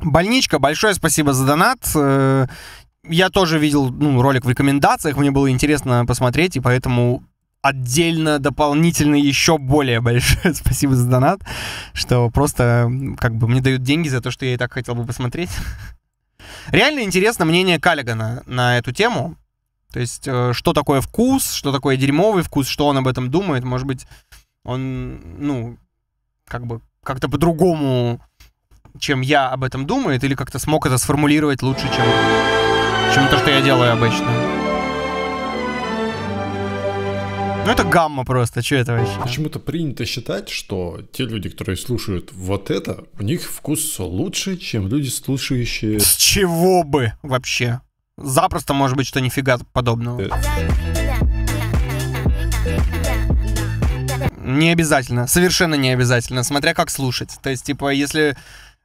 Больничка, большое спасибо за донат. Э, я тоже видел ну, ролик в рекомендациях, мне было интересно посмотреть, и поэтому отдельно, дополнительно еще более большое спасибо за донат, что просто как бы мне дают деньги за то, что я и так хотел бы посмотреть. Реально интересно мнение Каллигана на эту тему. То есть, э, что такое вкус, что такое дерьмовый вкус, что он об этом думает. Может быть, он, ну, как бы как-то по-другому чем я об этом думает, или как-то смог это сформулировать лучше, чем, чем то, что я делаю обычно. Ну это гамма просто, что это вообще? Почему-то принято считать, что те люди, которые слушают вот это, у них вкус лучше, чем люди, слушающие... С чего бы вообще? Запросто может быть, что нифига подобного. Э. не обязательно, совершенно не обязательно, смотря как слушать. То есть, типа, если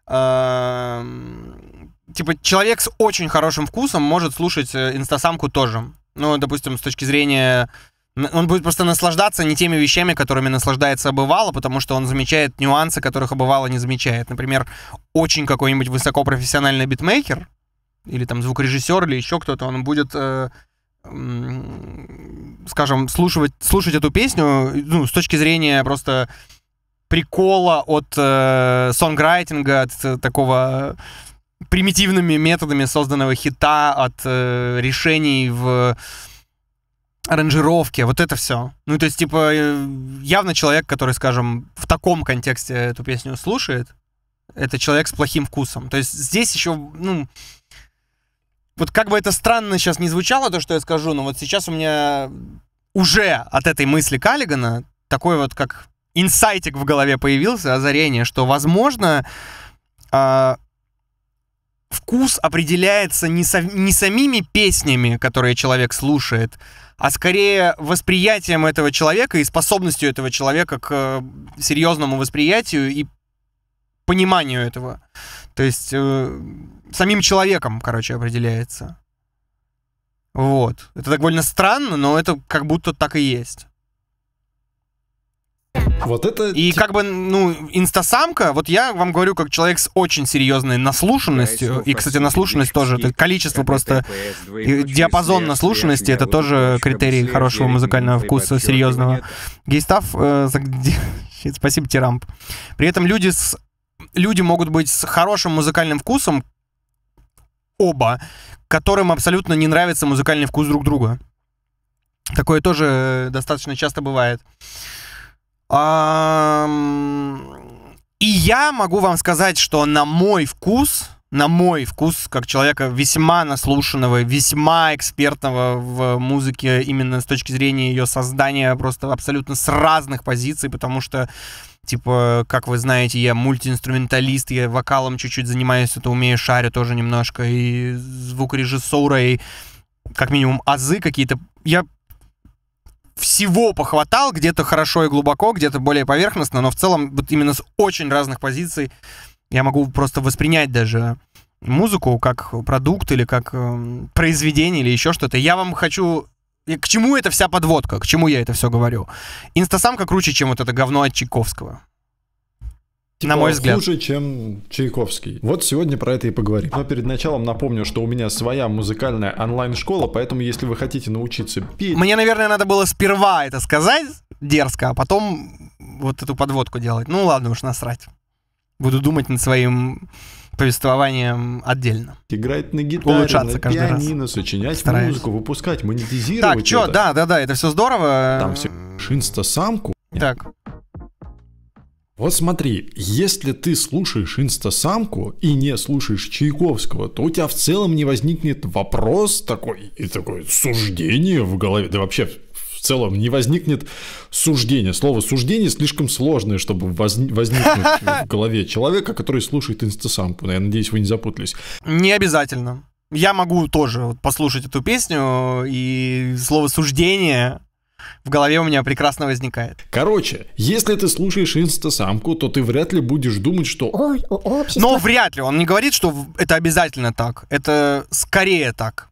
типа человек с очень хорошим вкусом может слушать э, инстасамку тоже. Ну, допустим, с точки зрения он будет просто наслаждаться не теми вещами, которыми наслаждается обывало, потому что он замечает нюансы, которых обывало не замечает. Например, очень какой-нибудь высокопрофессиональный битмейкер или там звукорежиссер или еще кто-то, он будет, э, э, скажем, слушать, слушать эту песню ну, с точки зрения просто прикола, от э, сонграйтинга, от э, такого примитивными методами созданного хита, от э, решений в аранжировке, вот это все. Ну, то есть, типа, э, явно человек, который, скажем, в таком контексте эту песню слушает, это человек с плохим вкусом. То есть здесь еще, ну, вот как бы это странно сейчас не звучало, то, что я скажу, но вот сейчас у меня уже от этой мысли Каллигана такой вот как инсайтик в голове появился, озарение, что, возможно, э, вкус определяется не, со, не самими песнями, которые человек слушает, а скорее восприятием этого человека и способностью этого человека к э, серьезному восприятию и пониманию этого. То есть э, самим человеком, короче, определяется. Вот. Это довольно странно, но это как будто так и есть. Вот это... И как бы, ну, инстасамка, вот я вам говорю, как человек с очень серьезной наслушанностью, и, кстати, наслушанность тоже, это количество просто, диапазон наслушанности, это тоже критерий хорошего музыкального вкуса, серьезного. Гейстав, э, спасибо, Рамп. При этом люди с... Люди могут быть с хорошим музыкальным вкусом, оба, которым абсолютно не нравится музыкальный вкус друг друга. Такое тоже э, достаточно часто бывает. И я могу вам сказать, что на мой вкус, на мой вкус, как человека весьма наслушанного, весьма экспертного в музыке, именно с точки зрения ее создания, просто абсолютно с разных позиций, потому что Типа, как вы знаете, я мультиинструменталист, я вокалом чуть-чуть занимаюсь, это умею, шарю тоже немножко, и звукорежиссура, и как минимум азы какие-то. Я всего похватал, где-то хорошо и глубоко, где-то более поверхностно, но в целом вот именно с очень разных позиций я могу просто воспринять даже музыку как продукт или как э, произведение или еще что-то. Я вам хочу... К чему эта вся подводка? К чему я это все говорю? Инстасамка круче, чем вот это говно от Чайковского типа, на мой взгляд. хуже, чем Чайковский. Вот сегодня про это и поговорим. Но перед началом напомню, что у меня своя музыкальная онлайн-школа, поэтому если вы хотите научиться петь... Мне, наверное, надо было сперва это сказать дерзко, а потом вот эту подводку делать. Ну ладно уж, насрать. Буду думать над своим повествованием отдельно. Играть на гитаре, Улучшаться на каждый пианино, раз. сочинять Стараюсь. музыку, выпускать, монетизировать Так, что, да, да, да, это все здорово. Там все инстасамку. Так. Вот смотри, если ты слушаешь инстасамку и не слушаешь Чайковского, то у тебя в целом не возникнет вопрос такой и такое суждение в голове, да вообще в целом не возникнет суждение. Слово суждение слишком сложное, чтобы возникнуть в голове человека, который слушает инстасамку. Я надеюсь, вы не запутались. Не обязательно. Я могу тоже послушать эту песню, и слово суждение в голове у меня прекрасно возникает. Короче, если ты слушаешь инстасамку, то ты вряд ли будешь думать, что... Ой, общество... Но вряд ли. Он не говорит, что это обязательно так. Это скорее так.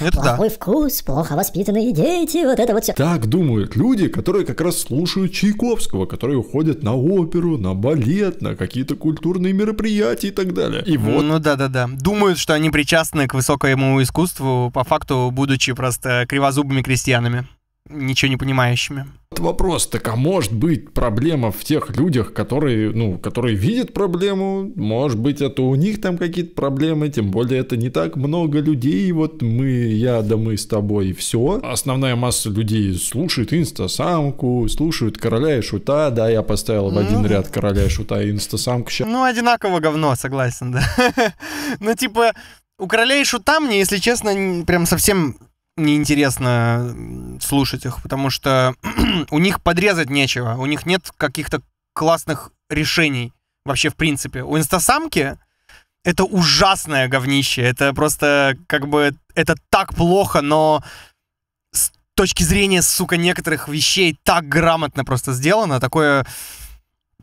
Это Плохой да. вкус, плохо воспитанные дети, вот это вот все. Так думают люди, которые как раз слушают Чайковского, которые уходят на оперу, на балет, на какие-то культурные мероприятия и так далее. И вот... Ну да-да-да. Думают, что они причастны к высокому искусству, по факту будучи просто кривозубыми крестьянами ничего не понимающими. вопрос, так а может быть проблема в тех людях, которые, ну, которые видят проблему, может быть это у них там какие-то проблемы, тем более это не так много людей, вот мы, я, да мы с тобой, и все. Основная масса людей слушает инстасамку, слушают короля и шута, да, я поставил в один ну. ряд короля и шута и инстасамку. Ну, одинаково говно, согласен, да. Ну, типа, у короля шута мне, если честно, прям совсем неинтересно слушать их, потому что у них подрезать нечего, у них нет каких-то классных решений вообще в принципе. У инстасамки это ужасное говнище, это просто как бы это так плохо, но с точки зрения, сука, некоторых вещей так грамотно просто сделано, такое,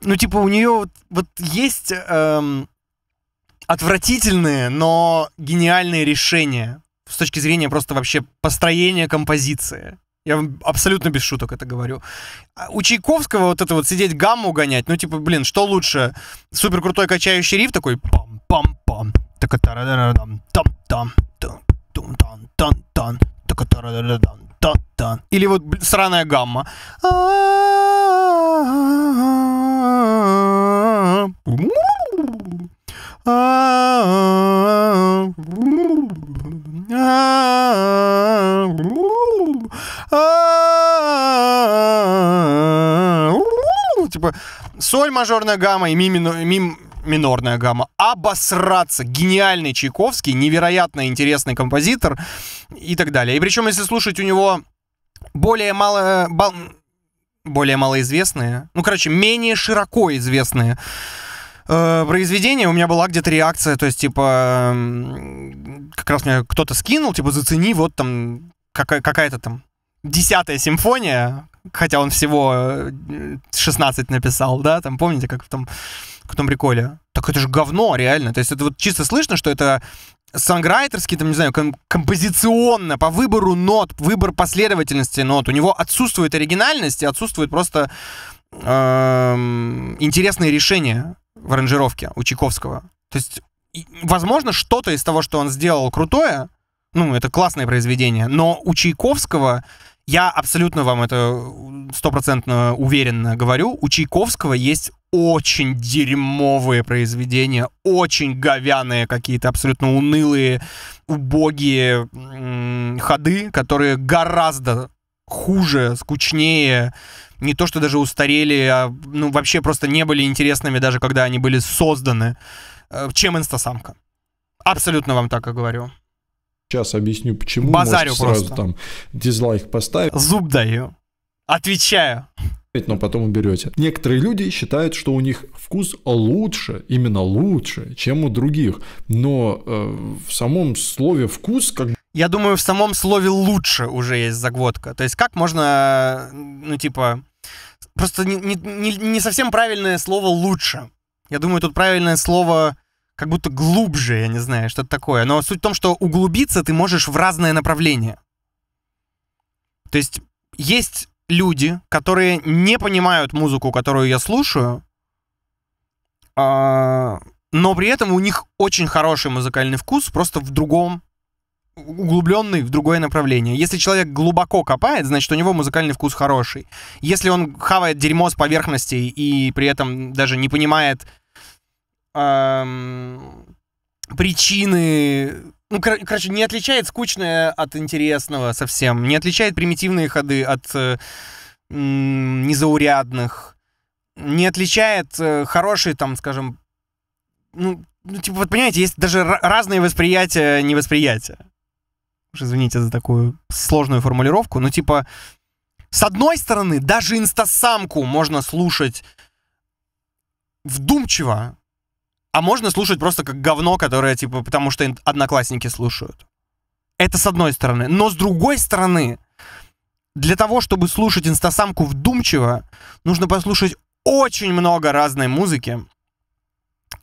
ну типа у нее вот, вот есть эм, отвратительные, но гениальные решения с точки зрения просто вообще построения композиции. Я вам абсолютно без шуток это говорю. А у Чайковского вот это вот сидеть гамму гонять, ну типа, блин, что лучше? Супер крутой качающий риф такой пам-пам-пам. Так там там там тун тан тан тан так тан тан Или вот сраная гамма. А, типа соль мажорная гамма и ми, ми, минорная гамма. Обосраться. Гениальный Чайковский, невероятно интересный композитор и так далее. И причем, если слушать у него более мало... Бол, более малоизвестные, ну, короче, менее широко известные Э, произведение, у меня была где-то реакция, то есть, типа, эм, как раз мне кто-то скинул, типа, зацени, вот там какая- какая-то там десятая симфония, хотя он всего 16 э, написал, да, там, помните, как в том, в том приколе? Так это же говно, реально. То есть это вот чисто слышно, что это санграйтерский, там, не знаю, ком- композиционно, по выбору нот, выбор последовательности нот. У него отсутствует оригинальность и отсутствует просто эм, интересные решения в аранжировке у Чайковского. То есть, возможно, что-то из того, что он сделал крутое, ну, это классное произведение, но у Чайковского, я абсолютно вам это э, стопроцентно уверенно говорю, у Чайковского есть очень дерьмовые произведения, очень говяные какие-то, абсолютно унылые, убогие м- ходы, которые гораздо хуже, скучнее, не то что даже устарели, а ну, вообще просто не были интересными, даже когда они были созданы, э, чем инстасамка. Абсолютно вам так и говорю. Сейчас объясню, почему. Базарю Может, сразу там дизлайк поставить. Зуб даю. Отвечаю но потом уберете. Некоторые люди считают, что у них вкус лучше, именно лучше, чем у других. Но э, в самом слове вкус как я думаю, в самом слове лучше уже есть загводка. То есть как можно, ну типа, просто не, не, не совсем правильное слово лучше. Я думаю, тут правильное слово как будто глубже, я не знаю, что-то такое. Но суть в том, что углубиться ты можешь в разное направление. То есть есть люди, которые не понимают музыку, которую я слушаю, а, но при этом у них очень хороший музыкальный вкус, просто в другом углубленный в другое направление. Если человек глубоко копает, значит, у него музыкальный вкус хороший. Если он хавает дерьмо с поверхностей и при этом даже не понимает эм, причины ну, кор- короче, не отличает скучное от интересного совсем. Не отличает примитивные ходы от э, незаурядных. Не отличает э, хорошие, там, скажем, ну, ну, типа, вот понимаете, есть даже р- разные восприятия, невосприятия. Уж извините за такую сложную формулировку, но типа, с одной стороны, даже инстасамку можно слушать вдумчиво, а можно слушать просто как говно, которое, типа, потому что одноклассники слушают. Это с одной стороны. Но с другой стороны, для того, чтобы слушать инстасамку вдумчиво, нужно послушать очень много разной музыки,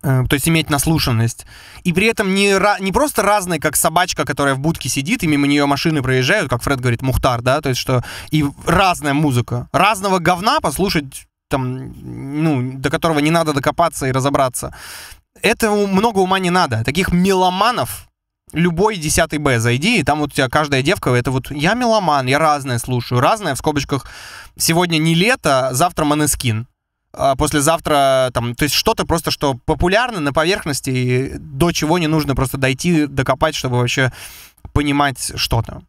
э, то есть иметь наслушанность. И при этом не, не просто разной, как собачка, которая в будке сидит, и мимо нее машины проезжают, как Фред говорит, Мухтар, да, то есть что и разная музыка. Разного говна послушать там, ну, до которого не надо докопаться и разобраться этого много ума не надо. Таких меломанов любой десятый Б зайди, и там вот у тебя каждая девка, это вот я меломан, я разное слушаю, разное в скобочках. Сегодня не лето, а завтра Манескин. А послезавтра там, то есть что-то просто, что популярно на поверхности, и до чего не нужно просто дойти, докопать, чтобы вообще понимать что-то.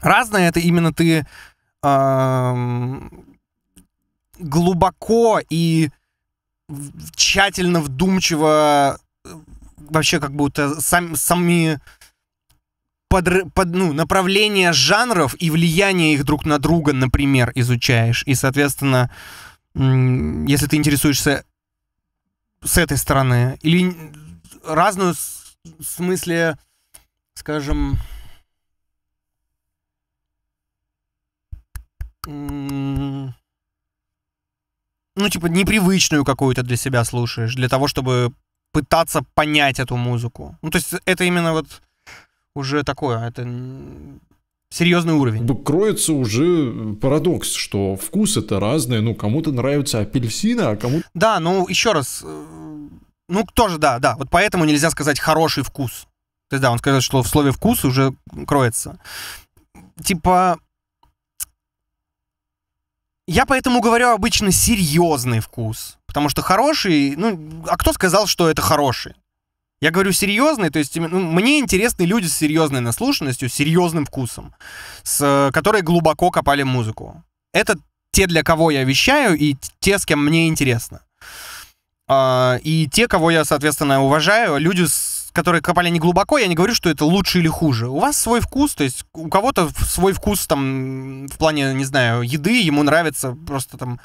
Разное это именно ты э, глубоко и тщательно, вдумчиво, э, вообще как будто сам, сами под, под, ну, направления жанров и влияние их друг на друга, например, изучаешь. И, соответственно, если ты интересуешься с этой стороны, или разную в смысле, скажем, м- ну, типа, непривычную какую-то для себя слушаешь, для того, чтобы пытаться понять эту музыку. Ну, то есть это именно вот уже такое, это серьезный уровень. Кроется уже э, парадокс, что вкус это разные, ну, кому-то нравятся апельсины а кому-то... Да, ну, еще раз, э, ну, тоже да, да, вот поэтому нельзя сказать «хороший вкус». То есть, да, он сказал, что в слове «вкус» уже кроется. Типа, я поэтому говорю обычно серьезный вкус. Потому что хороший, ну, а кто сказал, что это хороший? Я говорю серьезный, то есть ну, мне интересны люди с серьезной наслушанностью, с серьезным вкусом, с, которые глубоко копали музыку. Это те, для кого я вещаю, и те, с кем мне интересно. А, и те, кого я, соответственно, уважаю, люди с которые копали не глубоко, я не говорю, что это лучше или хуже. У вас свой вкус, то есть у кого-то свой вкус там в плане, не знаю, еды, ему нравится просто там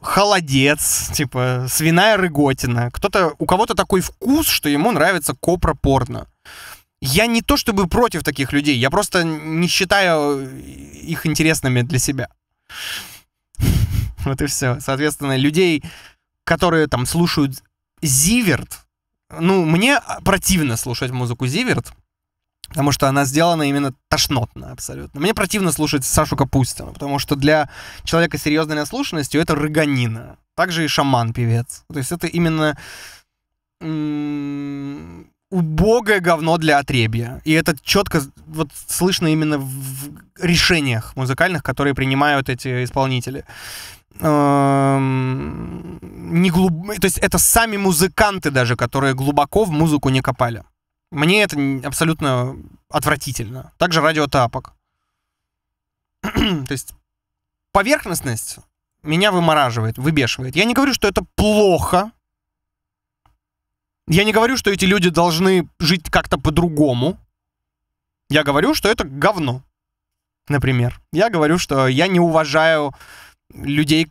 холодец, типа свиная рыготина. Кто-то, у кого-то такой вкус, что ему нравится копра порно. Я не то чтобы против таких людей, я просто не считаю их интересными для себя. Вот и все. Соответственно, людей, которые там слушают Зиверт, ну, мне а, противно слушать музыку Зиверт, потому что она сделана именно тошнотно абсолютно. Мне противно слушать Сашу Капустину, потому что для человека с серьезной наслушанностью это рыганина. Также и шаман-певец. То есть это именно убогое говно для отребья. И это четко вот слышно именно в решениях музыкальных, которые принимают эти исполнители. Эм, не глуб... То есть это сами музыканты даже, которые глубоко в музыку не копали. Мне это абсолютно отвратительно. Также радио Тапок. То есть поверхностность меня вымораживает, выбешивает. Я не говорю, что это плохо. Я не говорю, что эти люди должны жить как-то по-другому. Я говорю, что это говно. Например. Я говорю, что я не уважаю людей,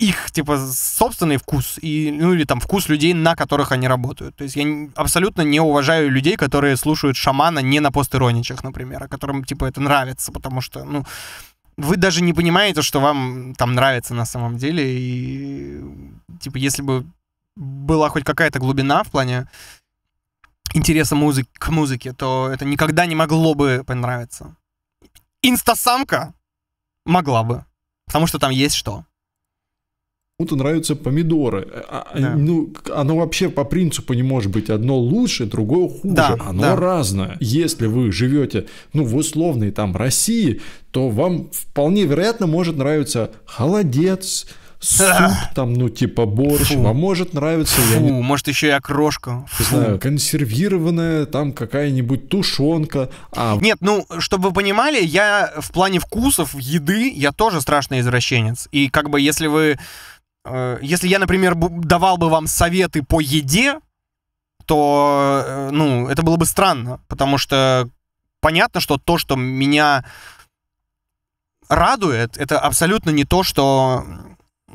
их, типа, собственный вкус, и, ну, или там вкус людей, на которых они работают. То есть я абсолютно не уважаю людей, которые слушают шамана не на постироничах, например, а которым, типа, это нравится, потому что, ну, вы даже не понимаете, что вам там нравится на самом деле, и, типа, если бы была хоть какая-то глубина в плане интереса музык к музыке, то это никогда не могло бы понравиться. Инстасамка могла бы. Потому что там есть что? Кому-то нравятся помидоры. А, а, а, да. Ну, оно вообще по принципу не может быть одно лучше, другое хуже. Да, оно да. разное. Если вы живете, ну, в условной там России, то вам вполне вероятно может нравиться холодец, суп, там, ну, типа борщ, Фу. вам может нравится Фу, я не... может еще и окрошка. Фу. Знаю, консервированная, там какая-нибудь тушенка. А... Нет, ну, чтобы вы понимали, я в плане вкусов еды, я тоже страшный извращенец. И как бы если вы... Э, если я, например, давал бы вам советы по еде, то, э, ну, это было бы странно, потому что понятно, что то, что меня радует, это абсолютно не то, что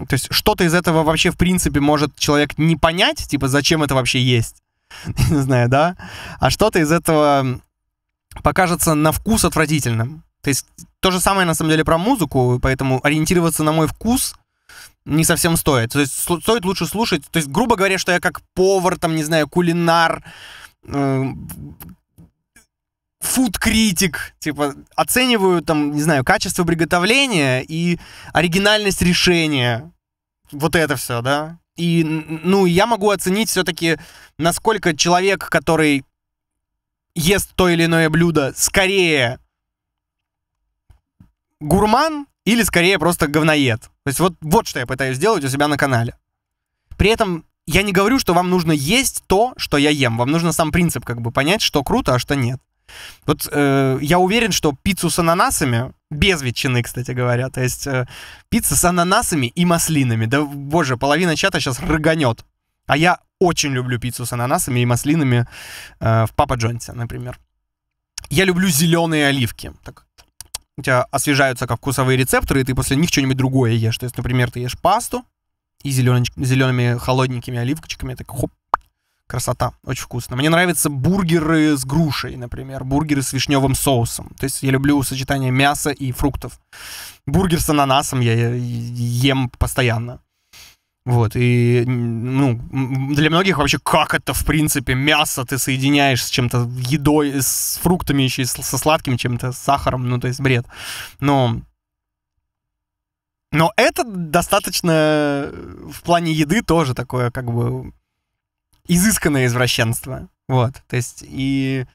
то есть что-то из этого вообще, в принципе, может человек не понять, типа, зачем это вообще есть. не знаю, да? А что-то из этого покажется на вкус отвратительным. То есть то же самое, на самом деле, про музыку, поэтому ориентироваться на мой вкус не совсем стоит. То есть стоит лучше слушать. То есть, грубо говоря, что я как повар, там, не знаю, кулинар, э, фуд-критик, типа, оцениваю, там, не знаю, качество приготовления и оригинальность решения. Вот это все, да. И, ну, я могу оценить все-таки, насколько человек, который ест то или иное блюдо, скорее гурман или скорее просто говноед. То есть вот, вот что я пытаюсь сделать у себя на канале. При этом я не говорю, что вам нужно есть то, что я ем. Вам нужно сам принцип как бы понять, что круто, а что нет. Вот э, я уверен, что пиццу с ананасами, без ветчины, кстати говоря, то есть э, пицца с ананасами и маслинами. Да, боже, половина чата сейчас рыганет. А я очень люблю пиццу с ананасами и маслинами э, в Папа Джонсе, например. Я люблю зеленые оливки. Так, у тебя освежаются как вкусовые рецепторы, и ты после них что-нибудь другое ешь. То есть, например, ты ешь пасту и зелеными холодненькими оливочками, так хоп, Красота, очень вкусно. Мне нравятся бургеры с грушей, например, бургеры с вишневым соусом. То есть я люблю сочетание мяса и фруктов. Бургер с ананасом я э, ем постоянно. Вот, и, ну, для многих вообще, как это, в принципе, мясо ты соединяешь с чем-то, едой, с фруктами еще, со сладким чем-то, с сахаром, ну, то есть бред. Но но это достаточно э, в плане еды тоже такое, как бы, изысканное извращенство. Вот, то есть и...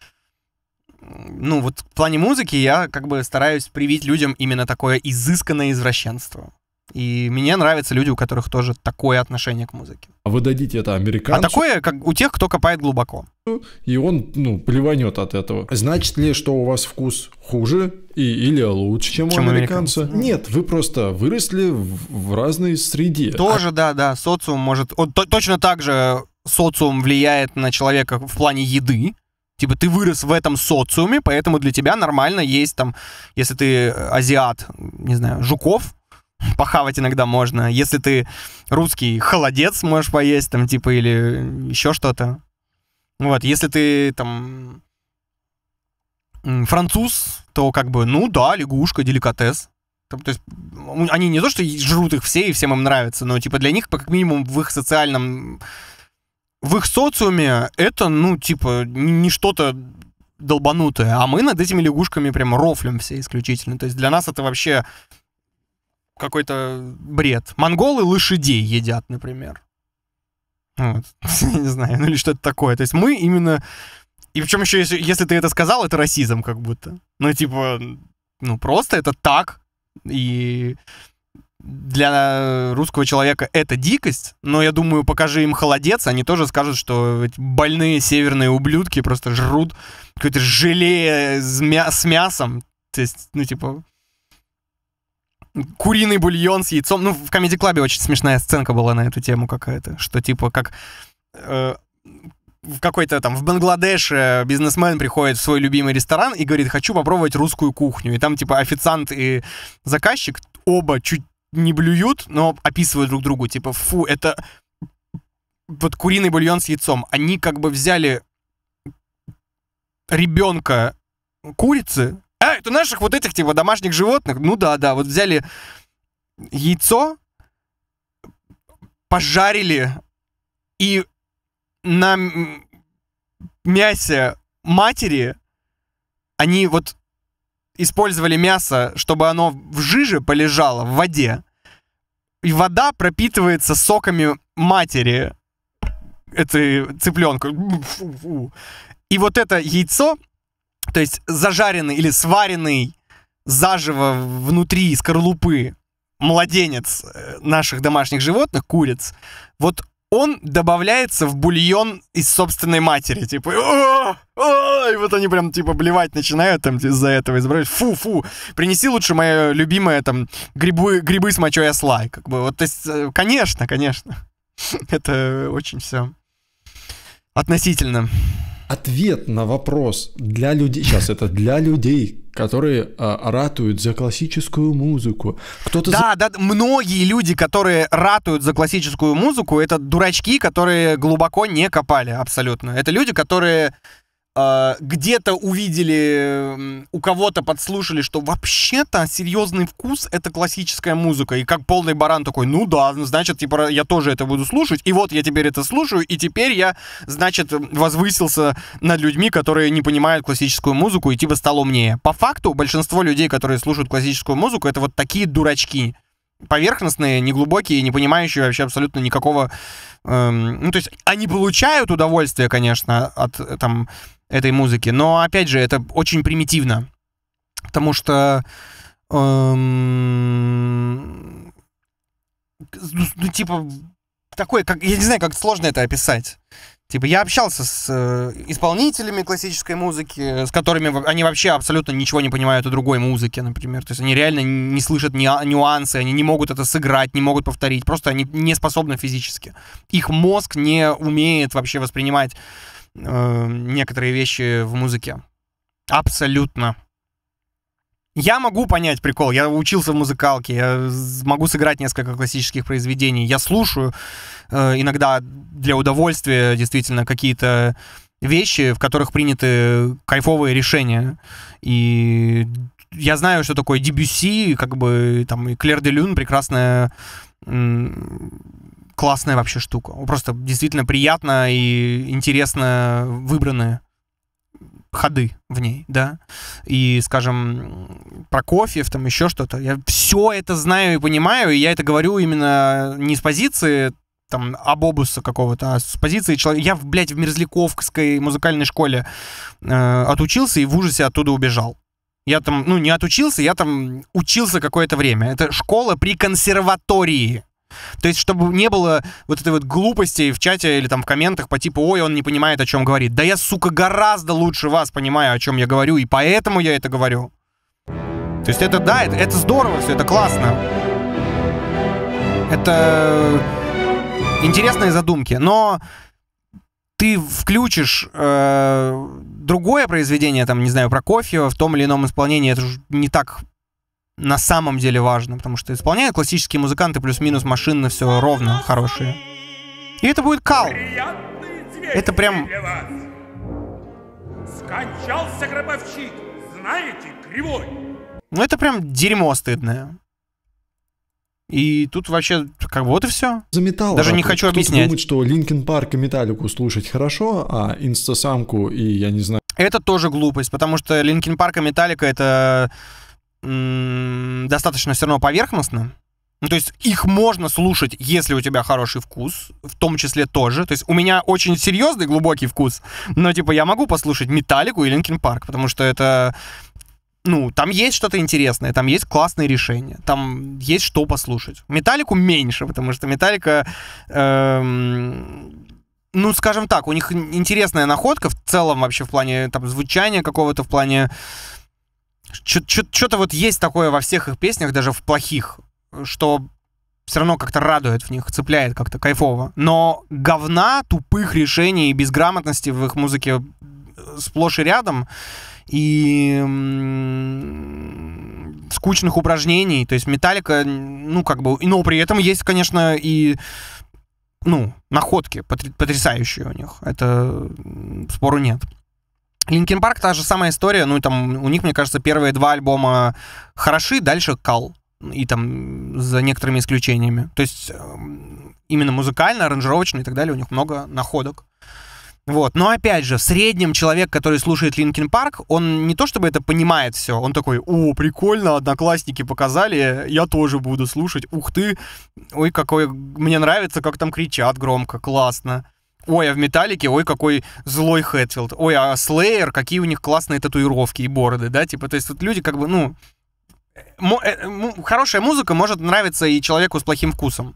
Ну, вот в плане музыки я как бы стараюсь привить людям именно такое изысканное извращенство. И мне нравятся люди, у которых тоже такое отношение к музыке. А вы дадите это американцу? А такое, как у тех, кто копает глубоко. И он, ну, плеванет от этого. Значит ли, что у вас вкус хуже и, или лучше, чем, чем у американца? американца? Нет, вы просто выросли в, в разной среде. Тоже, а... да, да. Социум может... Он, точно так же социум влияет на человека в плане еды. Типа ты вырос в этом социуме, поэтому для тебя нормально есть там, если ты азиат, не знаю, жуков, похавать иногда можно. Если ты русский, холодец можешь поесть там, типа, или еще что-то. Вот, если ты там француз, то как бы, ну да, лягушка, деликатес. Там, то есть они не то, что жрут их все, и всем им нравится, но типа для них, по как минимум, в их социальном в их социуме это, ну, типа, не что-то долбанутое, а мы над этими лягушками прям рофлим все исключительно. То есть для нас это вообще какой-то бред. Монголы лошадей едят, например. Вот. не знаю, ну или что-то такое. То есть мы именно... И причем еще, если, если ты это сказал, это расизм как будто. Ну, типа, ну просто это так. И для э, русского человека это дикость, но я думаю, покажи им холодец, они тоже скажут, что больные северные ублюдки просто жрут какое-то желе с, мя с мясом, то есть, ну, типа, куриный бульон с яйцом. Ну, в Comedy клабе очень смешная сценка была на эту тему какая-то, что, типа, как... Э в какой-то там в Бангладеше бизнесмен приходит в свой любимый ресторан и говорит, хочу попробовать русскую кухню. И там типа официант и заказчик оба чуть не блюют, но описывают друг другу, типа, фу, это вот куриный бульон с яйцом. Они как бы взяли ребенка курицы. А, это наших вот этих, типа, домашних животных. Ну да, да, вот взяли яйцо, пожарили и на мясе матери они вот использовали мясо, чтобы оно в жиже полежало, в воде, и вода пропитывается соками матери этой цыпленка. И вот это яйцо, то есть зажаренный или сваренный заживо внутри скорлупы младенец э, наших домашних животных, куриц, вот он добавляется в бульон из собственной матери. Типа, и вот они прям, типа, блевать начинают там из-за этого. Избрать. Фу, фу, принеси лучше мое любимое, там, грибы, грибы с мочой осла. Как бы, вот, то есть, э, конечно, конечно. Это очень все относительно. Ответ на вопрос для людей, сейчас это для людей, которые а, ратуют за классическую музыку. Кто-то да, за... да, многие люди, которые ратуют за классическую музыку, это дурачки, которые глубоко не копали абсолютно. Это люди, которые а, где-то увидели, у кого-то подслушали, что вообще-то серьезный вкус — это классическая музыка. И как полный баран такой, ну да, ну, значит, типа, я тоже это буду слушать. И вот я теперь это слушаю, и теперь я, значит, возвысился над людьми, которые не понимают классическую музыку, и типа стал умнее. По факту, большинство людей, которые слушают классическую музыку, это вот такие дурачки поверхностные, неглубокие, не понимающие вообще абсолютно никакого... Эм, ну, то есть они получают удовольствие, конечно, от э, там этой музыки. Но опять же, это очень примитивно, потому что эм, ну типа такой, как я не знаю, как сложно это описать. Типа я общался с э, исполнителями классической музыки, с которыми они вообще абсолютно ничего не понимают о другой музыке, например. То есть они реально не слышат ни нюансы, они не могут это сыграть, не могут повторить. Просто они не способны физически. Их мозг не умеет вообще воспринимать э, некоторые вещи в музыке. Абсолютно. Я могу понять прикол. Я учился в музыкалке, я могу сыграть несколько классических произведений. Я слушаю э, иногда для удовольствия действительно какие-то вещи, в которых приняты кайфовые решения. И я знаю, что такое Дебюси, как бы там и Клер де Люн прекрасная классная вообще штука. Просто действительно приятно и интересно выбранная ходы в ней, да, и, скажем, про кофе, там еще что-то. Я все это знаю и понимаю, и я это говорю именно не с позиции там обобуса какого-то, а с позиции человека. Я, блядь, в Мерзляковской музыкальной школе э, отучился и в ужасе оттуда убежал. Я там, ну, не отучился, я там учился какое-то время. Это школа при консерватории. То есть, чтобы не было вот этой вот глупости в чате или там в комментах по типу «Ой, он не понимает, о чем говорит». Да я, сука, гораздо лучше вас понимаю, о чем я говорю, и поэтому я это говорю. То есть это, да, это, это здорово все, это классно. Это интересные задумки, но ты включишь э, другое произведение, там, не знаю, про Прокофьева в том или ином исполнении, это же не так на самом деле важно, потому что исполняют классические музыканты плюс-минус машинно все ровно хорошие. И это будет кал. Это прям... Скончался гробовщик, знаете, кривой. Ну это прям дерьмо стыдное. И тут вообще как вот и все. За металл. Даже не хочу объяснять. думает, что Линкен Парк и Металлику слушать хорошо, а Инстасамку и я не знаю. Это тоже глупость, потому что Линкен Парк и Металлика это достаточно все равно поверхностно. Ну, то есть их можно слушать, если у тебя хороший вкус, в том числе тоже. То есть у меня очень серьезный глубокий вкус, но типа я могу послушать Металлику и Линкин Парк, потому что это ну, там есть что-то интересное, там есть классные решения, там есть что послушать. Металлику меньше, потому что Металлика, эм, ну, скажем так, у них интересная находка в целом вообще в плане там звучания какого-то, в плане что-то вот есть такое во всех их песнях, даже в плохих, что все равно как-то радует в них, цепляет как-то кайфово. Но говна, тупых решений и безграмотности в их музыке э, сплошь и рядом. И скучных упражнений. То есть металлика, ну, как бы... Но при этом есть, конечно, и ну, находки потрясающие у них. Это спору нет. Линкин Парк та же самая история, ну там у них, мне кажется, первые два альбома хороши, дальше кал и там за некоторыми исключениями. То есть эм, именно музыкально, аранжировочно и так далее у них много находок. Вот. Но опять же, в среднем человек, который слушает Линкин Парк, он не то чтобы это понимает все, он такой, о, прикольно, одноклассники показали, я тоже буду слушать, ух ты, ой, какой, мне нравится, как там кричат громко, классно ой, а в Металлике, ой, какой злой Хэтфилд, ой, а Слеер, какие у них классные татуировки и бороды, да, типа, то есть вот люди как бы, ну, э, э, хорошая музыка может нравиться и человеку с плохим вкусом,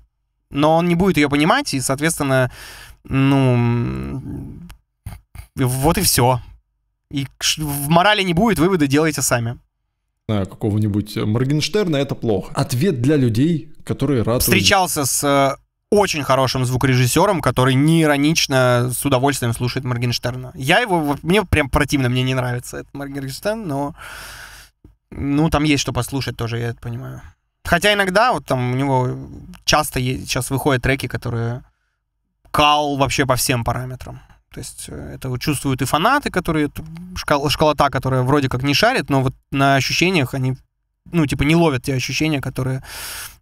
но он не будет ее понимать, и, соответственно, ну, вот и все. И в морали не будет, выводы делайте сами. Какого-нибудь Моргенштерна это плохо. Ответ для людей, которые рад. Встречался с э, очень хорошим звукорежиссером, который неиронично с удовольствием слушает Моргенштерна. Я его, мне прям противно, мне не нравится этот Моргенштерн, но ну, там есть что послушать тоже, я это понимаю. Хотя иногда, вот там у него часто есть, сейчас выходят треки, которые кал вообще по всем параметрам. То есть э, это чувствуют и фанаты, которые школ, школота, которая вроде как не шарит, но вот на ощущениях они, ну, типа, не ловят те ощущения, которые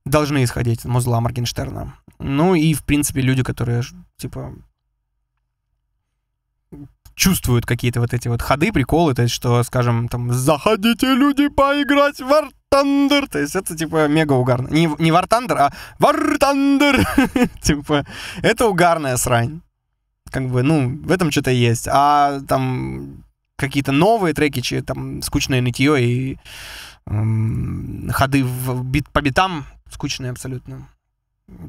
должны исходить от музла Моргенштерна. Ну и, в принципе, люди, которые, типа, чувствуют какие-то вот эти вот ходы, приколы, то есть, что, скажем, там, заходите, люди, поиграть в War Thunder, то есть, это, типа, мега угарно. Не, не War Thunder, а War Thunder, типа, это угарная срань. Как бы, ну, в этом что-то есть. А там какие-то новые треки, чьи, там, скучное нытье и эм, ходы в бит, по битам скучные абсолютно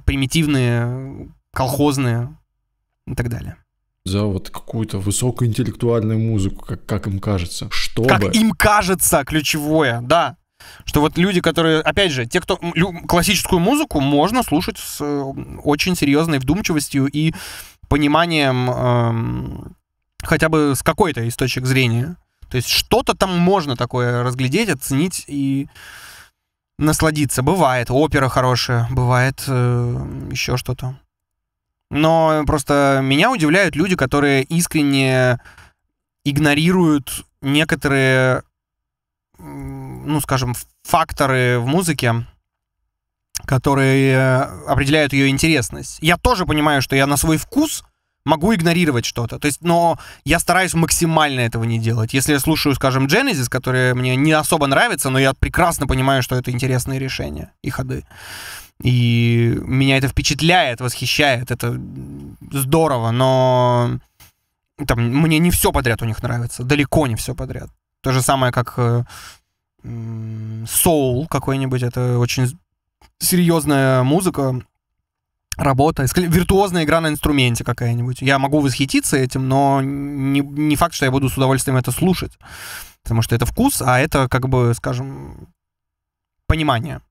примитивные, колхозные и так далее. За вот какую-то высокоинтеллектуальную музыку, как, как им кажется. Чтобы... Как им кажется ключевое, да. Что вот люди, которые, опять же, те, кто классическую музыку можно слушать с э, очень серьезной вдумчивостью и пониманием эм, хотя бы с какой-то источник зрения. То есть что-то там можно такое разглядеть, оценить и насладиться. Бывает, опера хорошая, бывает э, еще что-то. Но просто меня удивляют люди, которые искренне игнорируют некоторые, ну, скажем, факторы в музыке, которые э, определяют ее интересность. Я тоже понимаю, что я на свой вкус могу игнорировать что-то. То есть, но я стараюсь максимально этого не делать. Если я слушаю, скажем, Genesis, которые мне не особо нравится, но я прекрасно понимаю, что это интересные решения и ходы. И меня это впечатляет, восхищает, это здорово, но там, мне не все подряд у них нравится, далеко не все подряд. То же самое, как соул э, какой-нибудь, это очень серьезная музыка, работа, виртуозная игра на инструменте какая-нибудь. Я могу восхититься этим, но не, не факт, что я буду с удовольствием это слушать. Потому что это вкус, а это, как бы, скажем, понимание.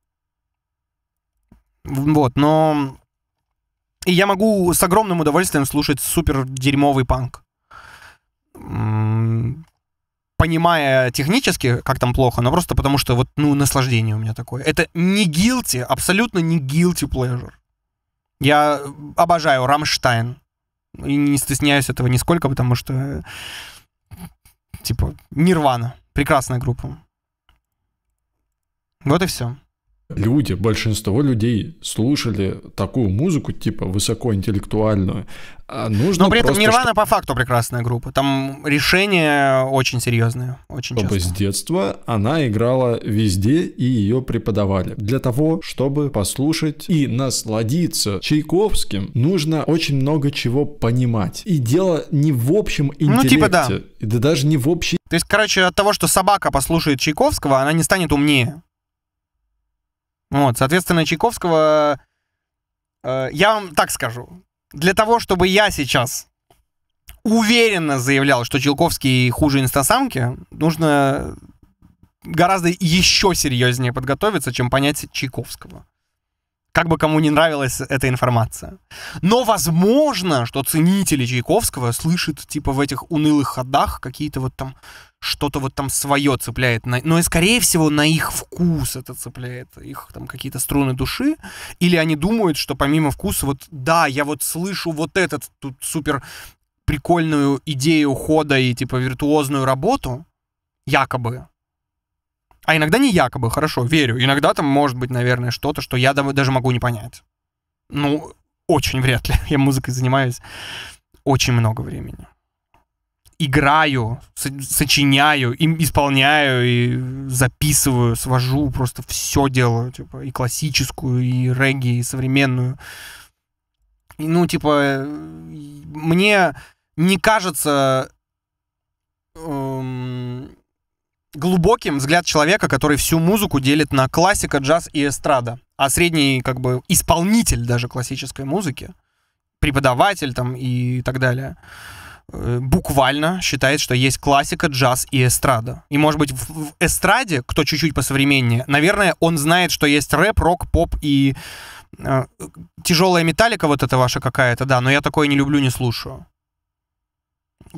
Вот, но... И я могу с огромным удовольствием слушать супер дерьмовый панк. Понимая технически, как там плохо, но просто потому что вот, ну, наслаждение у меня такое. Это не guilty, абсолютно не guilty pleasure. Я обожаю Рамштайн. И не стесняюсь этого нисколько, потому что, типа, Нирвана. Прекрасная группа. Вот и все люди, большинство людей слушали такую музыку, типа высокоинтеллектуальную. А нужно Но при этом Нирвана что... по факту прекрасная группа. Там решения очень серьезные, очень Чтобы часто. с детства она играла везде и ее преподавали. Для того, чтобы послушать и насладиться Чайковским, нужно очень много чего понимать. И дело не в общем интеллекте. Ну, типа да. Да даже не в общей... То есть, короче, от того, что собака послушает Чайковского, она не станет умнее. Вот, соответственно, Чайковского... Э, я вам так скажу. Для того, чтобы я сейчас уверенно заявлял, что Чайковский хуже инстасамки, нужно гораздо еще серьезнее подготовиться, чем понять Чайковского. Как бы кому не нравилась эта информация. Но возможно, что ценители Чайковского слышат типа в этих унылых ходах какие-то вот там что-то вот там свое цепляет. На... Но, ну, и, скорее всего, на их вкус это цепляет, их там какие-то струны души. Или они думают, что помимо вкуса, вот да, я вот слышу вот этот тут супер прикольную идею хода и типа виртуозную работу, якобы, а иногда не якобы, хорошо, верю. Иногда там может быть, наверное, что-то, что я даже могу не понять. Ну, очень вряд ли. Я музыкой занимаюсь очень много времени играю, сочиняю, им исполняю, и записываю, свожу, просто все делаю, типа, и классическую, и регги, и современную. И, ну, типа, э, мне не кажется эм, глубоким взгляд человека, который всю музыку делит на классика, джаз и эстрада. А средний, как бы, исполнитель даже классической музыки, преподаватель там и так далее. Э, буквально считает, что есть классика, джаз и эстрада. И, может быть, в, в эстраде, кто чуть-чуть посовременнее, наверное, он знает, что есть рэп, рок, поп и э, тяжелая металлика вот эта ваша какая-то, да, но я такое не люблю, не слушаю.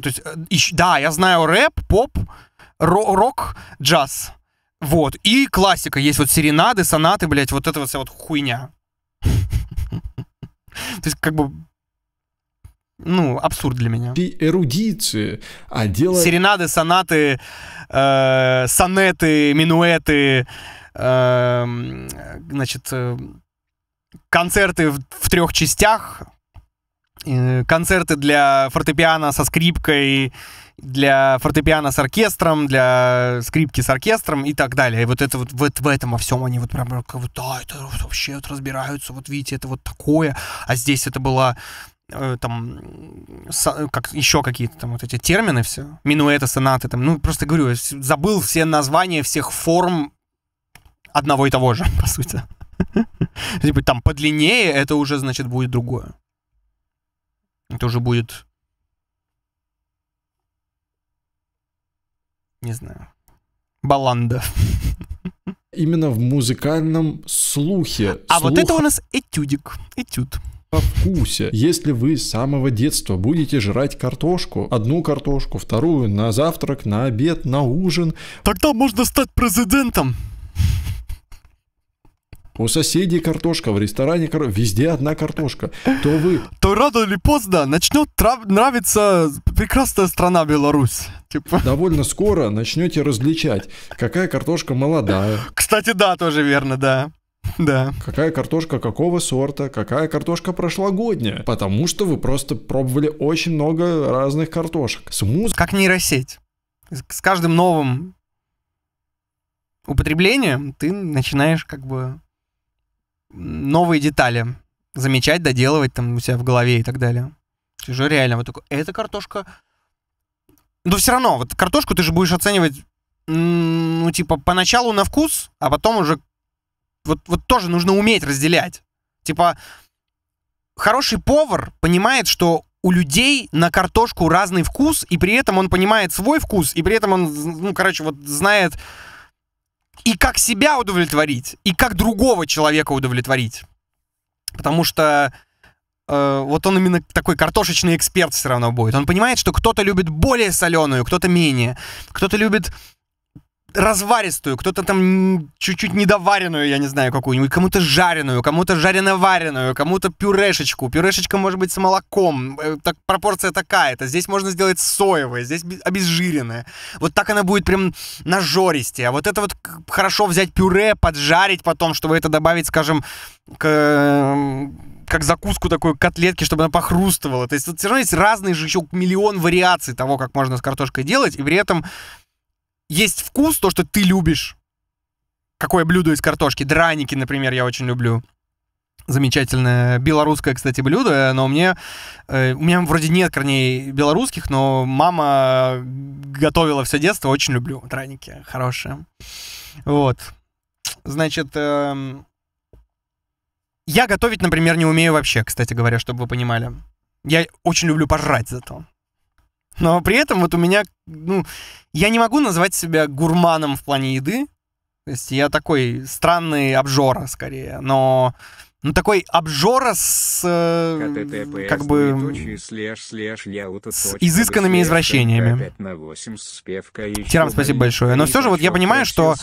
То есть, э, ищ, да, я знаю рэп, поп, ро- рок, джаз. Вот. И классика. Есть вот серенады, сонаты, блядь, вот эта вот вся вот хуйня. То есть, как бы, ну, абсурд для меня. И эрудиции, а дело... Серенады, сонаты, э, сонеты, минуэты, эм, э, значит, концерты в, в трех частях, э, концерты для фортепиано со скрипкой, для фортепиано с оркестром, для скрипки с оркестром и так далее. И вот это вот, вот в этом во всем они вот прям вот, да, это вообще вот разбираются, вот видите, это вот такое, а здесь это была Э, там как еще какие-то там вот эти термины все, минуэты, сонаты, там, ну просто говорю, забыл все названия всех форм одного и того же, по сути. Типа там подлиннее, это уже, значит, будет другое. Это уже будет... Не знаю. Баланда. Именно в музыкальном слухе. А вот это у нас этюдик. Этюд. По вкусе. Если вы с самого детства будете жрать картошку, одну картошку, вторую на завтрак, на обед, на ужин... Тогда можно стать президентом. У соседей картошка, в ресторане кар... везде одна картошка. То вы... То рано или поздно начнет трав... нравиться прекрасная страна Беларусь. Типа. Довольно скоро начнете различать, какая картошка молодая. Кстати, да, тоже верно, да. Да. Какая картошка какого сорта, какая картошка прошлогодняя. Потому что вы просто пробовали очень много разных картошек. С муз... Как нейросеть. С каждым новым употреблением ты начинаешь как бы новые детали замечать, доделывать там у себя в голове и так далее. Ты же реально вот такой, эта картошка... Но все равно, вот картошку ты же будешь оценивать, ну, типа, поначалу на вкус, а потом уже вот, вот тоже нужно уметь разделять. Типа, хороший повар понимает, что у людей на картошку разный вкус, и при этом он понимает свой вкус, и при этом он, ну, короче, вот знает и как себя удовлетворить, и как другого человека удовлетворить. Потому что э, вот он именно такой картошечный эксперт все равно будет. Он понимает, что кто-то любит более соленую, кто-то менее, кто-то любит разваристую, кто-то там чуть-чуть недоваренную, я не знаю, какую-нибудь, кому-то жареную, кому-то жареноваренную, кому-то пюрешечку. Пюрешечка может быть с молоком, э, так, пропорция такая-то. Здесь можно сделать соевое, здесь обезжиренное. Вот так она будет прям на жористе. А вот это вот хорошо взять пюре, поджарить потом, чтобы это добавить, скажем, к как закуску такой котлетки, чтобы она похрустывала. То есть тут все равно есть разные же еще миллион вариаций того, как можно с картошкой делать, и при этом есть вкус, то, что ты любишь. Какое блюдо из картошки? Драники, например, я очень люблю. Замечательное белорусское, кстати, блюдо, но мне... Э, у меня вроде нет корней белорусских, но мама готовила все детство, очень люблю драники, хорошие. Вот. Значит, эм, я готовить, например, не умею вообще, кстати говоря, чтобы вы понимали. Я очень люблю пожрать зато. Но при этом вот у меня, ну, я не могу назвать себя гурманом в плане еды. То есть я такой странный обжора скорее, но ну, такой обжора с... Э, как бы... Слэш, слэш, с изысканными извращениями. Тирам, спасибо большое. Но все же вот я понимаю, что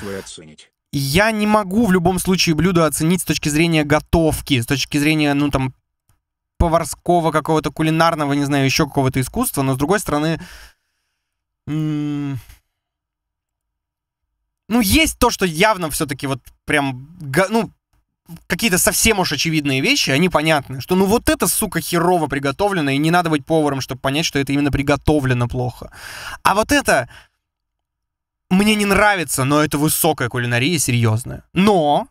я не могу в любом случае блюдо оценить с точки зрения готовки, с точки зрения, ну, там, поварского какого-то кулинарного, не знаю, еще какого-то искусства, но с другой стороны... Ну, есть то, что явно все-таки вот прям, ну, какие-то совсем уж очевидные вещи, они понятны. Что ну вот это, сука, херово приготовлено, и не надо быть поваром, чтобы понять, что это именно приготовлено плохо. А вот это мне не нравится, но это высокая кулинария, серьезная. Но,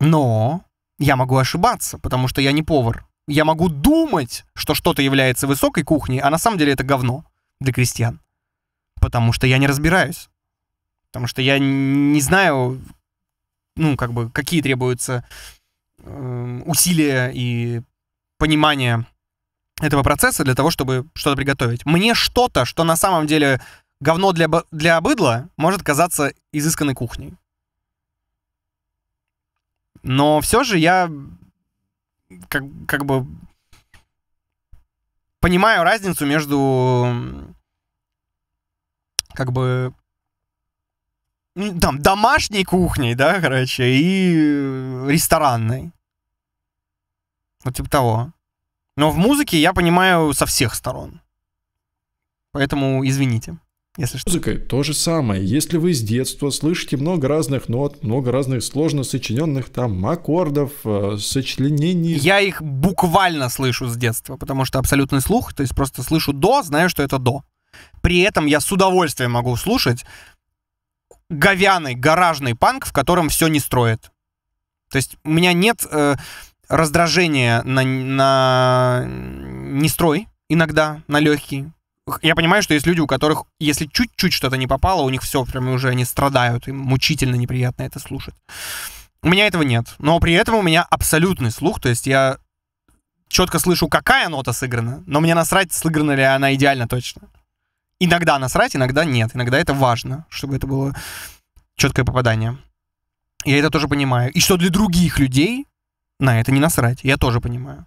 но я могу ошибаться, потому что я не повар я могу думать, что что-то является высокой кухней, а на самом деле это говно для крестьян. Потому что я не разбираюсь. Потому что я не знаю, ну, как бы, какие требуются э, усилия и понимание этого процесса для того, чтобы что-то приготовить. Мне что-то, что на самом деле говно для, для быдла, может казаться изысканной кухней. Но все же я как, как бы понимаю разницу между как бы там домашней кухней, да, короче, и ресторанной. Вот типа того. Но в музыке я понимаю со всех сторон. Поэтому извините. Если что. Музыкой то же самое. Если вы с детства слышите много разных нот, много разных сложно сочиненных там аккордов, э, сочленений. Я их буквально слышу с детства, потому что абсолютный слух, то есть просто слышу до, знаю, что это до. При этом я с удовольствием могу слушать говяный гаражный панк, в котором все не строит. То есть у меня нет э, раздражения на, на нестрой иногда, на легкий я понимаю, что есть люди, у которых, если чуть-чуть что-то не попало, у них все прям уже они страдают, им мучительно неприятно это слушать. У меня этого нет. Но при этом у меня абсолютный слух, то есть я четко слышу, какая нота сыграна, но мне насрать, сыграна ли она идеально точно. Иногда насрать, иногда нет. Иногда это важно, чтобы это было четкое попадание. Я это тоже понимаю. И что для других людей на это не насрать, я тоже понимаю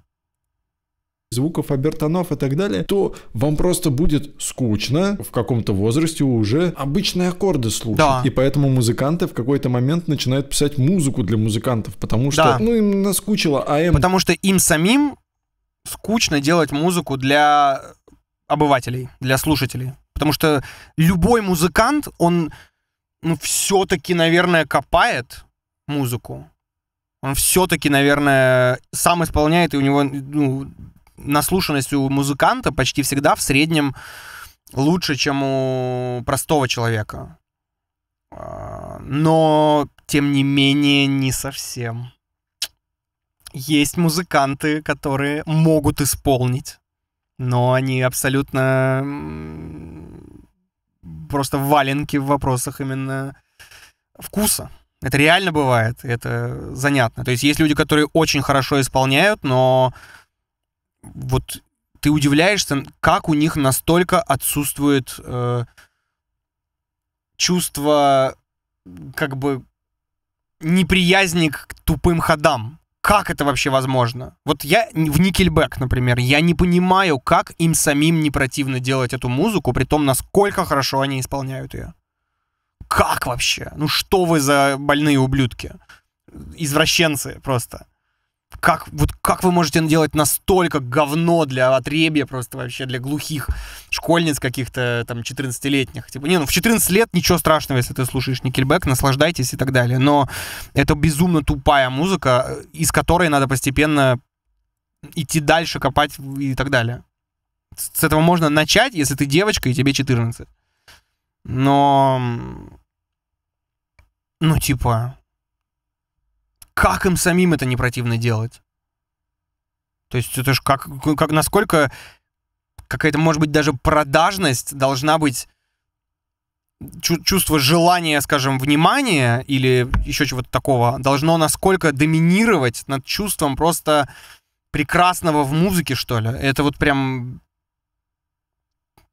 звуков, обертонов и так далее, то вам просто будет скучно в каком-то возрасте уже обычные аккорды слушать. Да. И поэтому музыканты в какой-то момент начинают писать музыку для музыкантов, потому что, да. ну, им наскучило а им Потому что им самим скучно делать музыку для обывателей, для слушателей. Потому что любой музыкант, он ну, все-таки, наверное, копает музыку. Он все-таки, наверное, сам исполняет, и у него ну, наслушанность у музыканта почти всегда в среднем лучше, чем у простого человека. А, но, тем не менее, не совсем. Есть музыканты, которые могут исполнить, но они абсолютно просто валенки в вопросах именно вкуса. Это реально бывает, это занятно. То есть есть люди, которые очень хорошо исполняют, но вот ты удивляешься, как у них настолько отсутствует э, чувство как бы неприязни к тупым ходам. Как это вообще возможно? Вот я в Никельбэк, например, я не понимаю, как им самим не противно делать эту музыку, при том, насколько хорошо они исполняют ее. Как вообще? Ну что вы за больные ублюдки? Извращенцы просто как, вот как вы можете делать настолько говно для отребья просто вообще, для глухих школьниц каких-то там 14-летних? Типа, не, ну в 14 лет ничего страшного, если ты слушаешь Никельбэк, наслаждайтесь и так далее. Но это безумно тупая музыка, э, из которой надо постепенно идти дальше, копать и так далее. С этого можно начать, если ты девочка и тебе 14. Но... Ну, типа, как им самим это не противно делать? То есть это же как, как насколько какая-то, может быть, даже продажность должна быть чувство желания, скажем, внимания или еще чего-то такого должно насколько доминировать над чувством просто прекрасного в музыке, что ли. Это вот прям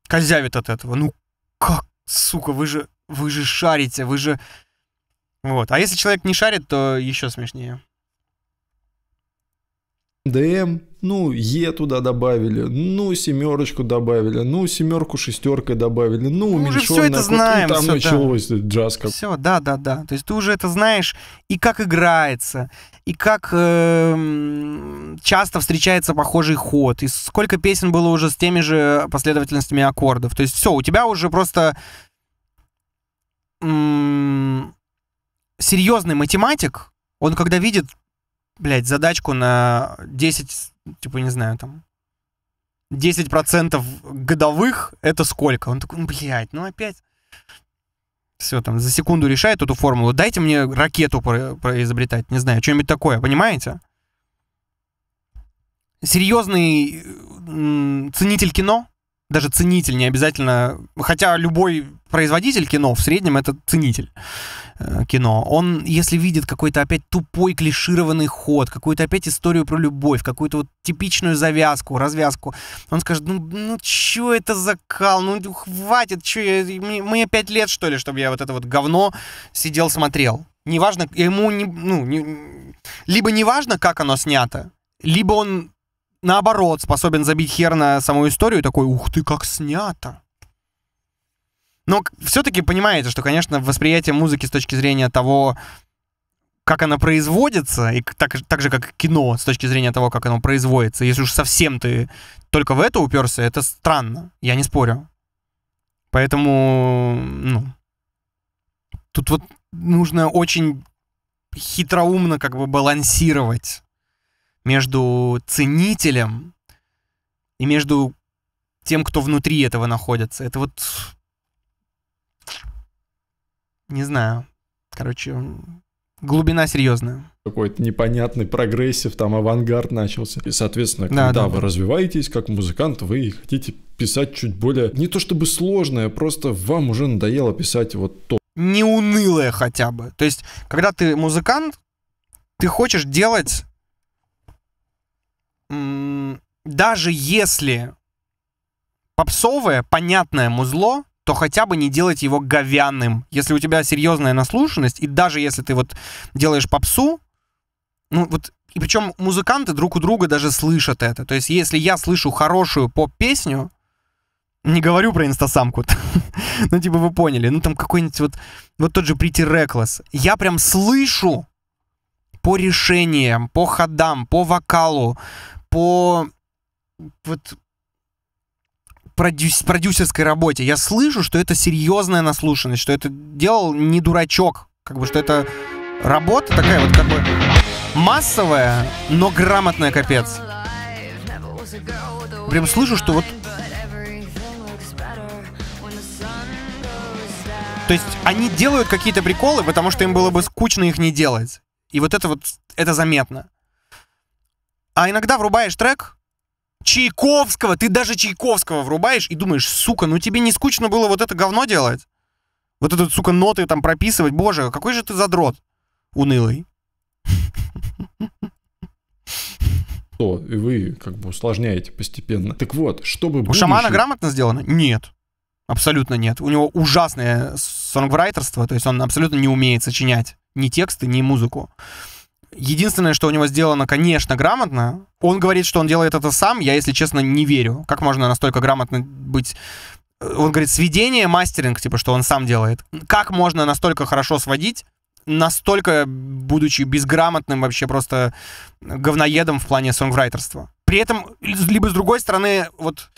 козявит от этого. Ну как, сука, вы же, вы же шарите, вы же, вот. А если человек не шарит, то еще смешнее. ДМ, ну, Е туда добавили, ну, семерочку добавили, ну, семерку шестеркой добавили, ну, Мы уже все это знаем. Там все, началось да. джаз как. Все, да, да, да. То есть ты уже это знаешь, и как играется, и как э, часто встречается похожий ход, и сколько песен было уже с теми же последовательностями аккордов. То есть все, у тебя уже просто... М- серьезный математик, он когда видит, блядь, задачку на 10, типа, не знаю, там, 10% годовых, это сколько? Он такой, ну, блядь, ну опять. Все, там, за секунду решает эту формулу. Дайте мне ракету про- изобретать, не знаю, что-нибудь такое, понимаете? Серьезный ценитель кино, даже ценитель не обязательно, хотя любой производитель кино в среднем это ценитель э, кино. Он, если видит какой-то опять тупой клишированный ход, какую-то опять историю про любовь, какую-то вот типичную завязку, развязку, он скажет, ну, ну чё это закал, ну, ну хватит, чё, я, мне, мне пять лет, что ли, чтобы я вот это вот говно сидел, смотрел. Неважно, ему не, ну, не, либо неважно, как оно снято, либо он наоборот, способен забить хер на саму историю, такой, ух ты, как снято. Но все-таки понимаете, что, конечно, восприятие музыки с точки зрения того, как она производится, и так, так же, как кино, с точки зрения того, как оно производится, если уж совсем ты только в это уперся, это странно, я не спорю. Поэтому, ну, тут вот нужно очень хитроумно как бы балансировать между ценителем и между тем, кто внутри этого находится. Это вот... Не знаю. Короче, глубина серьезная. Какой-то непонятный прогрессив, там авангард начался. И, соответственно, когда да, да, вы да. развиваетесь как музыкант, вы хотите писать чуть более... Не то чтобы сложное, просто вам уже надоело писать вот то. Не унылое хотя бы. То есть, когда ты музыкант, ты хочешь делать даже если попсовое, понятное музло, то хотя бы не делать его говяным. Если у тебя серьезная наслушанность, и даже если ты вот делаешь попсу, ну вот, и причем музыканты друг у друга даже слышат это. То есть если я слышу хорошую поп-песню, не говорю про инстасамку, ну типа вы поняли, ну там какой-нибудь вот, вот тот же Pretty Reckless. Я прям слышу по решениям, по ходам, по вокалу, по вот продюс продюсерской работе. Я слышу, что это серьезная наслушанность, что это делал не дурачок, как бы что это работа такая вот как бы массовая, но грамотная капец. Прям слышу, что вот... То есть они делают какие-то приколы, потому что им было бы скучно их не делать. И вот это вот, это заметно. А иногда врубаешь трек Чайковского, ты даже Чайковского врубаешь и думаешь, сука, ну тебе не скучно было вот это говно делать? Вот этот, сука, ноты там прописывать? Боже, какой же ты задрот унылый. То, и вы как бы усложняете постепенно. Так вот, чтобы... У будущее... шамана грамотно сделано? Нет. Абсолютно нет. У него ужасное сонграйтерство, то есть он абсолютно не умеет сочинять ни тексты, ни музыку. Единственное, что у него сделано, конечно, грамотно. Он говорит, что он делает это сам. Я, если честно, не верю. Как можно настолько грамотно быть э, он говорит, сведение, мастеринг, типа, что он сам делает. Как можно настолько хорошо сводить, настолько будучи безграмотным вообще просто говноедом в плане сонграйтерства? При этом, либо с другой стороны, вот...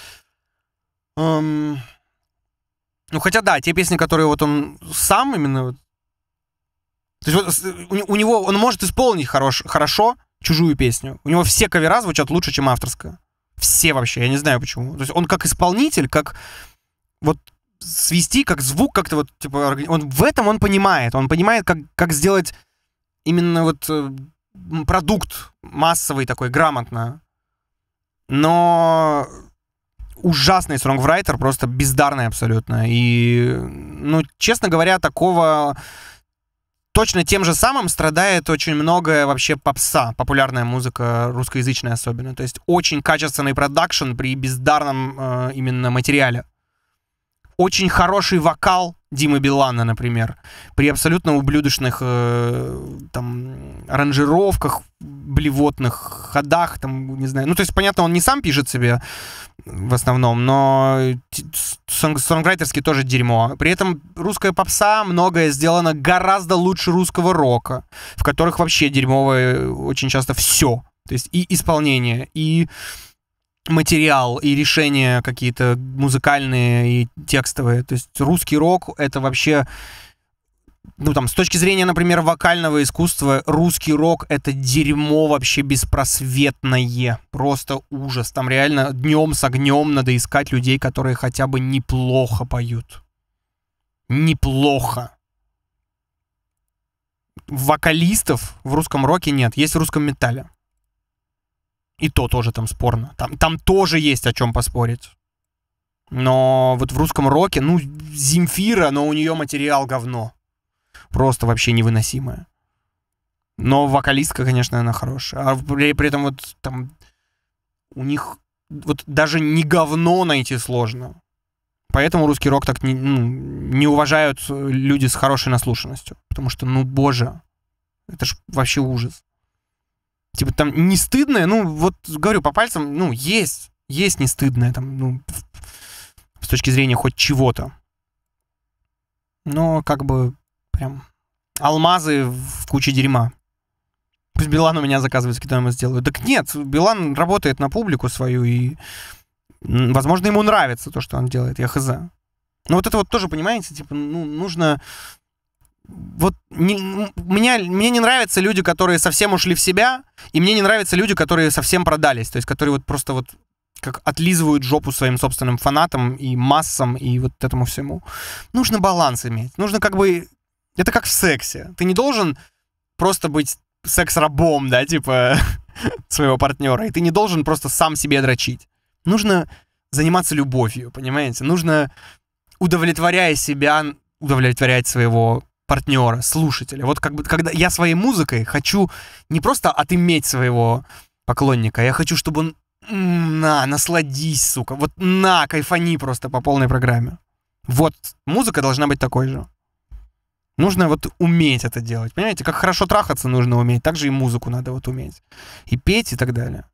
Эм, ну, хотя да, те песни, которые вот он сам именно то есть вот, у, у него он может исполнить хорош, хорошо чужую песню. У него все кавера звучат лучше, чем авторская. Все вообще, я не знаю почему. То есть он как исполнитель, как вот свести, как звук как-то вот, типа, он в этом он понимает. Он понимает, как, как сделать именно вот э, продукт массовый такой, грамотно. Но ужасный сонгврайтер, просто бездарный абсолютно. И, ну, честно говоря, такого точно тем же самым страдает очень много вообще попса, популярная музыка русскоязычная особенно. То есть очень качественный продакшн при бездарном э, именно материале. Очень хороший вокал Димы Билана, например, при абсолютно ублюдочных э, там аранжировках, блевотных ходах, там, не знаю. Ну, то есть, понятно, он не сам пишет себе в основном, но сонг сонграйтерский тоже дерьмо. При этом русская попса многое сделано гораздо лучше русского рока, в которых вообще дерьмовое очень часто все. То есть и исполнение, и материал и решения какие-то музыкальные и текстовые. То есть русский рок — это вообще ну, там, с точки зрения, например, вокального искусства, русский рок — это дерьмо вообще беспросветное. Просто ужас. Там реально днем с огнем надо искать людей, которые хотя бы неплохо поют. Неплохо. Вокалистов в русском роке нет. Есть в русском металле. И то тоже там спорно. Там, там тоже есть о чем поспорить. Но вот в русском роке, ну, Земфира, но у нее материал говно просто вообще невыносимая. Но вокалистка, конечно, она хорошая. А при, при этом вот там у них вот даже не говно найти сложно. Поэтому русский рок так не, ну, не уважают э, люди с хорошей наслушанностью. Потому что, ну, боже, это ж вообще ужас. Типа там не стыдное, ну, вот говорю по пальцам, ну, есть, есть не стыдное там, ну, с точки зрения хоть чего-то. Но как бы Прям алмазы в куче дерьма. Пусть Билан у меня заказывает, с Китаем сделаю. Так нет, Билан работает на публику свою, и, возможно, ему нравится то, что он делает, я хз. Но вот это вот тоже, понимаете, типа, ну, нужно... Вот не, меня, мне не нравятся люди, которые совсем ушли в себя, и мне не нравятся люди, которые совсем продались, то есть которые вот просто вот как отлизывают жопу своим собственным фанатам и массам и вот этому всему. Нужно баланс иметь. Нужно как бы это как в сексе. Ты не должен просто быть секс-рабом, да, типа своего партнера. И ты не должен просто сам себе дрочить. Нужно заниматься любовью, понимаете? Нужно, удовлетворяя себя, удовлетворять своего партнера, слушателя. Вот как бы, когда я своей музыкой хочу не просто отыметь своего поклонника, я хочу, чтобы он на, насладись, сука, вот на, кайфани просто по полной программе. Вот, музыка должна быть такой же. Нужно вот уметь это делать, понимаете? Как хорошо трахаться нужно уметь, так же и музыку надо вот уметь. И петь, и так далее.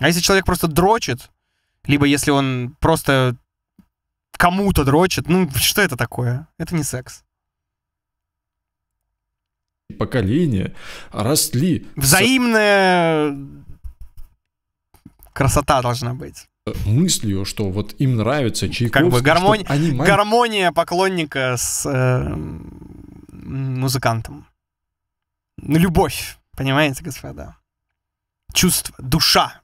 А если человек просто дрочит, либо если он просто кому-то дрочит, ну что это такое? Это не секс. Поколения росли. Взаимная красота должна быть мыслью, что вот им нравится Чайковский. Как бы гармонь... они... гармония поклонника с э, музыкантом. Любовь, понимаете, господа? Чувство, душа.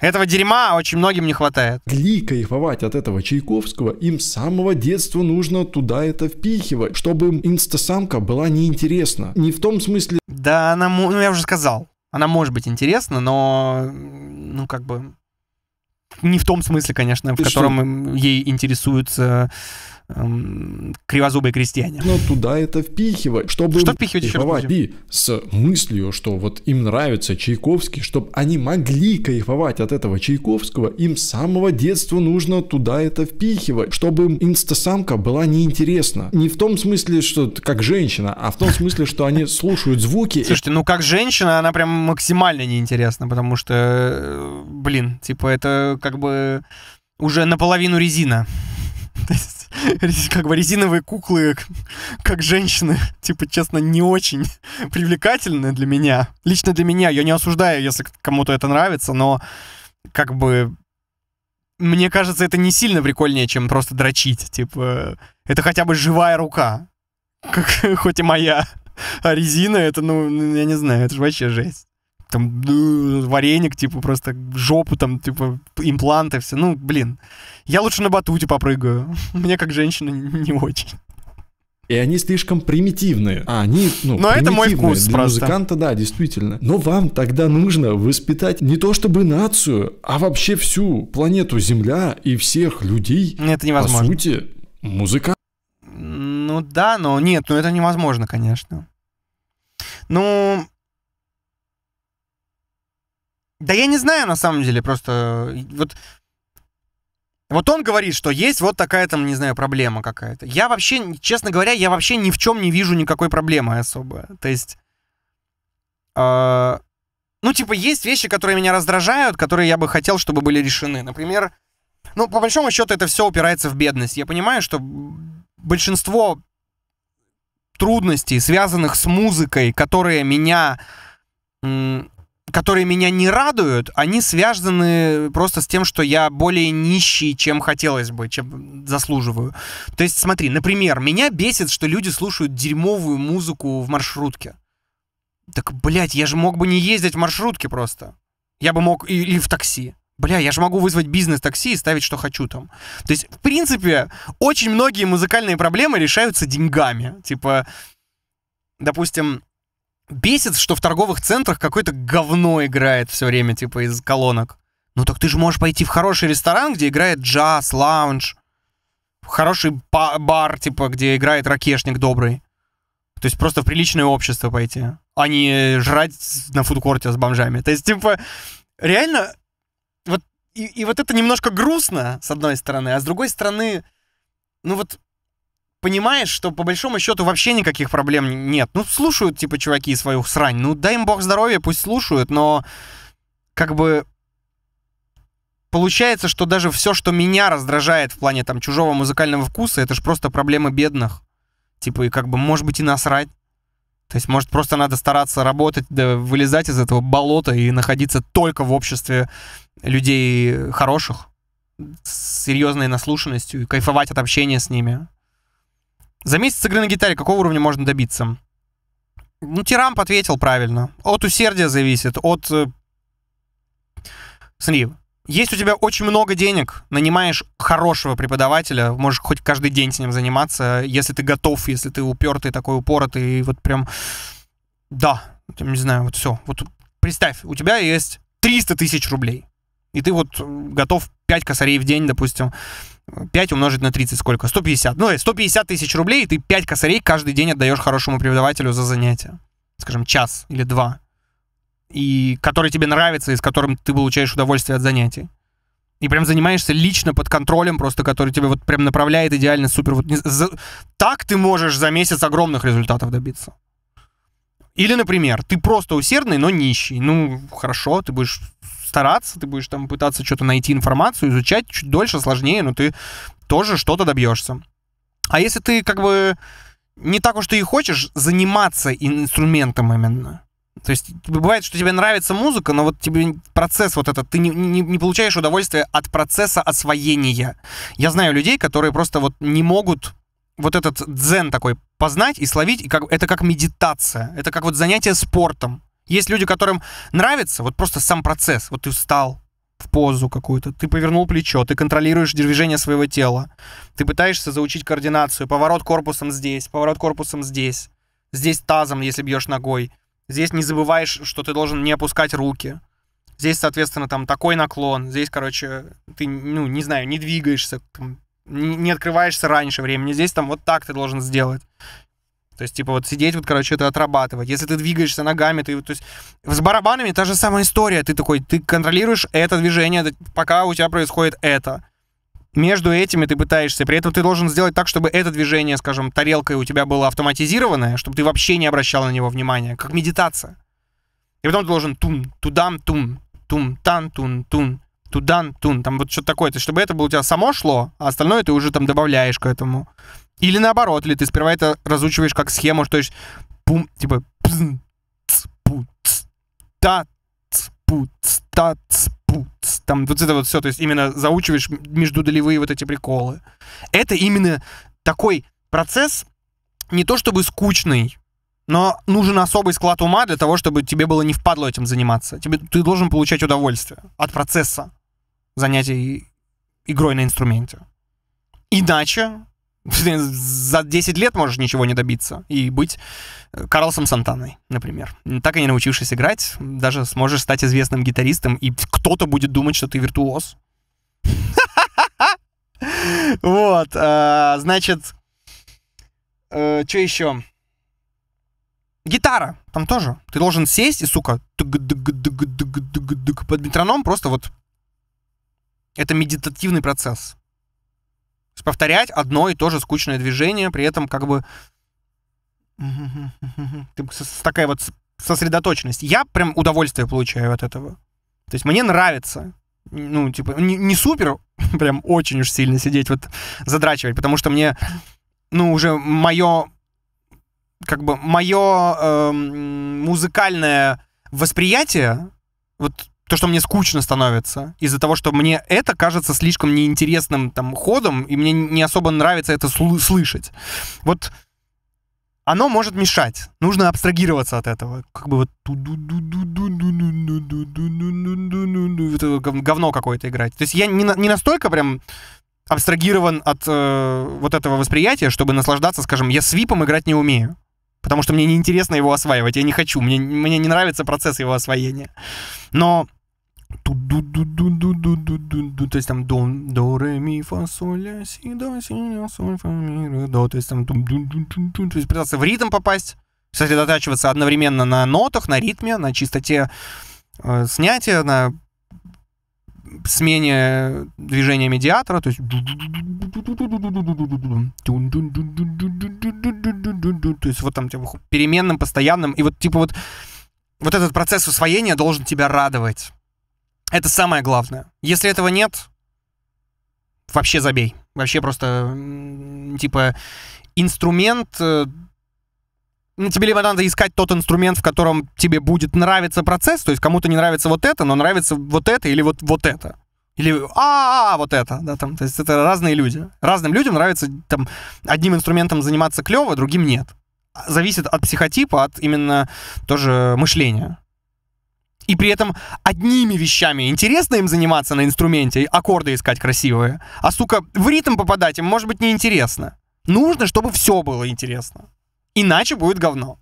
Этого дерьма очень многим не хватает. Гли кайфовать от этого Чайковского им с самого детства нужно туда это впихивать, чтобы им инстасамка была неинтересна. Не в том смысле... Да, она, ну я уже сказал, она может быть интересна, но, ну как бы, не в том смысле, конечно, Ты в котором что? ей интересуются эм, кривозубые крестьяне. Но туда это впихивать, чтобы что впихивать кайфовать и с мыслью, что вот им нравится Чайковский, чтобы они могли кайфовать от этого Чайковского, им с самого детства нужно туда это впихивать, чтобы им инстасамка была неинтересна. Не в том смысле, что как женщина, а в том смысле, что они слушают звуки. Слушайте, ну как женщина, она прям максимально неинтересна, потому что, э, блин, типа это как бы уже наполовину резина. То есть как бы резиновые куклы, как женщины, типа, честно, не очень привлекательны для меня. Лично для меня, я не осуждаю, если кому-то это нравится, но как бы мне кажется, это не сильно прикольнее, чем просто дрочить. Типа, это хотя бы живая рука. Как, хоть и моя. А резина, это, ну, я не знаю, это же вообще жесть там ну, вареник, типа просто жопу, там, типа импланты, все. Ну, блин, я лучше на батуте попрыгаю. Мне как женщина не очень. И они слишком примитивные. А они, ну, Но это мой вкус для просто. музыканта, да, действительно. Но вам тогда нужно воспитать не то чтобы нацию, а вообще всю планету Земля и всех людей. Ну, это невозможно. По сути, музыкант. Ну да, но нет, ну это невозможно, конечно. Ну, да я не знаю, на самом деле, просто э, вот... Вот он говорит, что есть вот такая там, не знаю, проблема какая-то. Я вообще, честно говоря, я вообще ни в чем не вижу никакой проблемы особо. То есть... Э, ну, типа, есть вещи, которые меня раздражают, которые я бы хотел, чтобы были решены. Например, ну, по большому счету, это все упирается в бедность. Я понимаю, что большинство трудностей, связанных с музыкой, которые меня которые меня не радуют, они связаны просто с тем, что я более нищий, чем хотелось бы, чем заслуживаю. То есть, смотри, например, меня бесит, что люди слушают дерьмовую музыку в маршрутке. Так, блядь, я же мог бы не ездить в маршрутке просто. Я бы мог... Или в такси. Бля, я же могу вызвать бизнес-такси и ставить, что хочу там. То есть, в принципе, очень многие музыкальные проблемы решаются деньгами. Типа, допустим, бесит, что в торговых центрах какое-то говно играет все время, типа, из колонок. Ну так ты же можешь пойти в хороший ресторан, где играет джаз, лаунж. В хороший ба бар, типа, где играет ракешник добрый. То есть просто в приличное общество пойти, а не жрать на фудкорте с бомжами. То есть, типа, реально, вот и, и вот это немножко грустно, с одной стороны, а с другой стороны, ну вот понимаешь, что по большому счету вообще никаких проблем нет. Ну, слушают, типа, чуваки свою срань. Ну, дай им бог здоровья, пусть слушают, но как бы получается, что даже все, что меня раздражает в плане там чужого музыкального вкуса, это же просто проблемы бедных. Типа, и как бы, может быть, и насрать. То есть, может, просто надо стараться работать, да, вылезать из этого болота и находиться только в обществе людей хороших, с серьезной наслушанностью, и кайфовать от общения с ними. За месяц игры на гитаре какого уровня можно добиться? Ну, Тирамп ответил правильно. От усердия зависит, от... Э, Смотри, есть у тебя очень много денег, нанимаешь хорошего преподавателя, можешь хоть каждый день с ним заниматься, если ты готов, если ты упертый, такой упоротый, и вот прям... Да, не знаю, вот все. Вот представь, у тебя есть 300 тысяч рублей, и ты вот э, готов 5 косарей в день, допустим, 5 умножить на 30 сколько? 150. Ну, 150 тысяч рублей, и ты 5 косарей каждый день отдаешь хорошему преподавателю за занятие. Скажем, час или два. И который тебе нравится, и с которым ты получаешь удовольствие от занятий. И прям занимаешься лично под контролем, просто который тебе вот прям направляет идеально супер. Вот, за, так ты можешь за месяц огромных результатов добиться. Или, например, ты просто усердный, но нищий. Ну, хорошо, ты будешь стараться, ты будешь там пытаться что-то найти информацию, изучать чуть дольше, сложнее, но ты тоже что-то добьешься. А если ты как бы не так уж ты и хочешь заниматься инструментом именно, то есть бывает, что тебе нравится музыка, но вот тебе процесс вот этот, ты не, не, не получаешь удовольствия от процесса освоения. Я знаю людей, которые просто вот не могут вот этот дзен такой познать и словить, и как, это как медитация, это как вот занятие спортом. Есть люди, которым нравится вот просто сам процесс. Вот ты встал в позу какую-то, ты повернул плечо, ты контролируешь движение своего тела, ты пытаешься заучить координацию, поворот корпусом здесь, поворот корпусом здесь, здесь тазом, если бьешь ногой, здесь не забываешь, что ты должен не опускать руки, здесь, соответственно, там такой наклон, здесь, короче, ты, ну, не знаю, не двигаешься, там, не открываешься раньше времени, здесь там вот так ты должен сделать. То есть, типа, вот сидеть, вот, короче, это отрабатывать. Если ты двигаешься ногами, ты, то есть, с барабанами та же самая история. Ты такой, ты контролируешь это движение, пока у тебя происходит это. Между этими ты пытаешься, при этом ты должен сделать так, чтобы это движение, скажем, тарелкой у тебя было автоматизированное, чтобы ты вообще не обращал на него внимания, как медитация. И потом ты должен тун, тудан тун, тун, тан, тун, тун, тудан, тун, там вот что-то такое. То есть, чтобы это было у тебя само шло, а остальное ты уже там добавляешь к этому. Или наоборот, или ты сперва это разучиваешь как схему, что есть пум, типа пзн, ц, пу, ц, та, ц, пу, ц, та, ц, пу, ц. Там вот это вот все, то есть именно заучиваешь междудолевые вот эти приколы. Это именно такой процесс, не то чтобы скучный, но нужен особый склад ума для того, чтобы тебе было не впадло этим заниматься. Тебе, ты должен получать удовольствие от процесса занятий игрой на инструменте. Иначе за 10 лет можешь ничего не добиться и быть Карлсом Сантаной, например. Так и не научившись играть, даже сможешь стать известным гитаристом, и кто-то будет думать, что ты виртуоз. Вот, значит, что еще? Гитара, там тоже. Ты должен сесть и, сука, под метроном просто вот... Это медитативный процесс есть повторять одно и то же скучное движение, при этом как бы... такая вот сосредоточенность. Я прям удовольствие получаю от этого. То есть мне нравится. Ну, типа, не, не супер, прям очень уж сильно сидеть вот задрачивать, потому что мне, ну, уже мое, как бы, мое э, эм, музыкальное восприятие, вот то, что мне скучно становится из-за того, что мне это кажется слишком неинтересным там ходом, и мне не особо нравится это сл- слышать. Вот оно может мешать. Нужно абстрагироваться от этого. Как бы вот это говно какое-то играть. То есть я не, на... не настолько прям абстрагирован от э, вот этого восприятия, чтобы наслаждаться, скажем, я с випом играть не умею. Потому что мне неинтересно его осваивать, я не хочу, мне, мне не нравится процесс его освоения. Но то есть там до, до, ре, ми, фа, соль, ля, си, до, си, ля, соль, фа, ми, ре, до, то есть там дун, дун, дун, дун, дун, то есть пытаться в ритм попасть, сосредотачиваться одновременно на нотах, на ритме, на чистоте э, снятия, на смене движения медиатора, то есть то есть вот там типа, переменным, постоянным, и вот типа вот вот этот процесс усвоения должен тебя радовать это самое главное. Если этого нет, вообще забей. Вообще просто, типа, инструмент... Э, ну, тебе либо надо искать тот инструмент, в котором тебе будет нравиться процесс, то есть кому-то не нравится вот это, но нравится вот это или вот, вот это. Или а, -а, а вот это, да, там, то есть это разные люди. Разным людям нравится там одним инструментом заниматься клево, другим нет. Зависит от психотипа, от именно тоже мышления и при этом одними вещами интересно им заниматься на инструменте, аккорды искать красивые, а, сука, в ритм попадать им может быть неинтересно. Нужно, чтобы все было интересно. Иначе будет говно.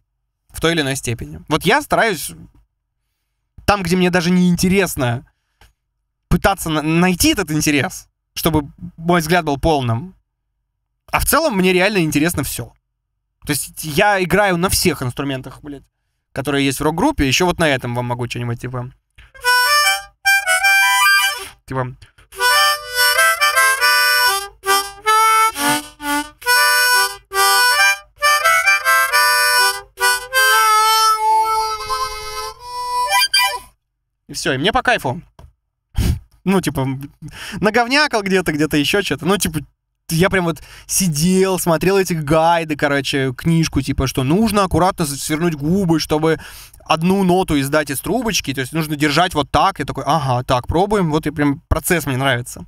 В той или иной степени. Вот я стараюсь там, где мне даже не интересно, пытаться на- найти этот интерес, чтобы мой взгляд был полным. А в целом мне реально интересно все. То есть я играю на всех инструментах, блядь которые есть в рок-группе, еще вот на этом вам могу что-нибудь типа... Типа... И все, и мне по кайфу. Ну, типа, наговнякал где-то, где-то еще что-то. Ну, типа, я прям вот сидел, смотрел эти гайды, короче, книжку, типа, что нужно аккуратно свернуть губы, чтобы одну ноту издать из трубочки, то есть нужно держать вот так. Я такой, ага, так, пробуем. Вот и прям процесс мне нравится.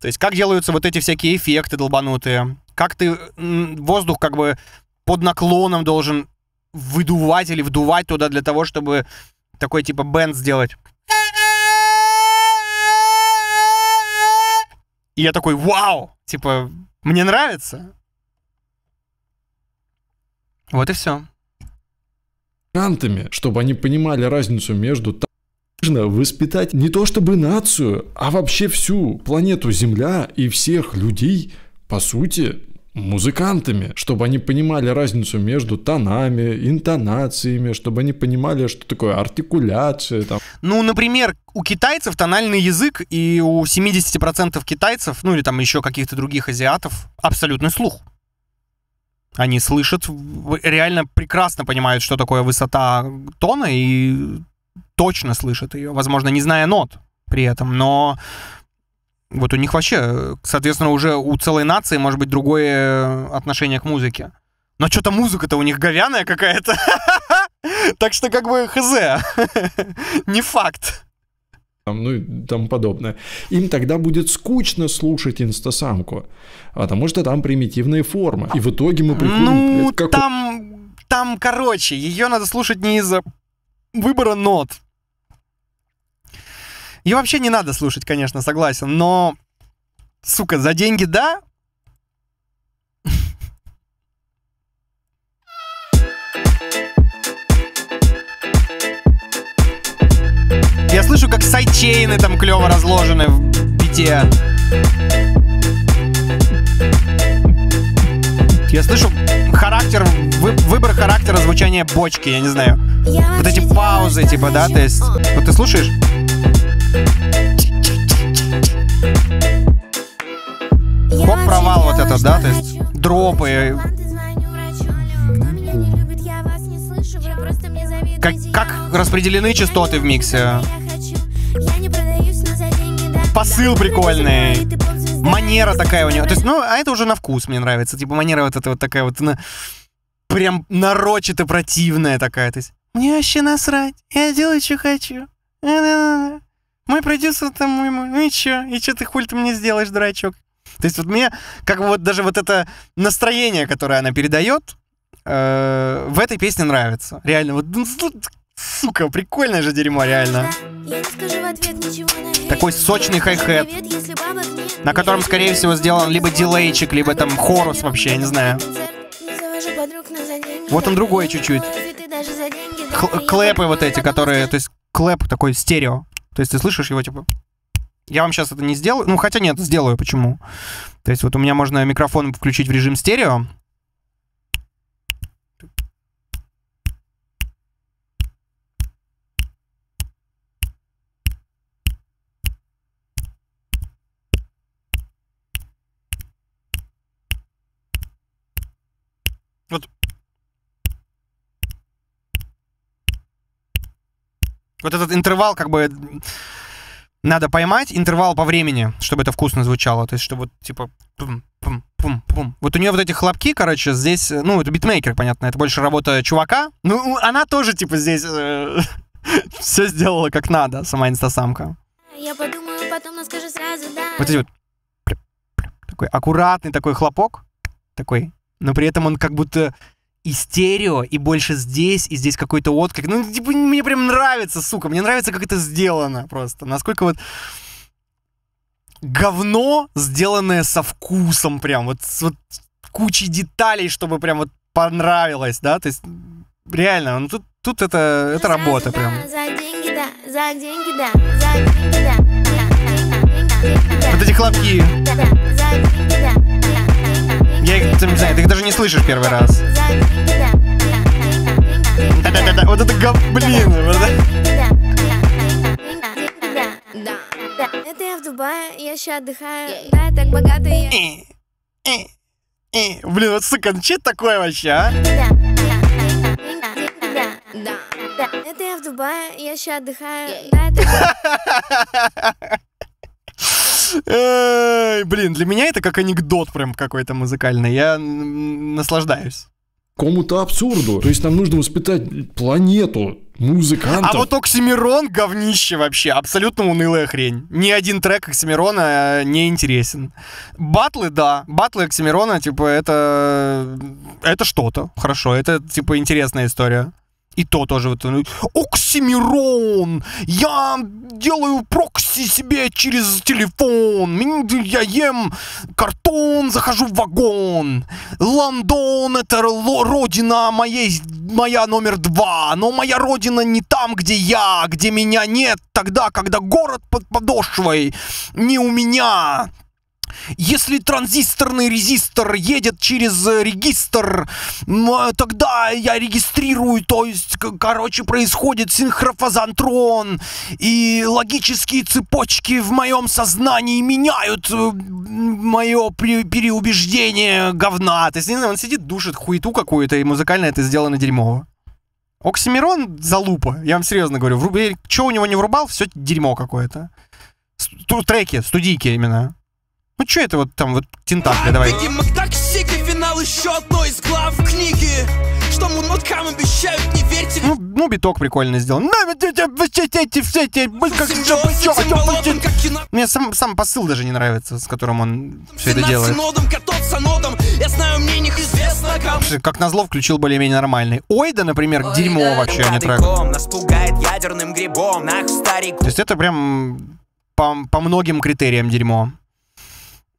То есть как делаются вот эти всякие эффекты долбанутые, как ты воздух как бы под наклоном должен выдувать или вдувать туда для того, чтобы такой типа бенд сделать. И я такой, вау! Типа, мне нравится. Вот и все. Антами, чтобы они понимали разницу между нужно воспитать не то чтобы нацию, а вообще всю планету Земля и всех людей, по сути, музыкантами, чтобы они понимали разницу между тонами, интонациями, чтобы они понимали, что такое артикуляция. Там. Ну, например, у китайцев тональный язык, и у 70% китайцев, ну или там еще каких-то других азиатов, абсолютный слух. Они слышат, реально прекрасно понимают, что такое высота тона, и точно слышат ее, возможно, не зная нот при этом, но вот у них вообще, соответственно, уже у целой нации может быть другое отношение к музыке. Но что-то музыка-то у них говяная какая-то. Так что как бы хз. Не факт. Там, ну и тому подобное. Им тогда будет скучно слушать инстасамку, потому а что там примитивные формы. И в итоге мы приходим... Ну, как... там, там, короче, ее надо слушать не из-за выбора нот, ее вообще не надо слушать, конечно, согласен, но... Сука, за деньги да? Я слышу, как сайдчейны там клево разложены в бите. Я слышу характер, вы, выбор характера звучания бочки, я не знаю. Вот эти паузы, типа, да, то есть... Вот ты слушаешь? Хоп, провал вот это, да? То есть дропы. Как, как распределены частоты в миксе? Посыл прикольный. Манера такая у него, То есть, ну, а это уже на вкус мне нравится. Типа манера вот эта вот такая вот... На... Ну, прям нарочито противная такая. То есть, мне вообще насрать. Я делаю, что хочу мой продюсер там, мой, ну и чё, и чё ты хуль ты мне сделаешь, дурачок? То есть вот мне, как бы вот даже вот это настроение, которое она передает, э, в этой песне нравится. Реально, вот, ну, сука, прикольное же дерьмо, реально. Такой сочный хай хэт на котором, скорее всего, сделан либо дилейчик, либо там хорус вообще, я не знаю. Вот он другой чуть-чуть. Клэпы вот эти, которые, то есть клэп такой стерео. То есть ты слышишь его, типа, я вам сейчас это не сделаю. Ну, хотя нет, сделаю. Почему? То есть вот у меня можно микрофон включить в режим стерео, вот этот интервал как бы надо поймать, интервал по времени, чтобы это вкусно звучало, то есть чтобы типа пум, пум, пум, пум. Вот у нее вот эти хлопки, короче, здесь, э, ну, это битмейкер, понятно, это больше работа чувака. Ну, она тоже, типа, здесь э, все сделала как надо, сама инстасамка. Я подумаю, потом, но сразу, да. Вот эти вот такой аккуратный такой хлопок, такой, но при этом он как будто и стерео, и больше здесь, и здесь какой-то отклик. Ну, типа, мне прям нравится, сука, мне нравится, как это сделано просто. Насколько вот говно, сделанное со вкусом прям, вот, вот кучей деталей, чтобы прям вот понравилось, да, то есть реально, ну, тут, тут это, это работа прям. Вот эти хлопки. Я их, не знаю, ты их даже не слышишь первый раз вот это гов... Блин, вот это... Это я в Дубае, я сейчас отдыхаю. Да, я так богата я. Э, э, э. Блин, вот сука, ну что такое вообще, а? Это я в Дубае, я сейчас отдыхаю. Да, это... Блин, для меня это как анекдот прям какой-то музыкальный. Я наслаждаюсь какому-то абсурду. То есть нам нужно воспитать планету музыкантов. А вот Оксимирон говнище вообще, абсолютно унылая хрень. Ни один трек Оксимирона э, не интересен. Батлы, да, батлы Оксимирона, типа, это... Э, это что-то, хорошо, это, типа, интересная история. И то тоже вот ну, Оксимирон, я делаю прокси себе через телефон, я ем картон, захожу в вагон. Лондон это родина моей, моя номер два, но моя родина не там, где я, где меня нет тогда, когда город под подошвой, не у меня. Если транзисторный резистор едет через э, регистр, э, тогда я регистрирую, то есть, короче, происходит синхрофазантрон, и логические цепочки в моем сознании меняют э, мое переубеждение говна. То есть, не знаю, он сидит, душит хуету какую-то, и музыкально это сделано дерьмово. Оксимирон залупа, я вам серьезно говорю. Что у него не врубал, все дерьмо какое-то. Сту треки, студийки именно. Ну что это вот там вот тентакли, давай. Токсик и финал еще одной из глав книги. Что мунуткам обещают, не верьте. Ну, ну биток прикольно сделан. Мне сам, сам посыл даже не нравится, с которым он все это делает. Нодом, кататься нодом. Я знаю, мне неизвестно кому. Как назло включил более-менее нормальный. Ой, да, например, Ой, дерьмо да. вообще, а не трек. Нас пугает ядерным грибом, нах, старик. То есть это прям по, по многим критериям дерьмо.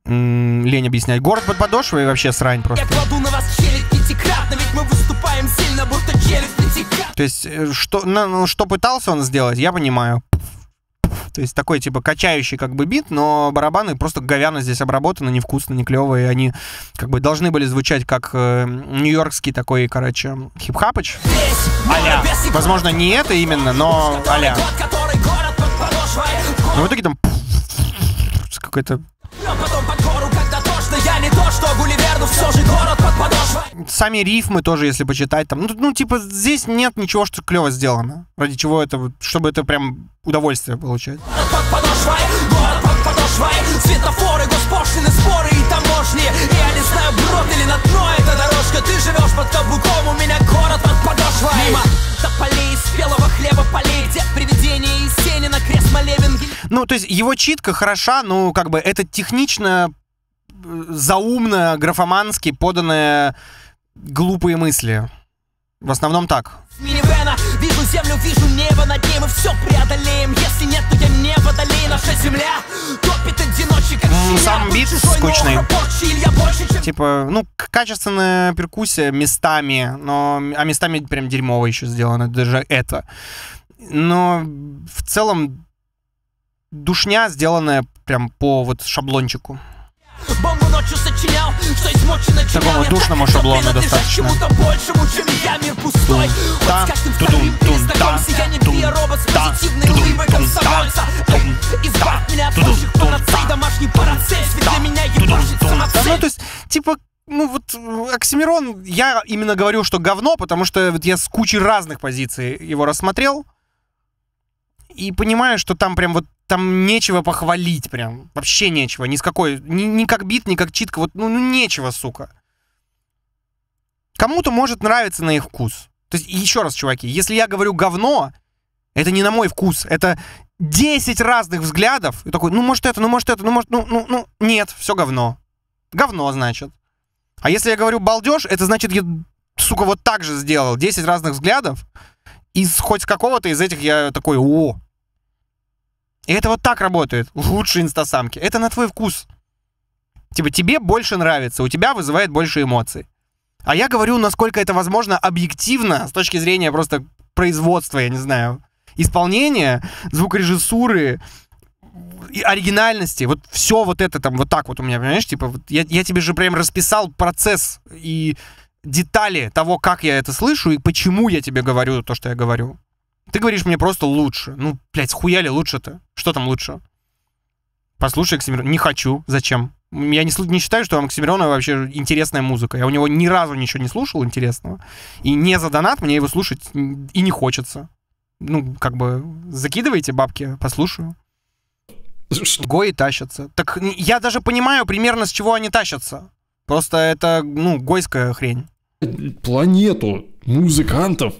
М-м, лень объяснять. Город под подошвой и вообще срань просто. Я кладу на вас челюсть пятикратно, ведь мы выступаем сильно, будто челюсть пятикратно. То есть, э, что, ну, что пытался он сделать, я понимаю. То есть такой типа качающий как бы бит, но барабаны просто говяно здесь обработаны, невкусно, не клевые. Они как бы должны были звучать как э, нью-йоркский такой, короче, хип-хапыч. Аля. Возможно, не это именно, но аля. Но в итоге там какой-то то, что Гулливерду все же город под подошвой. Сами рифмы тоже, если почитать, там, ну, ну типа, здесь нет ничего, что клево сделано. Ради чего это, чтобы это прям удовольствие получать. под подошвой, город под подошвой, светофоры, госпошлины, споры и таможни. Я не знаю, брод или на дно эта дорожка, ты живешь под каблуком, у меня город под подошвой. Мимо тополей из спелого хлеба полей, где привидение Есенина, крест молебен. Ну, то есть его читка хороша, но как бы это технично заумно, графомански поданные глупые мысли. В основном так. В вижу землю, вижу небо над ней, мы все преодолеем. Если нет, то я не водолей, наша земля топит одиночек, ну, Сам бит скучный. Типа, ну, качественная перкуссия местами, но, а местами прям дерьмово еще сделано, даже это. Но в целом душня сделанная прям по вот шаблончику ночью сочинял, что измочено Такому душному шаблону достаточно. Чему-то большему, чем я, мир пустой. Вот с каждым вторым перезнаком сияние биоробот с позитивной улыбкой комсомольца. Избавь меня от божьих панацей, домашний парацельс, ведь для меня ебашит самоцель. Ну, то есть, типа, ну вот Оксимирон, я именно говорю, что говно, потому что вот я с кучей разных позиций его рассмотрел и понимаю, что там прям вот там нечего похвалить прям. Вообще нечего. Ни с какой. Ни, ни как бит, ни как читка. Вот, ну, ну нечего, сука. Кому-то может нравиться на их вкус. То есть, еще раз, чуваки, если я говорю говно, это не на мой вкус. Это 10 разных взглядов. И такой, ну, может, это, ну, может, это, ну, может, ну, ну, ну. Нет, все говно. Говно, значит. А если я говорю балдеж, это значит, я, сука, вот так же сделал. 10 разных взглядов. И хоть с какого-то из этих я такой, о, и это вот так работает. Лучшие инстасамки. Это на твой вкус. Типа тебе больше нравится, у тебя вызывает больше эмоций. А я говорю, насколько это возможно объективно, с точки зрения просто производства, я не знаю, исполнения, звукорежиссуры, и оригинальности, вот все вот это там вот так вот у меня, понимаешь, типа вот я, я тебе же прям расписал процесс и детали того, как я это слышу и почему я тебе говорю то, что я говорю. Ты говоришь мне просто лучше. Ну, блядь, хуяли лучше-то? Что там лучше? Послушай Оксимирона. Не хочу. Зачем? Я не, не считаю, что у Оксимирона вообще интересная музыка. Я у него ни разу ничего не слушал интересного. И не за донат мне его слушать и не хочется. Ну, как бы, закидывайте бабки, послушаю. Что? Гои тащатся. Так я даже понимаю примерно, с чего они тащатся. Просто это, ну, гойская хрень. Планету музыкантов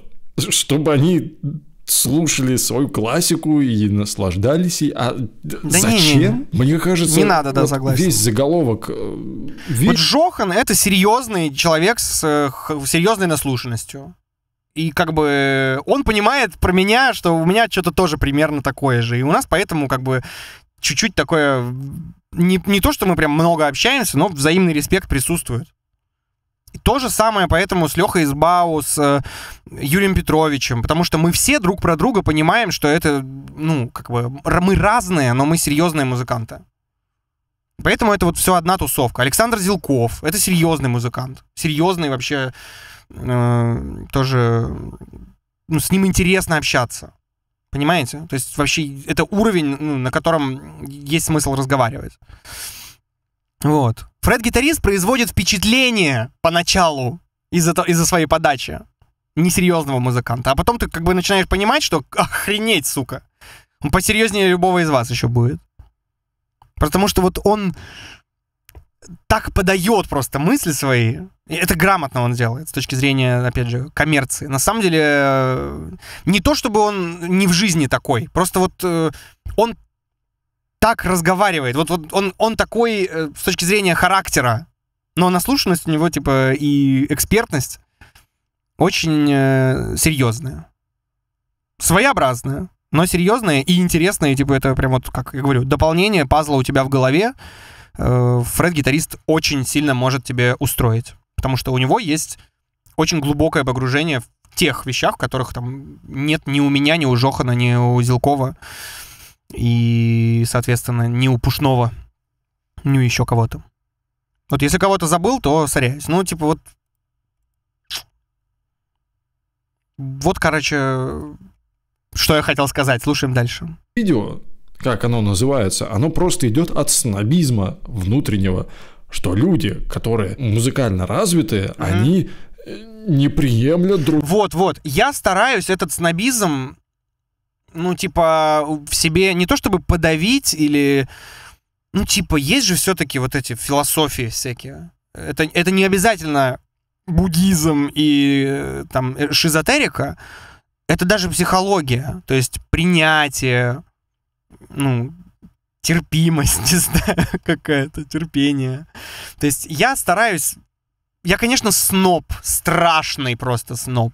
чтобы они слушали свою классику и наслаждались ей. А да зачем? Не, не, Мне кажется, не надо, да, вот весь заголовок. Э, весь... Вот Жохан это серьезный человек с э, серьезной наслушанностью. И как бы он понимает про меня, что у меня что-то тоже примерно такое же. И у нас поэтому как бы чуть-чуть такое... Не, не то, что мы прям много общаемся, но взаимный респект присутствует. То же самое поэтому с Лехой Избау, с э, Юрием Петровичем, потому что мы все друг про друга понимаем, что это, ну, как бы, мы разные, но мы серьезные музыканты. Поэтому это вот все одна тусовка. Александр Зилков, это серьезный музыкант, серьезный вообще, э, тоже, ну, с ним интересно общаться. Понимаете? То есть вообще это уровень, ну, на котором есть смысл разговаривать. Вот. Фред-гитарист производит впечатление поначалу из-за из своей подачи несерьезного музыканта. А потом ты как бы начинаешь понимать, что охренеть, сука. Он посерьезнее любого из вас еще будет. Потому что вот он так подает просто мысли свои. И это грамотно он делает с точки зрения, опять же, коммерции. На самом деле, э, не то чтобы он не в жизни такой, просто вот э, он так разговаривает. Вот, вот он, он такой э, с точки зрения характера, но наслушанность у него, типа, и экспертность очень э, серьезная. Своеобразная, но серьезная и интересная. Типа, это прям вот, как я говорю, дополнение пазла у тебя в голове. Э, Фред-гитарист очень сильно может тебе устроить. Потому что у него есть очень глубокое погружение в тех вещах, в которых там нет ни у меня, ни у Жохана, ни у Зилкова и, соответственно, ни у Пушного, ни у еще кого-то. Вот если кого-то забыл, то соряюсь. Ну, типа вот... Вот, короче, что я хотел сказать. Слушаем дальше. Видео, как оно называется, оно просто идет от снобизма внутреннего, что люди, которые музыкально развитые, mm-hmm. они э, не приемлят друг... Вот, вот. Я стараюсь этот снобизм ну, типа, в себе не то чтобы подавить или... Ну, типа, есть же все-таки вот эти философии всякие. Это, это не обязательно буддизм и э, там э, шизотерика. Это даже психология. То есть принятие, ну, терпимость, не знаю, какая-то, терпение. То есть я стараюсь... Я, конечно, сноб, страшный просто сноб.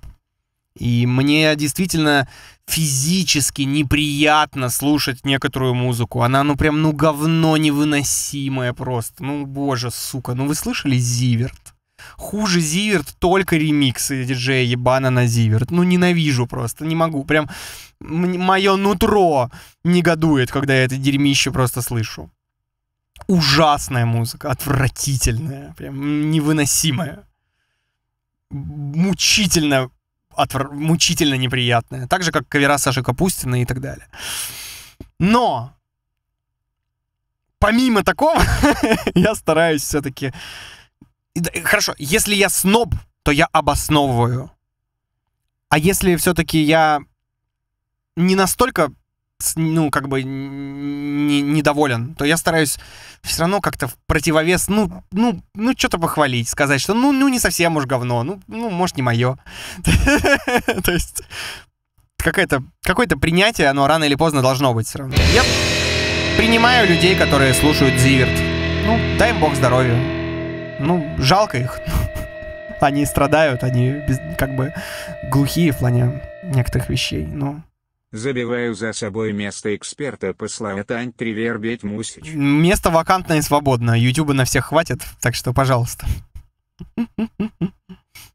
И мне действительно физически неприятно слушать некоторую музыку. Она, ну прям, ну говно невыносимое просто. Ну боже, сука, ну вы слышали Зиверт? Хуже Зиверт только ремиксы диджея ебана на Зиверт. Ну ненавижу просто, не могу. Прям мое нутро негодует, когда я это дерьмище просто слышу. Ужасная музыка, отвратительная, прям невыносимая. Мучительно отвр... мучительно неприятное. Так же, как кавера Саши Капустина и так далее. Но помимо такого, я стараюсь все-таки... Хорошо, если я сноб, то я обосновываю. А если все-таки я не настолько ну, как бы не, недоволен, то я стараюсь все равно как-то в противовес, ну, ну, ну, что-то похвалить, сказать, что ну, ну, не совсем уж говно, ну, ну, может, не мое. То есть какое-то какое принятие, оно рано или поздно должно быть все равно. Я принимаю людей, которые слушают Зиверт. Ну, дай им бог здоровья. Ну, жалко их. Они страдают, они как бы глухие в плане некоторых вещей, но... Забиваю за собой место эксперта по Тань Тривербеть Мусич. Место вакантное и свободно. Ютуба на всех хватит, так что, пожалуйста.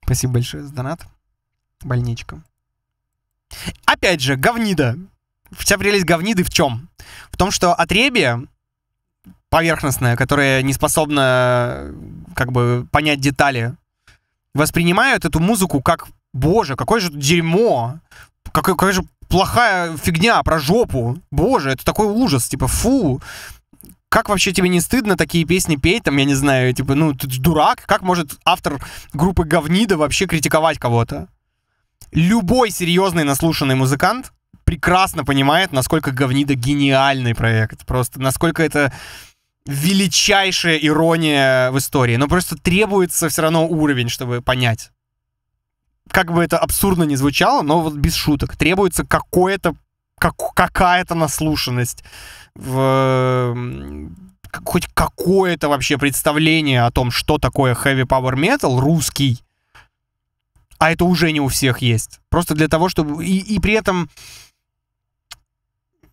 Спасибо большое за донат. Больничка. Опять же, говнида. Вся прелесть говниды в чем? В том, что отребие поверхностное, которое не способно как бы понять детали, воспринимают эту музыку как «Боже, какое же дерьмо! какая, какая же плохая фигня про жопу. Боже, это такой ужас, типа, фу. Как вообще тебе не стыдно такие песни петь, там, я не знаю, типа, ну, ты дурак, как может автор группы Говнида вообще критиковать кого-то? Любой серьезный наслушанный музыкант прекрасно понимает, насколько Говнида гениальный проект, просто насколько это величайшая ирония в истории. Но просто требуется все равно уровень, чтобы понять как бы это абсурдно не звучало, но вот без шуток, требуется какое-то, как, какая-то наслушанность в хоть какое-то вообще представление о том, что такое heavy power metal русский, а это уже не у всех есть. Просто для того, чтобы... И, и при этом...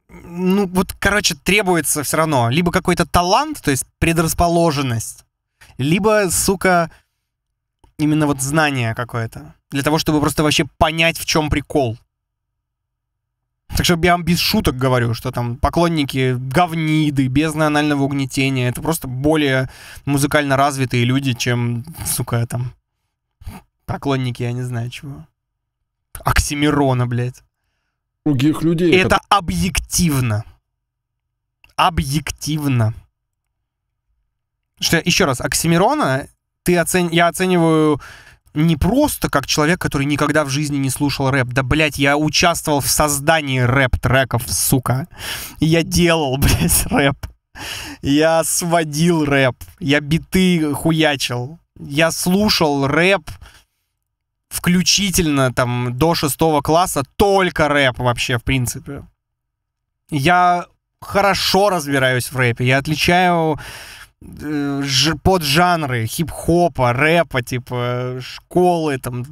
Ну, вот, короче, требуется все равно либо какой-то талант, то есть предрасположенность, либо, сука, именно вот знание какое-то для того, чтобы просто вообще понять, в чем прикол. Так что я вам без шуток говорю, что там поклонники говниды, без анального угнетения. Это просто более музыкально развитые люди, чем, сука, там, поклонники, я не знаю чего. Оксимирона, блядь. Других людей. Это это объективно. Объективно. Что, еще раз, Оксимирона, ты оцен... я оцениваю не просто как человек, который никогда в жизни не слушал рэп. Да, блядь, я участвовал в создании рэп-треков, сука. Я делал, блядь, рэп. Я сводил рэп. Я биты хуячил. Я слушал рэп включительно там до шестого класса только рэп вообще, в принципе. Я хорошо разбираюсь в рэпе. Я отличаю Э, поджанры хип-хопа, рэпа, типа школы, там,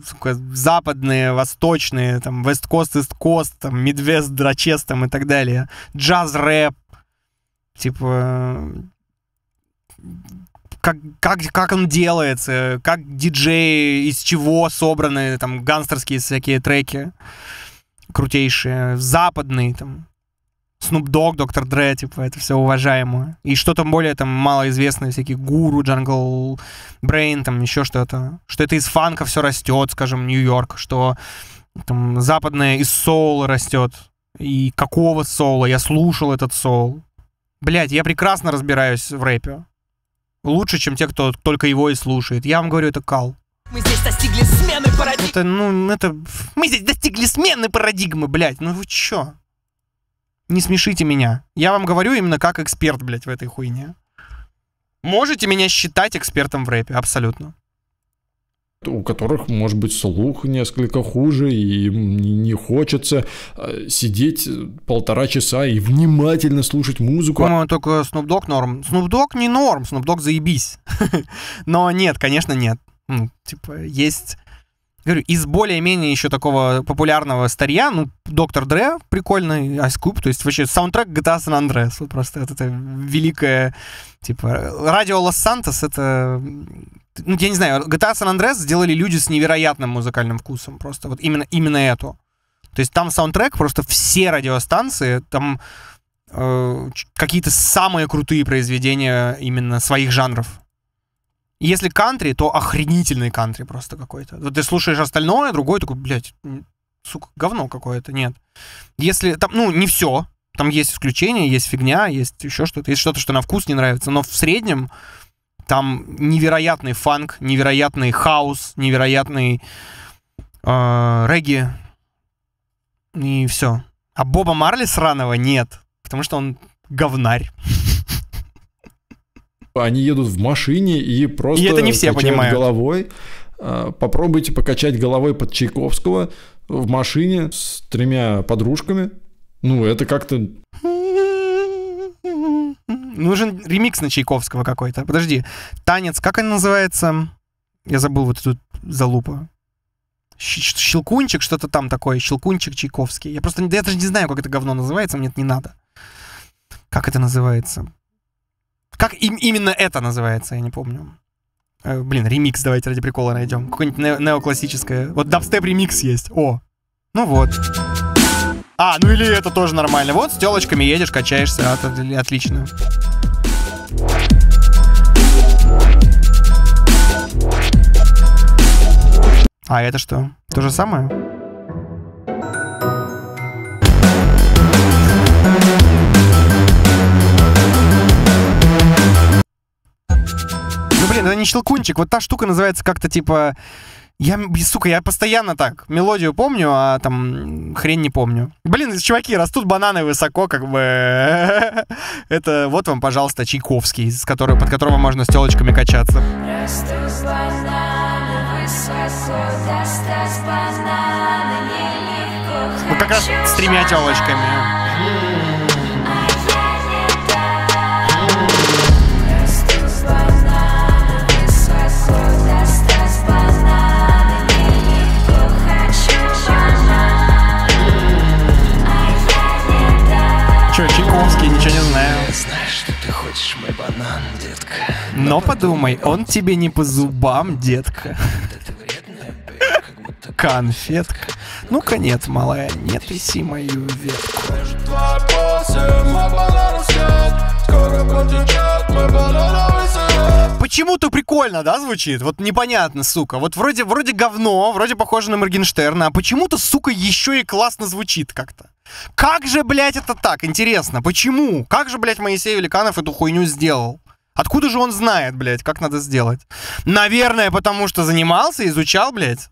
западные, восточные, там, вест-кост, ист-кост, там, мидвест, драчес, там, и так далее. Джаз-рэп, типа, как, как, как он делается, как диджеи, из чего собраны, там, гангстерские всякие треки крутейшие, западные, там, Snoop Dogg, Доктор Dr. Dre, типа, это все уважаемо. И что там более там малоизвестное, всякие гуру, джангл, брейн, там еще что-то. Что это из фанка все растет, скажем, Нью-Йорк, что там западное из соула растет. И какого соула? Я слушал этот соул. Блять, я прекрасно разбираюсь в рэпе. Лучше, чем те, кто только его и слушает. Я вам говорю, это кал. Мы здесь достигли смены парадигмы. Это, ну, это... Мы здесь достигли смены парадигмы, блядь. Ну вы чё? Не смешите меня. Я вам говорю именно как эксперт, блядь, в этой хуйне. Можете меня считать экспертом в рэпе, абсолютно. У которых, может быть, слух несколько хуже, и не хочется э, сидеть э, полтора часа и внимательно слушать музыку. По-моему, только Snoop Dogg норм. Snoop Dogg не норм, Snoop Dogg заебись. Но нет, конечно, нет. Ну, типа, есть Говорю, из более-менее еще такого популярного старья, ну, Доктор Дре, прикольный, Ice Cube, то есть вообще саундтрек GTA San Andreas, вот просто это, это великое, типа, радио Лос-Сантос, это, ну, я не знаю, GTA San Andreas сделали люди с невероятным музыкальным вкусом, просто вот именно, именно эту. То есть там саундтрек, просто все радиостанции, там э, какие-то самые крутые произведения именно своих жанров если кантри, то охренительный кантри просто какой-то. Вот ты слушаешь остальное, другой такой, блядь, сука, говно какое-то, нет. Если там, ну, не все, там есть исключения, есть фигня, есть еще что-то, есть что-то, что на вкус не нравится, но в среднем там невероятный фанк, невероятный хаос, невероятный э, регги и все. А Боба Марли сраного нет, потому что он говнарь. Они едут в машине и просто и это не все понимают. головой. А, попробуйте покачать головой под Чайковского в машине с тремя подружками. Ну, это как-то... Нужен ремикс на Чайковского какой-то. Подожди. Танец, как он называется? Я забыл вот эту залупу. Щелкунчик, что-то там такое. Щелкунчик Чайковский. Я просто я даже не знаю, как это говно называется. Мне это не надо. Как это называется? Как им, именно это называется, я не помню. Э, блин, ремикс давайте ради прикола найдем. Какое-нибудь не- неоклассическое. Вот дабстеп ремикс есть. О, ну вот. А, ну или это тоже нормально. Вот с телочками едешь, качаешься, от, отлично. А это что? То же самое? она ну, не щелкунчик. Вот та штука называется как-то типа... Я, сука, я постоянно так. Мелодию помню, а там хрень не помню. Блин, чуваки, растут бананы высоко, как бы. Это вот вам, пожалуйста, Чайковский, с которого под которого можно с телочками качаться. Ну, как раз с тремя телочками. ничего не знаю. Я знаю, что ты хочешь мой банан, детка. Но, Но подумай, он тебе не по зубам, детка. Да ты конфетка. Ну-ка нет, малая, не тряси мою ветку. Почему-то прикольно, да, звучит? Вот непонятно, сука. Вот вроде, вроде говно, вроде похоже на Моргенштерна, а почему-то, сука, еще и классно звучит как-то. Как же, блядь, это так? Интересно, почему? Как же, блядь, Моисей Великанов эту хуйню сделал? Откуда же он знает, блядь, как надо сделать? Наверное, потому что занимался, изучал, блядь.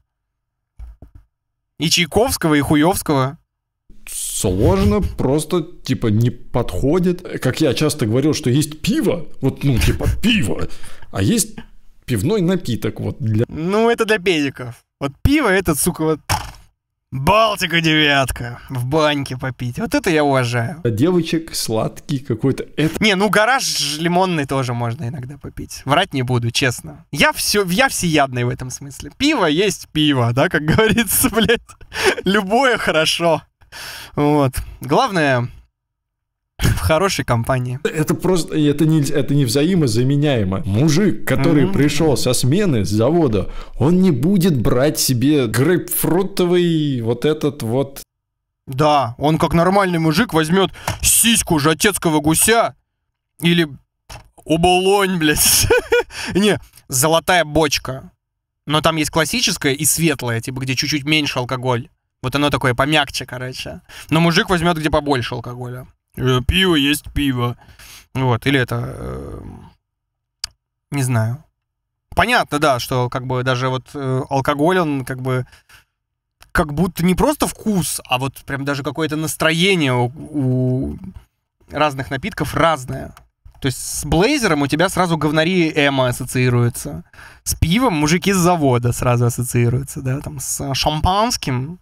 И Чайковского, и Хуевского. Сложно, просто, типа, не подходит. Как я часто говорил, что есть пиво, вот, ну, типа, пиво, а есть пивной напиток, вот, для... Ну, это для педиков. Вот пиво это, сука, вот Балтика девятка. В баньке попить. Вот это я уважаю. А девочек сладкий какой-то. Это... Не, ну гараж лимонный тоже можно иногда попить. Врать не буду, честно. Я все, я всеядный в этом смысле. Пиво есть пиво, да, как говорится, блядь. Любое хорошо. Вот. Главное, в хорошей компании. Это просто, это не, это не взаимозаменяемо. Мужик, который mm-hmm. пришел со смены, с завода, он не будет брать себе грейпфрутовый вот этот вот... Да, он как нормальный мужик возьмет сиську жатецкого гуся или оболонь, блядь. не, золотая бочка. Но там есть классическая и светлая, типа, где чуть-чуть меньше алкоголь. Вот оно такое помягче, короче. Но мужик возьмет, где побольше алкоголя. Э, пиво есть пиво. Вот, или это... Э, не знаю. Понятно, да, что как бы даже вот э, алкоголь, он как бы как будто не просто вкус, а вот прям даже какое-то настроение у, у разных напитков разное. То есть с блейзером у тебя сразу говнари эмо ассоциируется, С пивом мужики с завода сразу ассоциируются, да, там с шампанским.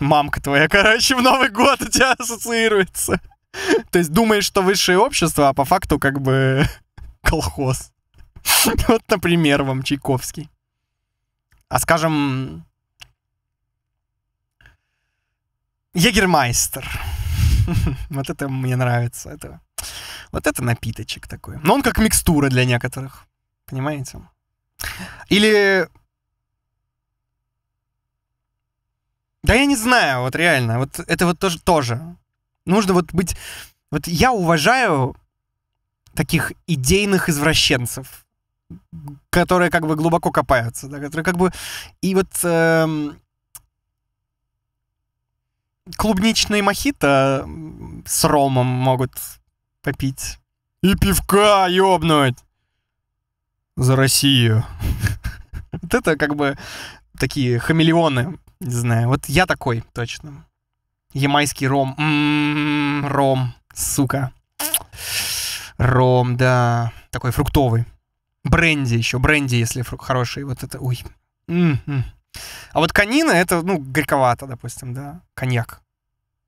Мамка твоя, короче, в Новый год у тебя ассоциируется. То есть думаешь, что высшее общество, а по факту как бы колхоз. Вот, например, вам Чайковский. А скажем, Егермайстер. Вот это мне нравится. Это... Вот это напиточек такой. Но он как микстура для некоторых. Понимаете? Или... Да я не знаю, вот реально. Вот это вот тоже, тоже. Нужно вот быть... Вот я уважаю таких идейных извращенцев, которые как бы глубоко копаются, да, которые как бы... И вот эм, клубничные мохито с ромом могут попить. И пивка ёбнуть! За Россию. Вот это как бы такие хамелеоны, не знаю. Вот я такой, точно. Ямайский ром. М-м-м, ром, сука. Ром, да. Такой фруктовый. Бренди еще, бренди, если хороший. Вот это, ой. М-м-м. А вот конина, это, ну, горьковато, допустим, да. Коньяк.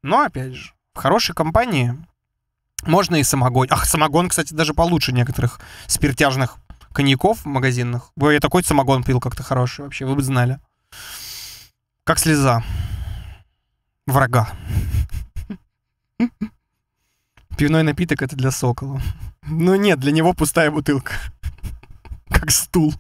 Но, опять же, в хорошей компании можно и самогон. Ах, самогон, кстати, даже получше некоторых спиртяжных коньяков магазинных. Ой, я такой самогон пил как-то хороший вообще, вы бы знали. Как слеза врага. Пивной напиток — это для сокола. Ну нет, для него пустая бутылка. Как стул.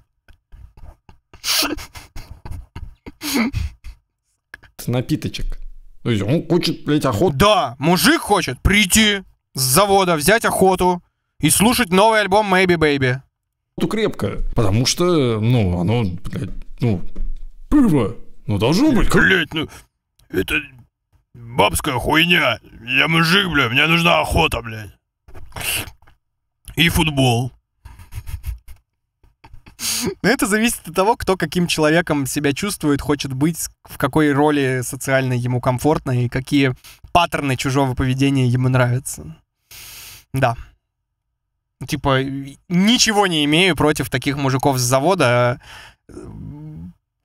Напиточек. То есть он хочет, блядь, охоту. Да, мужик хочет прийти с завода, взять охоту и слушать новый альбом Maybe Baby. Охоту крепко, потому что, ну, оно, блядь, ну, пиво. Ну, должно быть. Блядь, ну, это Бабская хуйня. Я мужик, бля, мне нужна охота, блядь. И футбол. Но ну, это зависит от того, кто каким человеком себя чувствует, хочет быть, в какой роли социально ему комфортно и какие паттерны чужого поведения ему нравятся. Да. Типа, ничего не имею против таких мужиков с завода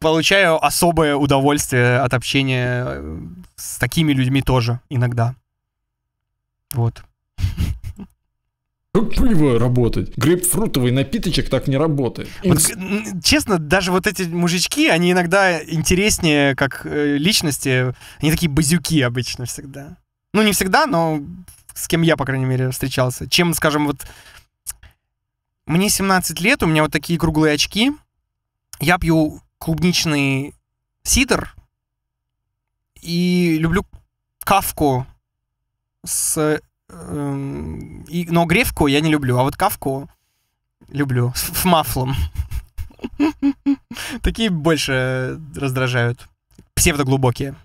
получаю особое удовольствие от общения э, с такими людьми тоже иногда. Вот. Как пиво работать? Грейпфрутовый напиточек так не работает. Вот, честно, даже вот эти мужички, они иногда интереснее как э, личности. Они такие базюки обычно всегда. Ну, не всегда, но с кем я, по крайней мере, встречался. Чем, скажем, вот... Мне 17 лет, у меня вот такие круглые очки. Я пью клубничный сидр и люблю кавку с... Э, и, но гревку я не люблю, а вот кавку люблю с, с мафлом. Такие больше раздражают. Псевдоглубокие.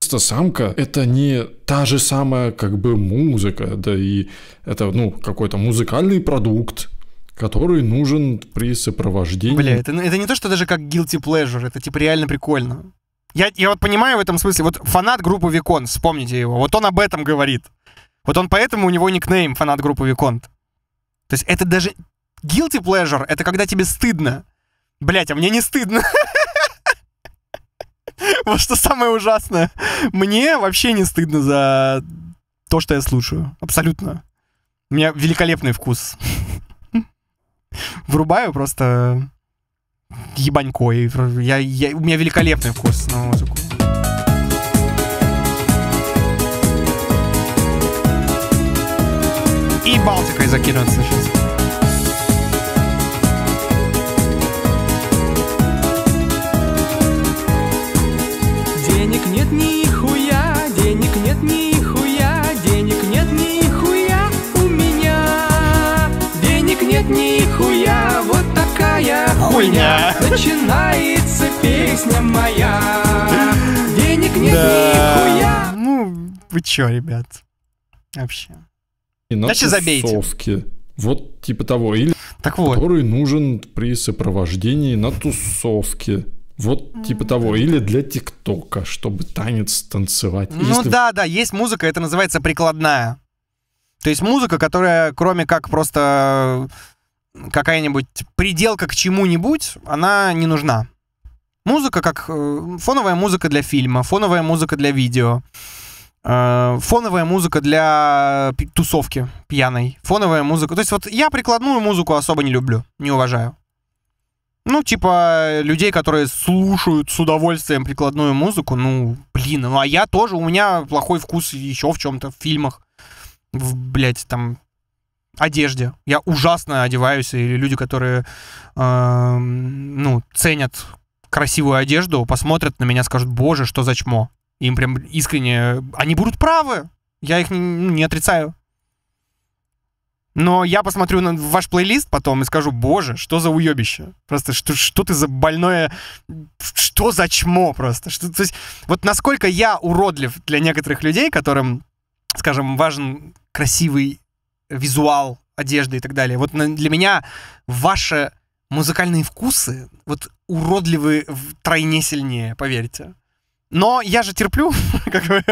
Просто самка — это не та же самая как бы музыка, да и это, ну, какой-то музыкальный продукт, который нужен при сопровождении. Бля, это, ну, это не то, что даже как guilty pleasure, это типа реально прикольно. Я, я вот понимаю в этом смысле, вот фанат группы Викон, вспомните его, вот он об этом говорит. Вот он поэтому, у него никнейм фанат группы Виконт. То есть это даже... Guilty pleasure — это когда тебе стыдно. Блять, а мне не стыдно. Вот что самое ужасное. Мне вообще не стыдно за то, что я слушаю. Абсолютно. У меня великолепный вкус. врубаю просто ебанькой. Я, я, у меня великолепный вкус на музыку. И Балтикой закинуться сейчас. хуйня. Начинается песня моя. Денег нет да. нихуя. Ну, вы чё, ребят? Вообще. Иначе забейте. Тусовки. Вот типа того. Или так вот. который нужен при сопровождении на тусовке. Вот типа того. Или для ТикТока, чтобы танец танцевать. Ну Если... да, да, есть музыка, это называется прикладная. То есть музыка, которая, кроме как просто какая-нибудь приделка к чему-нибудь, она не нужна. Музыка как э, фоновая музыка для фильма, фоновая музыка для видео, э, фоновая музыка для тусовки пьяной, фоновая музыка. То есть вот я прикладную музыку особо не люблю, не уважаю. Ну, типа, людей, которые слушают с удовольствием прикладную музыку, ну, блин, ну а я тоже, у меня плохой вкус еще в чем-то, в фильмах, в, блядь, там, одежде. Я ужасно одеваюсь, или люди, которые э, ну, ценят красивую одежду, посмотрят на меня, скажут, боже, что за чмо. Им прям искренне... Они будут правы. Я их не, ну, не отрицаю. Но я посмотрю на ваш плейлист потом и скажу, боже, что за уебище? Просто что, что ты за больное... Что за чмо просто? Что, то есть, вот насколько я уродлив для некоторых людей, которым, скажем, важен красивый визуал одежды и так далее. Вот для меня ваши музыкальные вкусы вот уродливы втройне сильнее, поверьте. Но я же терплю, как бы.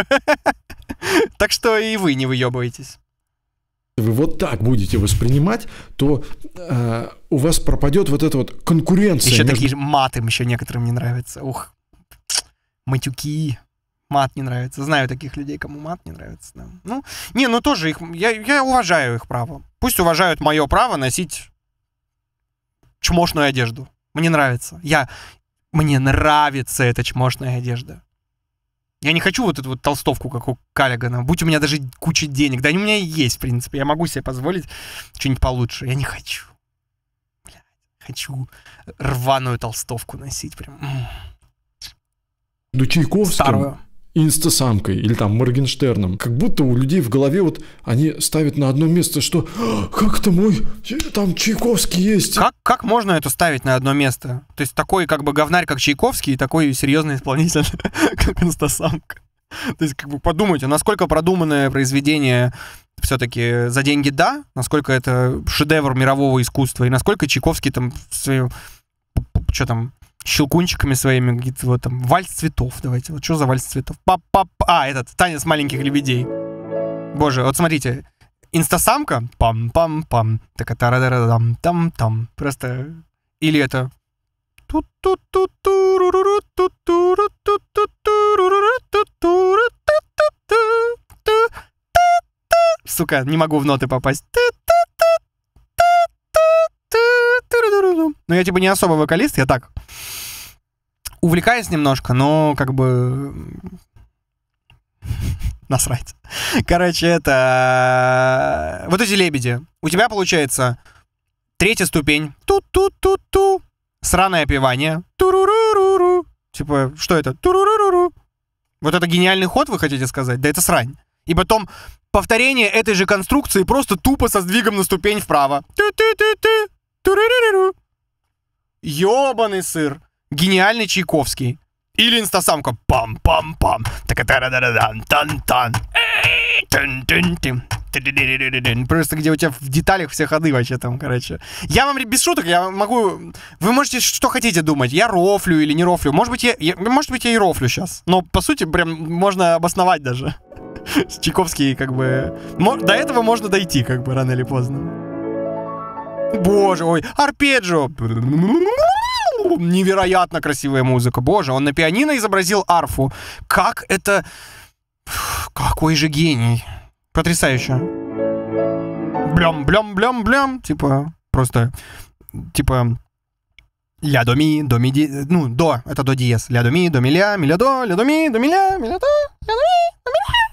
Так что и вы не выебываетесь. Вы вот так будете воспринимать, то э, у вас пропадет вот эта вот конкуренция. Еще между... такие маты еще некоторым не нравятся. Ух, матюки мат не нравится. Знаю таких людей, кому мат не нравится. Да. Ну, не, ну тоже их, я, я уважаю их право. Пусть уважают мое право носить чмошную одежду. Мне нравится. Я, мне нравится эта чмошная одежда. Я не хочу вот эту вот толстовку, как у Каллигана. Будь у меня даже куча денег. Да они у меня и есть, в принципе. Я могу себе позволить что-нибудь получше. Я не хочу. Бля, хочу рваную толстовку носить прям. До Чайковского. Старую инстасамкой или там Моргенштерном. Как будто у людей в голове вот они ставят на одно место, что как это мой, там Чайковский есть. Как, как можно это ставить на одно место? То есть такой как бы говнарь, как Чайковский, и такой серьезный исполнитель, как инстасамка. То есть как бы подумайте, насколько продуманное произведение все-таки за деньги да, насколько это шедевр мирового искусства, и насколько Чайковский там в своем что там, щелкунчиками своими, какие-то вот там, вальс цветов, давайте, вот что за вальс цветов? Пап -пап а, этот, танец маленьких лебедей. Боже, вот смотрите, инстасамка, пам-пам-пам, так это там там там просто... Или это... Сука, не могу в ноты попасть. Но ну, я типа не особо вокалист, я так увлекаюсь немножко, но как бы насрать. Короче, это... Вот эти лебеди. У тебя получается третья ступень. тут тут тут ту Сраное опевание. Туруруруру. Типа, что это? Туруруруру. Вот это гениальный ход, вы хотите сказать? Да это срань. И потом повторение этой же конструкции просто тупо со сдвигом на ступень вправо. Ту-ту-ту-ту. Туру-ру-ру-ру. Ёбаный сыр. Гениальный Чайковский. Или инстасамка. Пам-пам-пам. дан, тан тан тан тан тын Просто где у тебя в деталях все ходы вообще там, короче. Я вам, без шуток, я могу... Вы можете что хотите думать, я рофлю или не рофлю. Может быть, я, я, может быть, я и рофлю сейчас. Но, по сути, прям можно обосновать даже. Чайковский как бы... До этого можно дойти, как бы, рано или поздно. Боже, ой, арпеджио. Невероятно красивая музыка. Боже, он на пианино изобразил арфу. Как это... Какой же гений. Потрясающе. Блям-блям-блям-блям. Типа, просто... Типа, Ля до ми, до ми ди... Ну, до, это до диез. Ля до ми, до ми ля, ми ля до, ля до ми, до ми ля, ми ля до, ля до ми, до ми ля.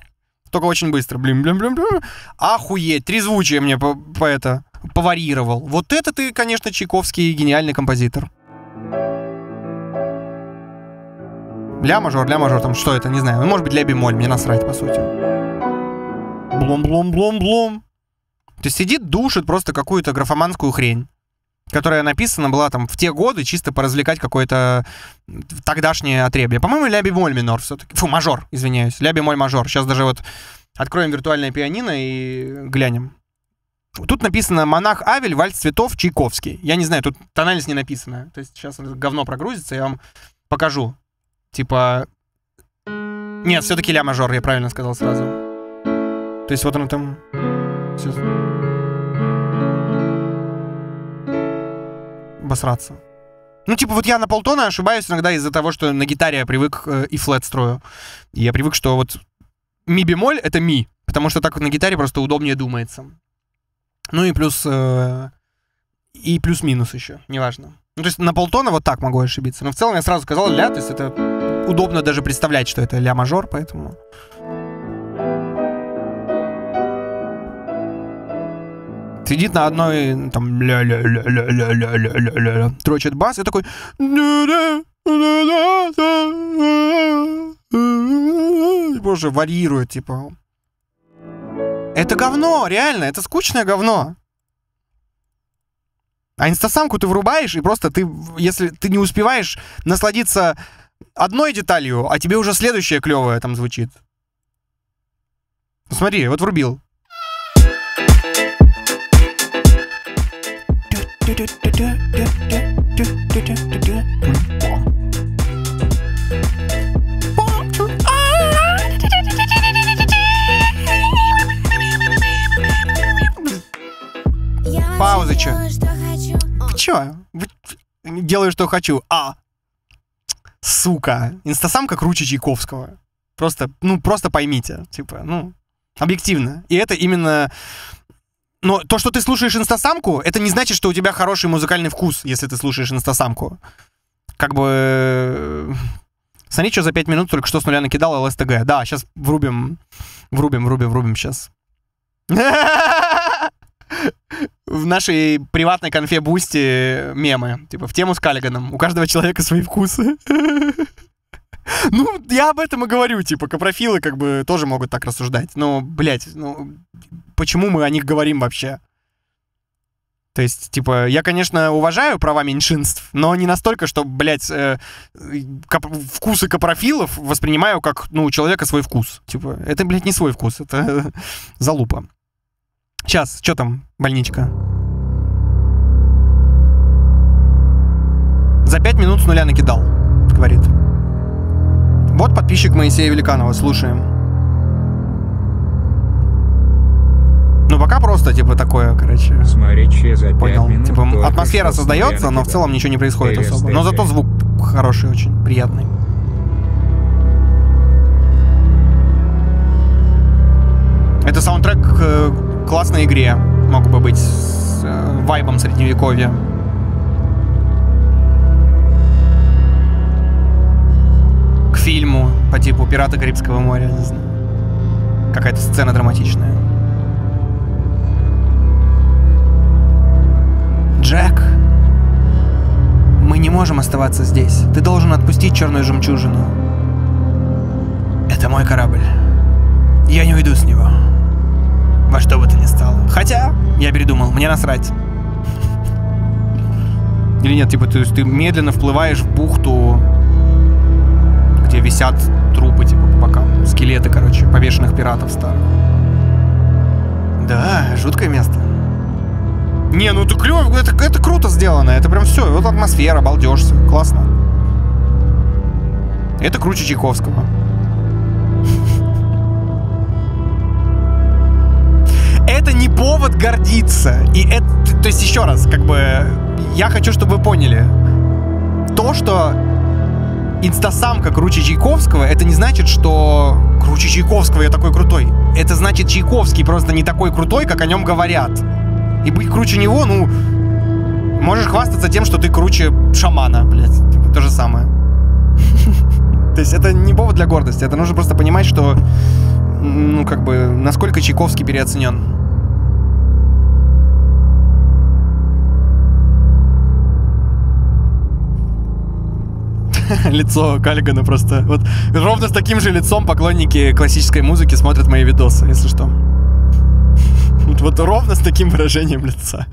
Только очень быстро. Блин, блин, блин, блин. Охуеть, трезвучие мне по, по это поварьировал. Вот это ты, конечно, Чайковский гениальный композитор. Ля мажор, ля мажор, там что это, не знаю. может быть, ля бемоль, мне насрать, по сути. Блум-блум-блум-блум. То есть сидит, душит просто какую-то графоманскую хрень, которая написана была там в те годы чисто поразвлекать какое-то тогдашнее отребье. По-моему, ля бемоль минор все-таки. Фу, мажор, извиняюсь. Ля бемоль мажор. Сейчас даже вот откроем виртуальное пианино и глянем. Тут написано «Монах Авель, вальс цветов, Чайковский». Я не знаю, тут тональность не написана. То есть сейчас говно прогрузится, я вам покажу. Типа... Нет, все-таки ля мажор, я правильно сказал сразу. То есть вот оно там... Все... Обосраться. Ну, типа, вот я на полтона ошибаюсь иногда из-за того, что на гитаре я привык э, и флет строю. И я привык, что вот ми бемоль — это ми, потому что так на гитаре просто удобнее думается. Ну и плюс... Э, и плюс-минус еще, неважно. Ну, то есть на полтона вот так могу ошибиться. Но в целом я сразу сказал ля, то есть это удобно даже представлять, что это ля-мажор, поэтому... сидит на одной ну, там ля ля ля ля ля ля ля ля ля ля трочит бас и такой боже, варьирует типа это говно, реально, это скучное говно. А инстасамку ты врубаешь, и просто ты, если ты не успеваешь насладиться одной деталью, а тебе уже следующая клевая там звучит. смотри, вот врубил. ты чё? Чё? Делаю, что хочу. А! Сука. Инстасамка круче Чайковского. Просто, ну, просто поймите. Типа, ну, объективно. И это именно... Но то, что ты слушаешь инстасамку, это не значит, что у тебя хороший музыкальный вкус, если ты слушаешь инстасамку. Как бы... Смотри, что за пять минут только что с нуля накидал ЛСТГ. Да, сейчас врубим, врубим, врубим, врубим сейчас. в нашей приватной конфе Бусти мемы. Типа, в тему с Каллиганом. У каждого человека свои вкусы. Ну, я об этом и говорю, типа, капрофилы как бы тоже могут так рассуждать. Но, блядь, ну, почему мы о них говорим вообще? То есть, типа, я, конечно, уважаю права меньшинств, но не настолько, что, блядь, э, кап- вкусы капрофилов воспринимаю как, ну, у человека свой вкус. Типа, это, блядь, не свой вкус, это залупа. Сейчас, что там, больничка? За пять минут с нуля накидал, говорит. Вот подписчик Моисея Великанова, слушаем. Ну пока просто, типа, такое, короче. Смотри, че за Понял. Минут типа, атмосфера создается, но в целом ничего не происходит LSD. особо. Но зато звук хороший очень, приятный. Это саундтрек э, классной игре, мог бы быть с э, вайбом средневековья. К фильму по типу «Пираты Карибского моря», не знаю. Какая-то сцена драматичная. Джек, мы не можем оставаться здесь. Ты должен отпустить черную жемчужину. Это мой корабль. Я не уйду с него во что бы то ни стало. Хотя, я передумал, мне насрать. Или нет, типа, то есть ты медленно вплываешь в бухту, где висят трупы, типа, по бокам. Скелеты, короче, повешенных пиратов старых. Да, жуткое место. Не, ну это клево, это, это круто сделано, это прям все, вот атмосфера, балдеж, все, классно. Это круче Чайковского. это не повод гордиться. И это, то есть еще раз, как бы, я хочу, чтобы вы поняли, то, что инстасамка круче Чайковского, это не значит, что круче Чайковского я такой крутой. Это значит, Чайковский просто не такой крутой, как о нем говорят. И быть круче него, ну, можешь хвастаться тем, что ты круче шамана, блядь. Типа, то же самое. То есть это не повод для гордости, это нужно просто понимать, что, ну, как бы, насколько Чайковский переоценен. лицо Кальгана просто. Вот ровно с таким же лицом поклонники классической музыки смотрят мои видосы, если что. Вот, вот ровно с таким выражением лица.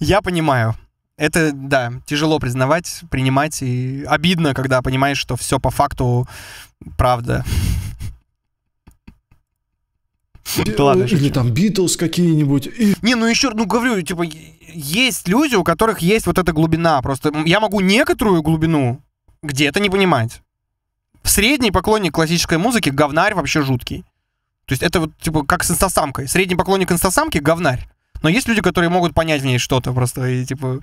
Я понимаю. Это, да, тяжело признавать, принимать, и обидно, когда понимаешь, что все по факту правда. Ладно, Или там Битлз какие-нибудь. Не, ну еще, ну говорю, типа, есть люди, у которых есть вот эта глубина. Просто я могу некоторую глубину где-то не понимать. Средний поклонник классической музыки говнарь вообще жуткий. То есть это вот типа как с инстасамкой. Средний поклонник инстасамки говнарь. Но есть люди, которые могут понять в ней что-то просто и типа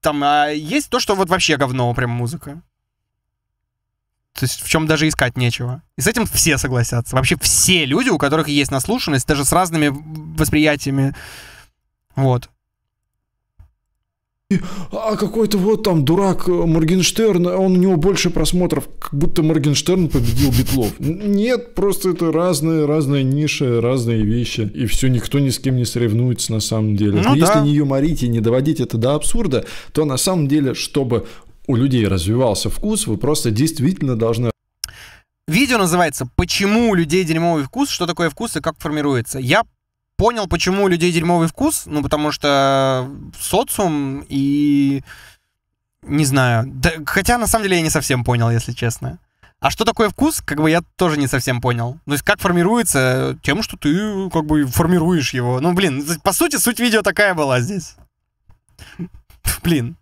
там а есть то, что вот вообще говно прям музыка. То есть в чем даже искать нечего. И с этим все согласятся. Вообще все люди, у которых есть наслушанность, даже с разными восприятиями. Вот а какой-то вот там дурак э, Моргенштерн, он у него больше просмотров, как будто Моргенштерн победил Битлов. Нет, просто это разные, разные ниши, разные вещи, и все, никто ни с кем не соревнуется на самом деле. Ну, Но да. если не юморить и не доводить это до абсурда, то на самом деле, чтобы у людей развивался вкус, вы просто действительно должны Видео называется «Почему у людей дерьмовый вкус? Что такое вкус и как формируется?». Я понял, почему у людей дерьмовый вкус, ну, потому что социум и... Не знаю. Да, хотя, на самом деле, я не совсем понял, если честно. А что такое вкус, как бы я тоже не совсем понял. То есть как формируется? Тем, что ты как бы формируешь его. Ну, блин, по сути, суть видео такая была здесь. Блин.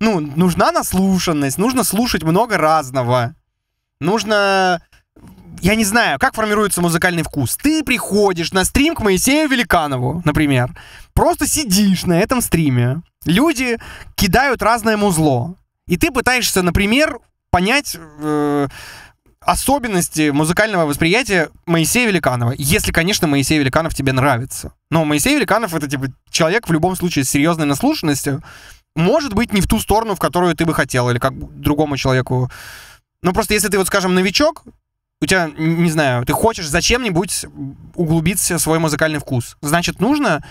Ну, нужна наслушанность, нужно слушать много разного. Нужно я не знаю, как формируется музыкальный вкус. Ты приходишь на стрим к Моисею Великанову, например, просто сидишь на этом стриме, люди кидают разное музло, и ты пытаешься, например, понять... Э, особенности музыкального восприятия Моисея Великанова. Если, конечно, Моисей Великанов тебе нравится. Но Моисей Великанов это типа человек в любом случае с серьезной наслушанностью. Может быть, не в ту сторону, в которую ты бы хотел, или как другому человеку. Ну, просто если ты, вот, скажем, новичок, у тебя, не знаю, ты хочешь зачем-нибудь углубиться в свой музыкальный вкус. Значит, нужно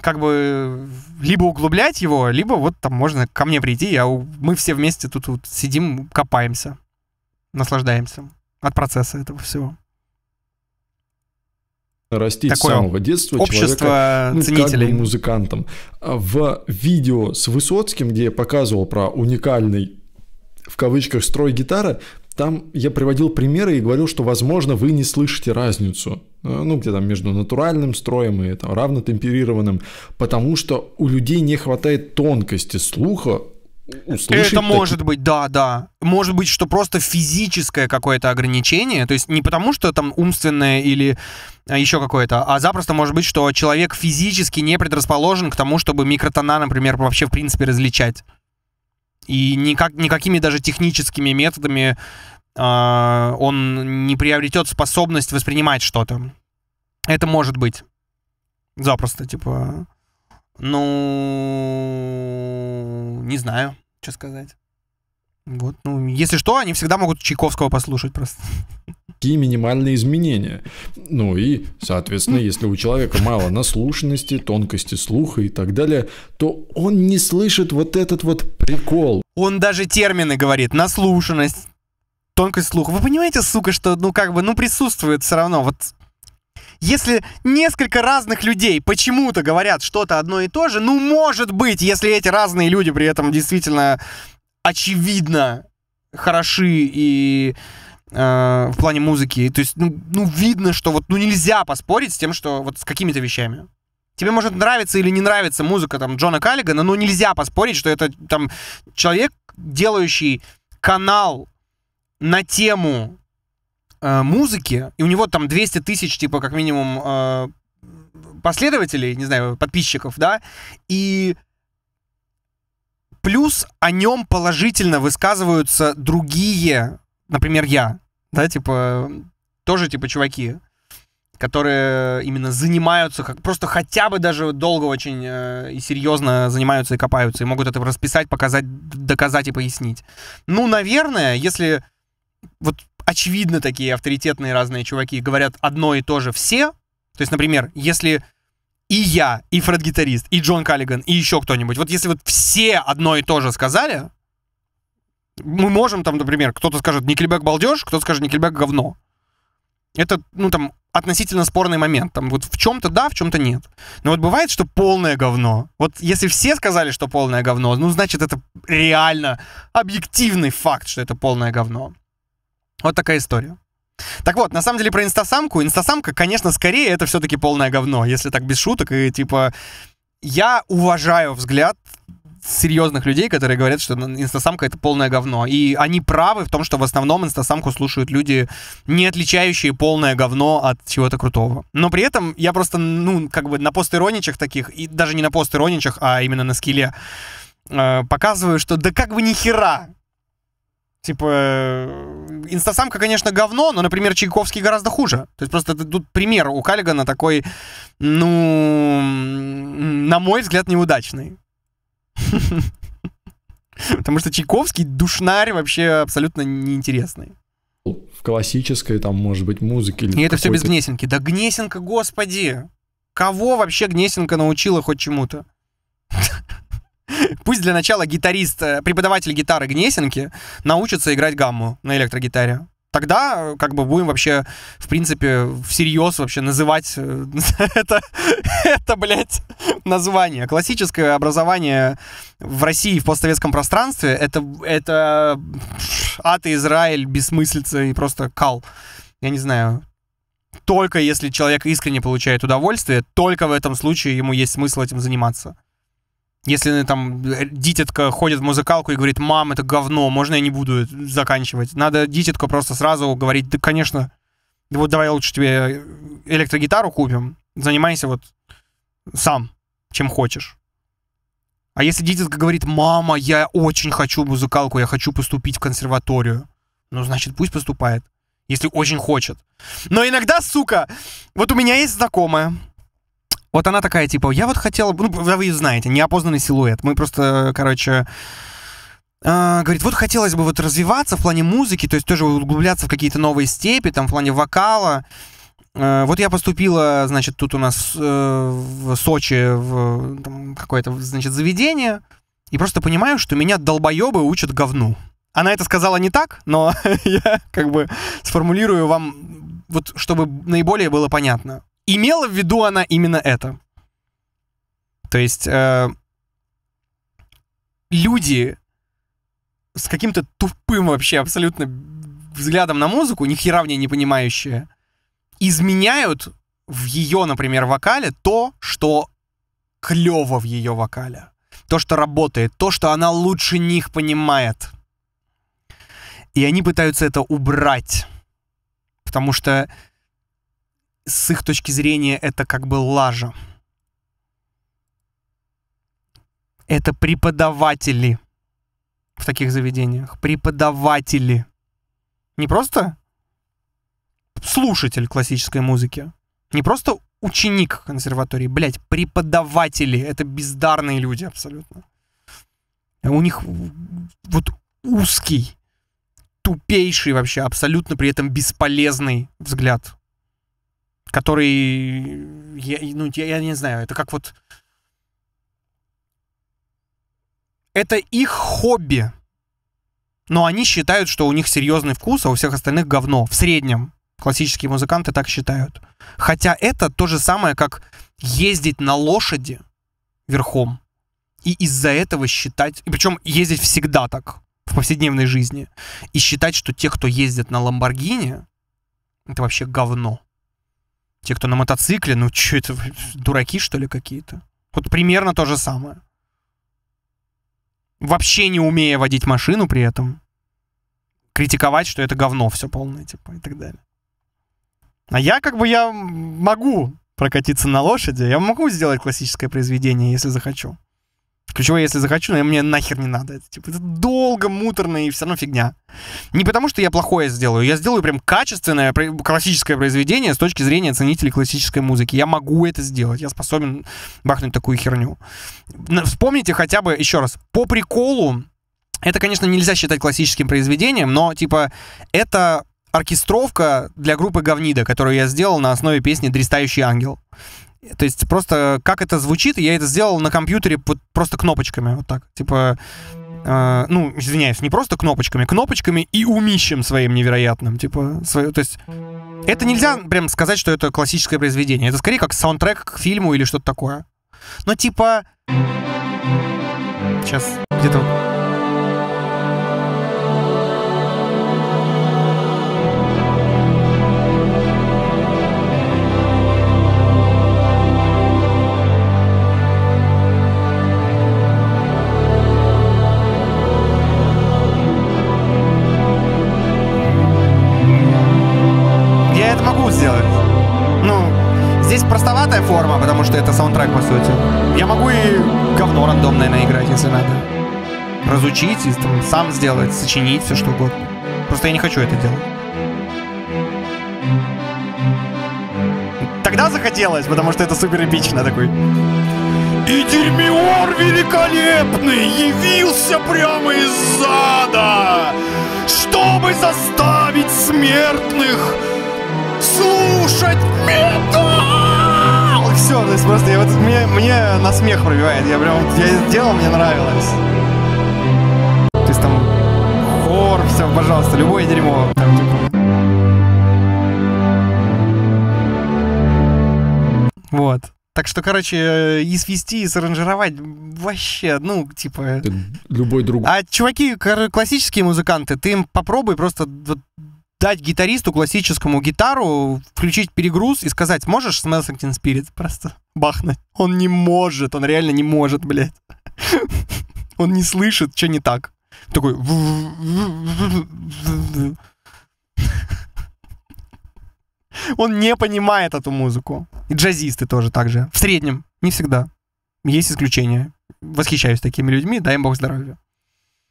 как бы либо углублять его, либо вот там можно ко мне прийти, я мы все вместе тут вот сидим, копаемся, наслаждаемся от процесса этого всего. Растить Такое с самого детства общество человека, ну, как бы музыкантом. В видео с Высоцким, где я показывал про уникальный в кавычках строй гитары, там я приводил примеры и говорил, что, возможно, вы не слышите разницу, э, ну, где то между натуральным строем и там, равнотемперированным, потому что у людей не хватает тонкости слуха услышать. Это так... может быть, да, да. Может быть, что просто физическое какое-то ограничение, то есть не потому, что там умственное или э, еще какое-то, а запросто может быть, что человек физически не предрасположен к тому, чтобы микротона, например, вообще в принципе различать. И никак, никакими даже техническими методами э, он не приобретет способность воспринимать что-то. Это может быть. Запросто, типа... Ну... Не знаю, что сказать. Вот, ну, если что, они всегда могут Чайковского послушать просто. какие минимальные изменения. Ну и, соответственно, если у человека мало наслушанности, тонкости слуха и так далее, то он не слышит вот этот вот прикол. Он даже термины говорит, наслушанность, тонкость слуха. Вы понимаете, сука, что, ну, как бы, ну, присутствует все равно, вот... Если несколько разных людей почему-то говорят что-то одно и то же, ну, может быть, если эти разные люди при этом действительно очевидно хороши и Э, в плане музыки. То есть, ну, ну, видно, что вот ну, нельзя поспорить с тем, что вот с какими-то вещами. Тебе может нравиться или не нравится музыка там Джона Каллигана, но нельзя поспорить, что это там человек, делающий канал на тему э, музыки, и у него там 200 тысяч, типа, как минимум, э, последователей, не знаю, подписчиков, да, и плюс о нем положительно высказываются другие например, я, да, типа, тоже, типа, чуваки, которые именно занимаются, как просто хотя бы даже долго очень э, и серьезно занимаются и копаются, и могут это расписать, показать, доказать и пояснить. Ну, наверное, если вот очевидно такие авторитетные разные чуваки говорят одно и то же все, то есть, например, если и я, и Фред-гитарист, и Джон Каллиган, и еще кто-нибудь, вот если вот все одно и то же сказали, мы можем там, например, кто-то скажет Никельбек балдеж, кто-то скажет Никельбек говно. Это, ну, там, относительно спорный момент. Там вот в чем-то да, в чем-то нет. Но вот бывает, что полное говно. Вот если все сказали, что полное говно, ну, значит, это реально объективный факт, что это полное говно. Вот такая история. Так вот, на самом деле про инстасамку. Инстасамка, конечно, скорее это все-таки полное говно, если так без шуток. И типа, я уважаю взгляд серьезных людей, которые говорят, что инстасамка это полное говно. И они правы в том, что в основном инстасамку слушают люди, не отличающие полное говно от чего-то крутого. Но при этом я просто, ну, как бы на постироничах таких, и даже не на постироничах, а именно на скиле, э, показываю, что да как бы ни хера, Типа, э, инстасамка, конечно, говно, но, например, Чайковский гораздо хуже. То есть просто тут пример у Каллигана такой, ну, на мой взгляд, неудачный. Потому что Чайковский душнарь вообще абсолютно неинтересный. Ну, в классической там, может быть, музыке. Или И это все без Гнесинки. Да Гнесинка, господи! Кого вообще Гнесинка научила хоть чему-то? Пусть для начала гитарист, э, преподаватель гитары Гнесинки научится играть гамму на электрогитаре тогда как бы будем вообще, в принципе, всерьез вообще называть э, это, это, блядь, название. Классическое образование в России, в постсоветском пространстве, это, это ад и Израиль, бессмыслица и просто кал. Я не знаю, только если человек искренне получает удовольствие, только в этом случае ему есть смысл этим заниматься. Если там э, дитятка ходит в музыкалку и говорит, мам, это говно, можно я не буду заканчивать? Надо дитятка просто сразу говорить, да, конечно, вот давай лучше тебе э, электрогитару купим, занимайся вот сам, чем хочешь. А если дитятка говорит, мама, я очень хочу музыкалку, я хочу поступить в консерваторию, ну, значит, пусть поступает, если очень хочет. Но иногда, сука, вот у меня есть знакомая, вот она такая, типа, я вот хотела... Ну, вы ее знаете, неопознанный силуэт. Мы просто, короче... А, говорит, вот хотелось бы вот развиваться в плане музыки, то есть тоже углубляться в какие-то новые степи, там в плане вокала. Э, вот я поступила, значит, тут у нас э, в Сочи в какое-то, значит, заведение, и просто понимаю, что меня долбоебы учат говну. Она это сказала не так, но я как бы сформулирую вам, вот чтобы наиболее было понятно. Имела в виду она именно это. То есть э, люди с каким-то тупым вообще абсолютно взглядом на музыку, ни хера в ней не понимающие, изменяют в ее, например, вокале то, что клево в ее вокале. То, что работает, то, что она лучше них понимает. И они пытаются это убрать. Потому что с их точки зрения это как бы лажа. Это преподаватели в таких заведениях. Преподаватели. Не просто слушатель классической музыки. Не просто ученик консерватории. Блять, преподаватели. Это бездарные люди абсолютно. А у них вот узкий, тупейший вообще, абсолютно при этом бесполезный взгляд который, я, ну, я, я не знаю, это как вот... Это их хобби. Но они считают, что у них серьезный вкус, а у всех остальных говно. В среднем. Классические музыканты так считают. Хотя это то же самое, как ездить на лошади верхом и из-за этого считать... И причем ездить всегда так в повседневной жизни. И считать, что те, кто ездит на Ламборгини, это вообще говно. Те, кто на мотоцикле, ну что это, дураки что ли какие-то? Вот примерно то же самое. Вообще не умея водить машину при этом. Критиковать, что это говно все полное, типа, и так далее. А я как бы, я могу прокатиться на лошади, я могу сделать классическое произведение, если захочу. Ключевое, если захочу, но мне нахер не надо. Это, типа, это долго, муторно и все равно фигня. Не потому, что я плохое сделаю. Я сделаю прям качественное классическое произведение с точки зрения ценителей классической музыки. Я могу это сделать. Я способен бахнуть такую херню. Вспомните хотя бы, еще раз, по приколу, это, конечно, нельзя считать классическим произведением, но, типа, это оркестровка для группы Говнида, которую я сделал на основе песни "Дристающий ангел». То есть просто как это звучит, я это сделал на компьютере вот просто кнопочками, вот так. Типа, э, ну, извиняюсь, не просто кнопочками, кнопочками и умищем своим невероятным. Типа, свое, то есть... Это нельзя прям сказать, что это классическое произведение. Это скорее как саундтрек к фильму или что-то такое. Но типа... Сейчас где-то что это саундтрек, по сути. Я могу и говно рандомное наиграть, если надо. Разучить и там, сам сделать, сочинить все что угодно. Просто я не хочу это делать. Тогда захотелось, потому что это супер эпично такой. И Дермиор великолепный явился прямо из зада, чтобы заставить смертных слушать металл! все, просто я вот, мне, мне на смех пробивает, я прям, я сделал, мне нравилось. То есть там хор, все, пожалуйста, любое дерьмо, там типа... Вот. Так что, короче, и свести, и саранжировать вообще, ну, типа... Ты любой другой. А чуваки, классические музыканты, ты им попробуй просто вот, дать гитаристу классическому гитару, включить перегруз и сказать, можешь Smells Like Teen Spirit просто бахнуть? Он не может, он реально не может, блядь. Он не слышит, что не так. Такой... Он не понимает эту музыку. И джазисты тоже так же. В среднем. Не всегда. Есть исключения. Восхищаюсь такими людьми, дай им бог здоровья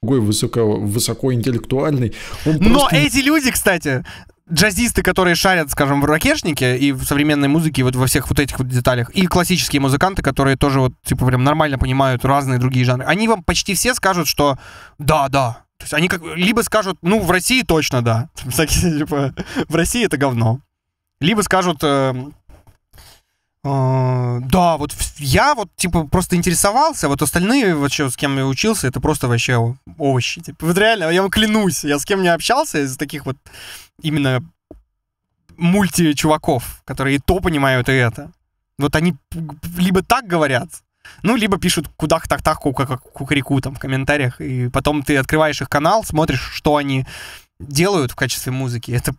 другой высоко, высокоинтеллектуальный. Он Но эти люди, кстати, джазисты, которые шарят, скажем, в ракешнике и в современной музыке, вот во всех вот этих вот деталях, и классические музыканты, которые тоже вот, типа, прям нормально понимают разные другие жанры, они вам почти все скажут, что да, да. То есть они как либо скажут, ну, в России точно да. типа, в России это говно. Либо скажут, э, Э, да, вот я вот, типа, просто интересовался, а вот остальные, вообще с кем я учился, это просто вообще овощи. Типа, вот реально, я вам клянусь, я с кем не общался из таких вот именно мульти-чуваков, которые и то понимают, и это. Вот они либо так говорят, ну, либо пишут кудах так так кука кукарику там в комментариях, и потом ты открываешь их канал, смотришь, что они делают в качестве музыки. Это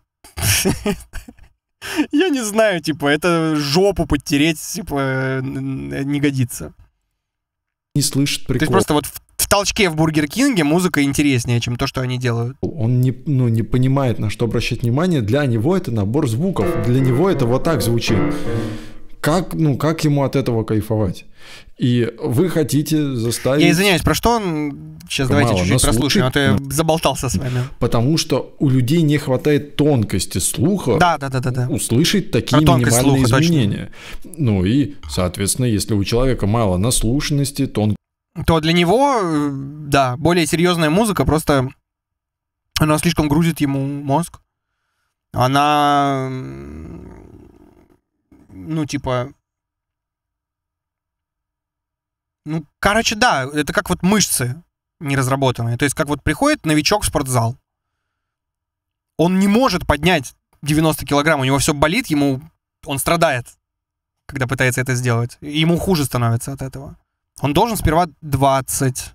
Я не знаю, типа, это жопу подтереть, типа, не годится. Не слышит прикол. То есть просто вот в, в толчке в Бургер Кинге музыка интереснее, чем то, что они делают. Он не, ну, не понимает, на что обращать внимание. Для него это набор звуков. Для него это вот так звучит. Как, ну, как ему от этого кайфовать? И вы хотите заставить... Я извиняюсь, про что он... Сейчас Мало, давайте чуть-чуть прослушаем, слушает... а то я заболтался с вами. Потому что у людей не хватает тонкости слуха да, да, да, да, да. услышать такие про минимальные слуха, изменения. Точно. Ну и, соответственно, если у человека мало наслушанности, тон... То для него, э, да, более серьезная музыка просто... Она слишком грузит ему мозг. Она ну, типа... Ну, короче, да, это как вот мышцы неразработанные. То есть как вот приходит новичок в спортзал, он не может поднять 90 килограмм, у него все болит, ему он страдает, когда пытается это сделать. ему хуже становится от этого. Он должен сперва 20,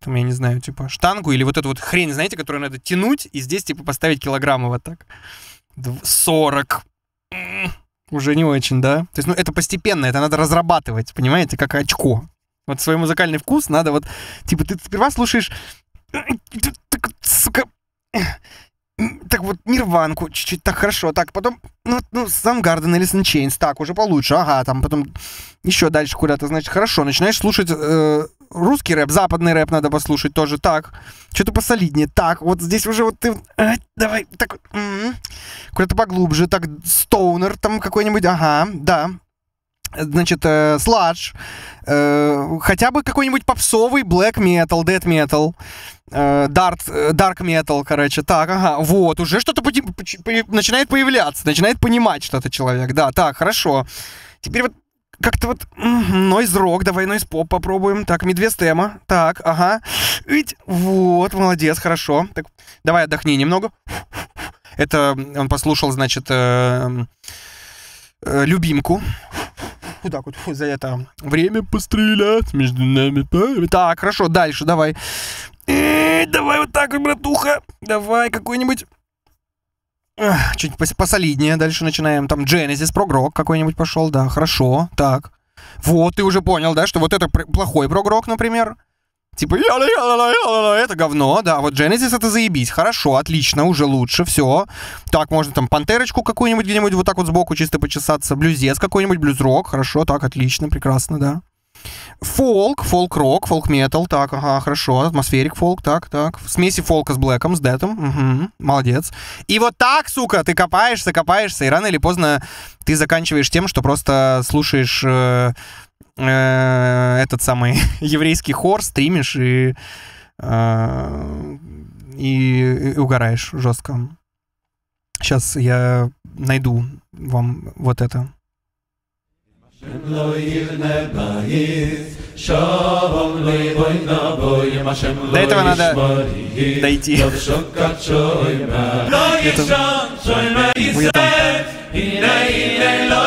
там, я не знаю, типа, штангу или вот эту вот хрень, знаете, которую надо тянуть, и здесь, типа, поставить килограммы вот так. 40 уже не очень, да. То есть, ну, это постепенно, это надо разрабатывать, понимаете, как очко. Вот свой музыкальный вкус надо вот... Типа, ты сперва слушаешь... Так, сука... Так вот, Нирванку чуть-чуть, так хорошо, так, потом, ну, ну, Soundgarden или Sun так, уже получше, ага, там, потом еще дальше куда-то, значит, хорошо, начинаешь слушать э, русский рэп, западный рэп надо послушать тоже, так. Что-то посолиднее, так. Вот здесь уже вот ты... Э, давай, так... М м-м. -м, куда-то поглубже, так, стоунер там какой-нибудь, ага, да. Значит, э, сладж, э, хотя бы какой-нибудь попсовый black metal, dead metal, э, dark, э, dark metal, короче, так, ага, вот, уже что-то по- по- по- начинает появляться, начинает понимать что-то человек, да, так, хорошо. Теперь вот как-то вот... Нойз рок, давай нойз поп попробуем. Так, медвест Так, ага. ведь Вот, молодец, хорошо. Так, давай отдохни немного. Это он послушал, значит, э, э, любимку. Вот так вот, за это время пострелять между нами. Так, хорошо, дальше, давай. Э, давай вот так братуха. Давай какой-нибудь... Чуть посолиднее. Дальше начинаем. Там Genesis, прогрок какой-нибудь пошел. Да, хорошо. Так. Вот, ты уже понял, да, что вот это плохой прогрок, например. Типа, это говно, да, вот Genesis это заебись, хорошо, отлично, уже лучше, все. Так, можно там пантерочку какую-нибудь где-нибудь вот так вот сбоку чисто почесаться, блюзец какой-нибудь, блюзрок, хорошо, так, отлично, прекрасно, да. Фолк, фолк-рок, фолк-метал, так, ага, хорошо, атмосферик фолк, так, так. В Смеси фолка с блэком, с дэтом, угу, молодец. И вот так, сука, ты копаешься, копаешься, и рано или поздно ты заканчиваешь тем, что просто слушаешь э, э, этот самый еврейский хор, стримишь и, э, и, и угораешь жестко. Сейчас я найду вам вот это. שם לא יבנה בית До этого надо дойти. הנה הנה לא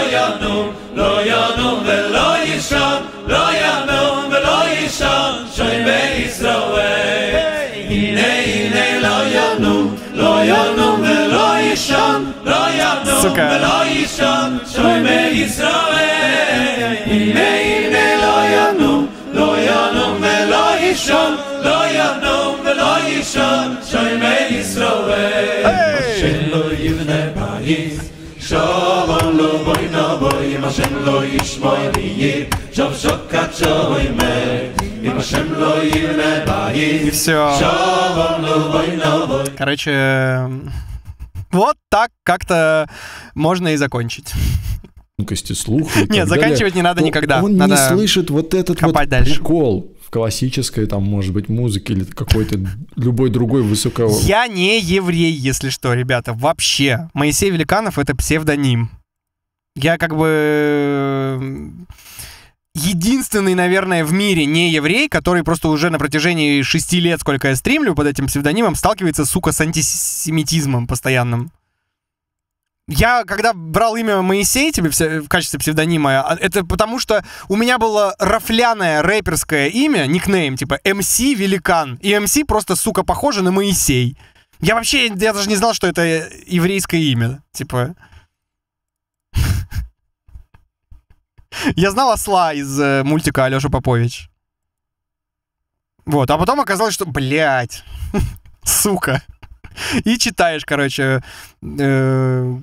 ינום, לא ינום ולא לישון, לא ינום ולא יישון, שומר ישראל. הנה הנה לא ינום, לא ינום ולא יישון, לא ינום ולא יישון, שומר ישראל. השם לא יבנה בית, שלום לא בואי נבואי, אם השם לא ישמור לי, שב שוקת שוי מת. И все. Короче, вот так как-то можно и закончить тонкости ну, слуха. Нет, заканчивать не надо ну, никогда. Он не слышит вот этот вот дальше. прикол в классической, там, может быть, музыке или какой-то любой другой высокого. Я не еврей, если что, ребята, вообще. Моисей Великанов — это псевдоним. Я как бы единственный, наверное, в мире не еврей, который просто уже на протяжении шести лет, сколько я стримлю под этим псевдонимом, сталкивается, сука, с антисемитизмом постоянным. Я, когда брал имя Моисей тебе в качестве псевдонима, а, это потому что у меня было рафляное рэперское имя, никнейм, типа МС Великан. И МС просто, сука, похоже на Моисей. Я вообще, я даже не знал, что это еврейское имя. Типа... Я знал осла из э, мультика Алёша Попович. Вот, а потом оказалось, что, блядь, сука. И читаешь, короче, э,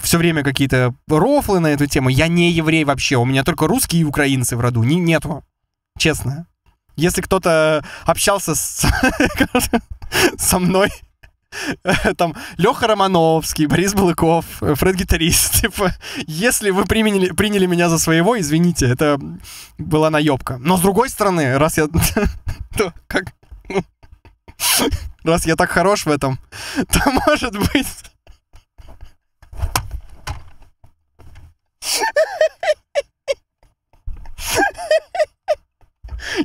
все время какие-то рофлы на эту тему. Я не еврей вообще, у меня только русские и украинцы в роду. Не, нету, честно. Если кто-то общался с, со мной там Леха Романовский, Борис Балыков, э, Фред Гитарист. Типа, если вы приняли, приняли меня за своего, извините, это была наебка. Но с другой стороны, раз я... то как... Ну, раз я так хорош в этом, то может быть...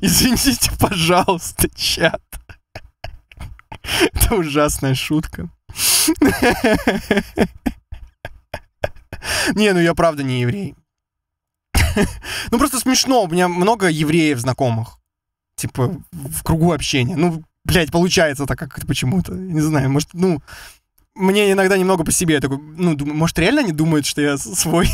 Извините, пожалуйста, чат. Это ужасная шутка. Не, ну я правда не еврей. Ну просто смешно, у меня много евреев знакомых. Типа, в кругу общения. Ну, блядь, получается так как-то почему-то. Не знаю, может, ну... Мне иногда немного по себе, я такой, ну, думаю, может, реально они думают, что я свой?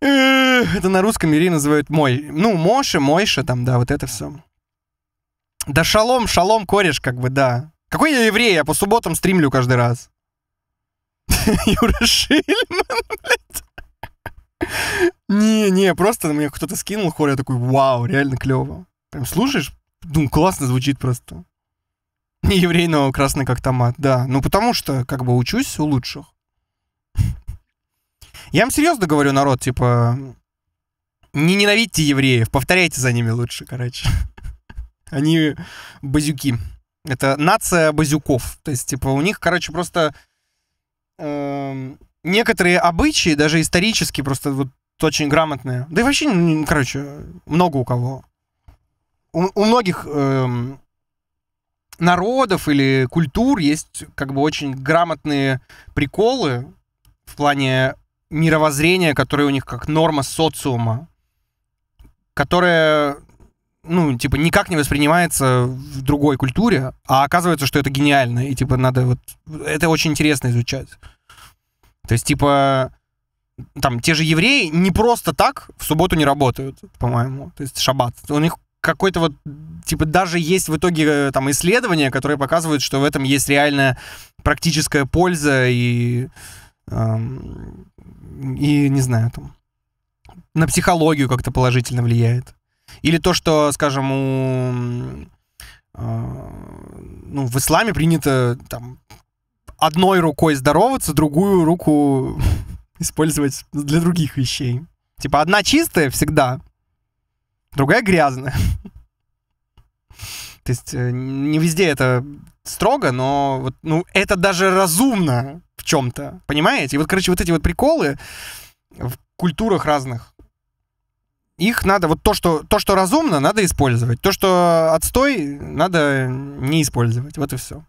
Это на русском Ири называют мой. Ну, Моша, Мойша, там, да, вот это все. Да шалом, шалом, кореш, как бы, да. Какой я еврей, я по субботам стримлю каждый раз. Юра Шильман, блядь. Не-не, просто мне кто-то скинул хор, я такой, вау, реально клево. Прям слушаешь, ну, классно звучит просто. Не еврей, но красный как томат, да. Ну, потому что, как бы, учусь у лучших. Я вам серьезно говорю, народ, типа, не ненавидьте евреев, повторяйте за ними лучше, короче. Они базюки. Это нация базюков. То есть, типа, у них, короче, просто э, некоторые обычаи, даже исторические, просто вот очень грамотные. Да и вообще, короче, много у кого. У, у многих э, народов или культур есть как бы очень грамотные приколы в плане мировоззрение, которое у них как норма социума, которое, ну, типа, никак не воспринимается в другой культуре, а оказывается, что это гениально, и, типа, надо вот... Это очень интересно изучать. То есть, типа, там, те же евреи не просто так в субботу не работают, по-моему. То есть, шаббат. У них какой-то вот, типа, даже есть в итоге э, там исследования, которые показывают, что в этом есть реальная практическая польза и эм, и, не знаю, там, на психологию как-то положительно влияет. Или то, что, скажем, у, а, ну, в исламе принято там, одной рукой здороваться, другую руку использовать для других вещей. Типа одна чистая всегда, другая грязная. То есть э, не везде это строго, но вот, ну, это даже разумно чем-то. Понимаете? И вот, короче, вот эти вот приколы в культурах разных. Их надо, вот то, что, то, что разумно, надо использовать. То, что отстой, надо не использовать. Вот и все.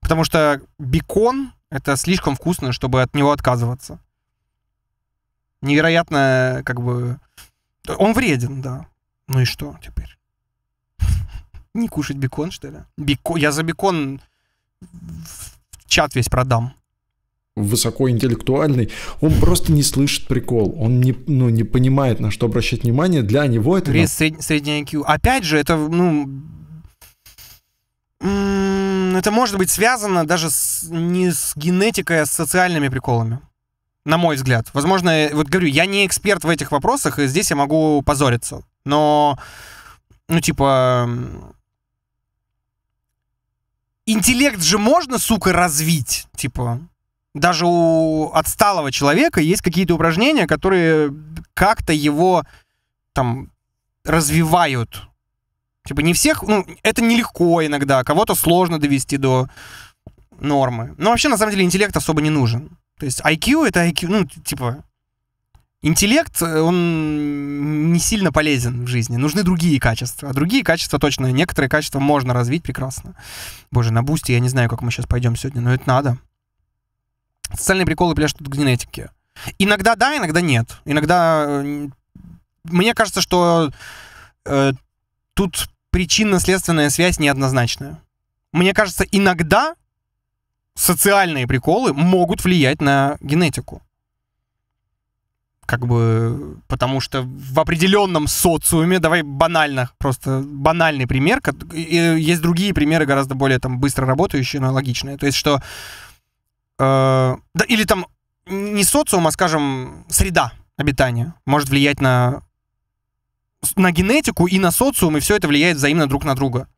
Потому что бекон — это слишком вкусно, чтобы от него отказываться. Невероятно, как бы... Он вреден, да. Ну и что теперь? Не кушать бекон, что ли? Бекон... Я за бекон чат весь продам высокоинтеллектуальный, он просто не слышит прикол, он не, ну, не понимает, на что обращать внимание, для него это... Рез, сред, средний IQ. Опять же, это, ну... Это может быть связано даже с, не с генетикой, а с социальными приколами. На мой взгляд. Возможно, э, вот говорю, я не эксперт в этих вопросах, и здесь я могу позориться. Но, ну, типа... Интеллект же можно, сука, развить, типа даже у отсталого человека есть какие-то упражнения, которые как-то его там развивают. Типа не всех, ну, это нелегко иногда, кого-то сложно довести до нормы. Но вообще, на самом деле, интеллект особо не нужен. То есть IQ это IQ, ну, типа, интеллект, он не сильно полезен в жизни. Нужны другие качества. А другие качества точно, некоторые качества можно развить прекрасно. Боже, на бусте я не знаю, как мы сейчас пойдем сегодня, но это надо. Социальные приколы пляшут к генетике. Иногда да, иногда нет. Иногда... Э, мне кажется, что э, тут причинно-следственная связь неоднозначная. Мне кажется, иногда социальные приколы могут влиять на генетику. Как бы, потому что в определенном социуме, давай банально, просто банальный пример, есть другие примеры гораздо более там быстро работающие, но логичные. То есть, что э, да, или там не социум, а, скажем, среда обитания может влиять на, на генетику и на социум, и все это влияет взаимно друг на друга.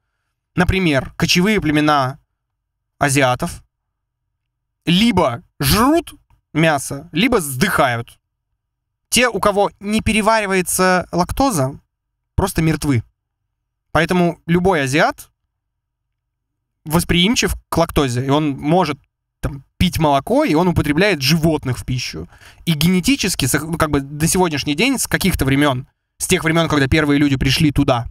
Например, кочевые племена азиатов либо жрут мясо, либо сдыхают. Те, у кого не переваривается лактоза, просто мертвы. Поэтому любой азиат восприимчив к лактозе, и он может пить молоко, и он употребляет животных в пищу. И генетически, ну, как бы до сегодняшний день, с каких-то времен, с тех времен, когда первые люди пришли туда,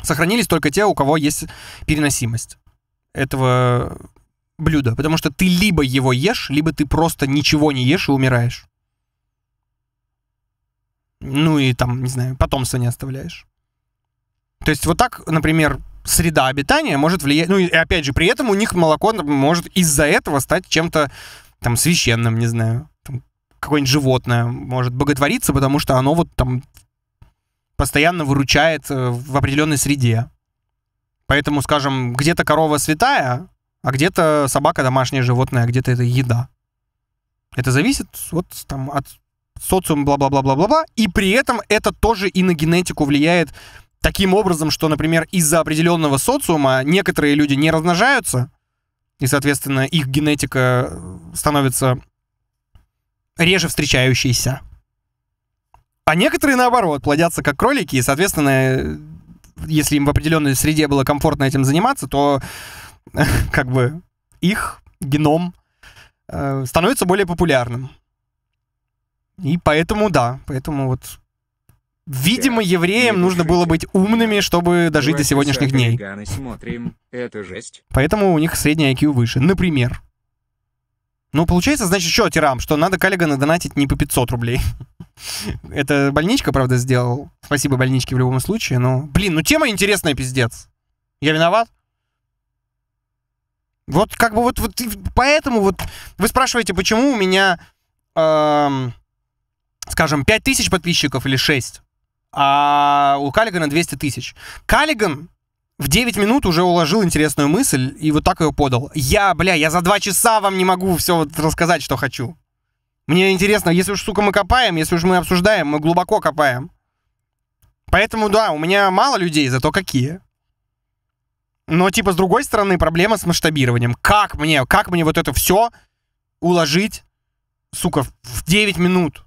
сохранились только те, у кого есть переносимость этого блюда. Потому что ты либо его ешь, либо ты просто ничего не ешь и умираешь. Ну и там, не знаю, потомство не оставляешь. То есть вот так, например, среда обитания может влиять. Ну, и опять же, при этом у них молоко может из-за этого стать чем-то там священным, не знаю. Какое-нибудь животное может боготвориться, потому что оно вот там постоянно выручает э, в определенной среде. Поэтому, скажем, где-то корова святая, а где-то собака домашнее животное, а где-то это еда. Это зависит вот там от социума, бла-бла-бла-бла-бла. И при этом это тоже и на генетику влияет таким образом, что, например, из-за определенного социума некоторые люди не размножаются, и, соответственно, их генетика э, становится реже встречающейся. А некоторые, наоборот, плодятся как кролики, и, соответственно, э, если им в определенной среде было комфортно этим заниматься, то как бы их геном э, становится более популярным. И поэтому, да, поэтому вот Видимо, евреям нужно было быть умными, чтобы дожить до сегодняшних дней. Поэтому у них средняя IQ выше. Например. Ну, получается, значит, еще тирам, что надо Каллигана донатить не по 500 рублей. Это больничка, правда, сделал. Спасибо больничке в любом случае, но... Блин, ну тема интересная, пиздец. Я виноват? Вот как бы вот, вот поэтому вот вы спрашиваете, почему у меня, эм, скажем, 5 тысяч подписчиков или 6? а у Каллигана 200 тысяч. Каллиган в 9 минут уже уложил интересную мысль и вот так ее подал. Я, бля, я за 2 часа вам не могу все вот рассказать, что хочу. Мне интересно, если уж, сука, мы копаем, если уж мы обсуждаем, мы глубоко копаем. Поэтому, да, у меня мало людей, зато какие. Но, типа, с другой стороны, проблема с масштабированием. Как мне, как мне вот это все уложить, сука, в 9 минут?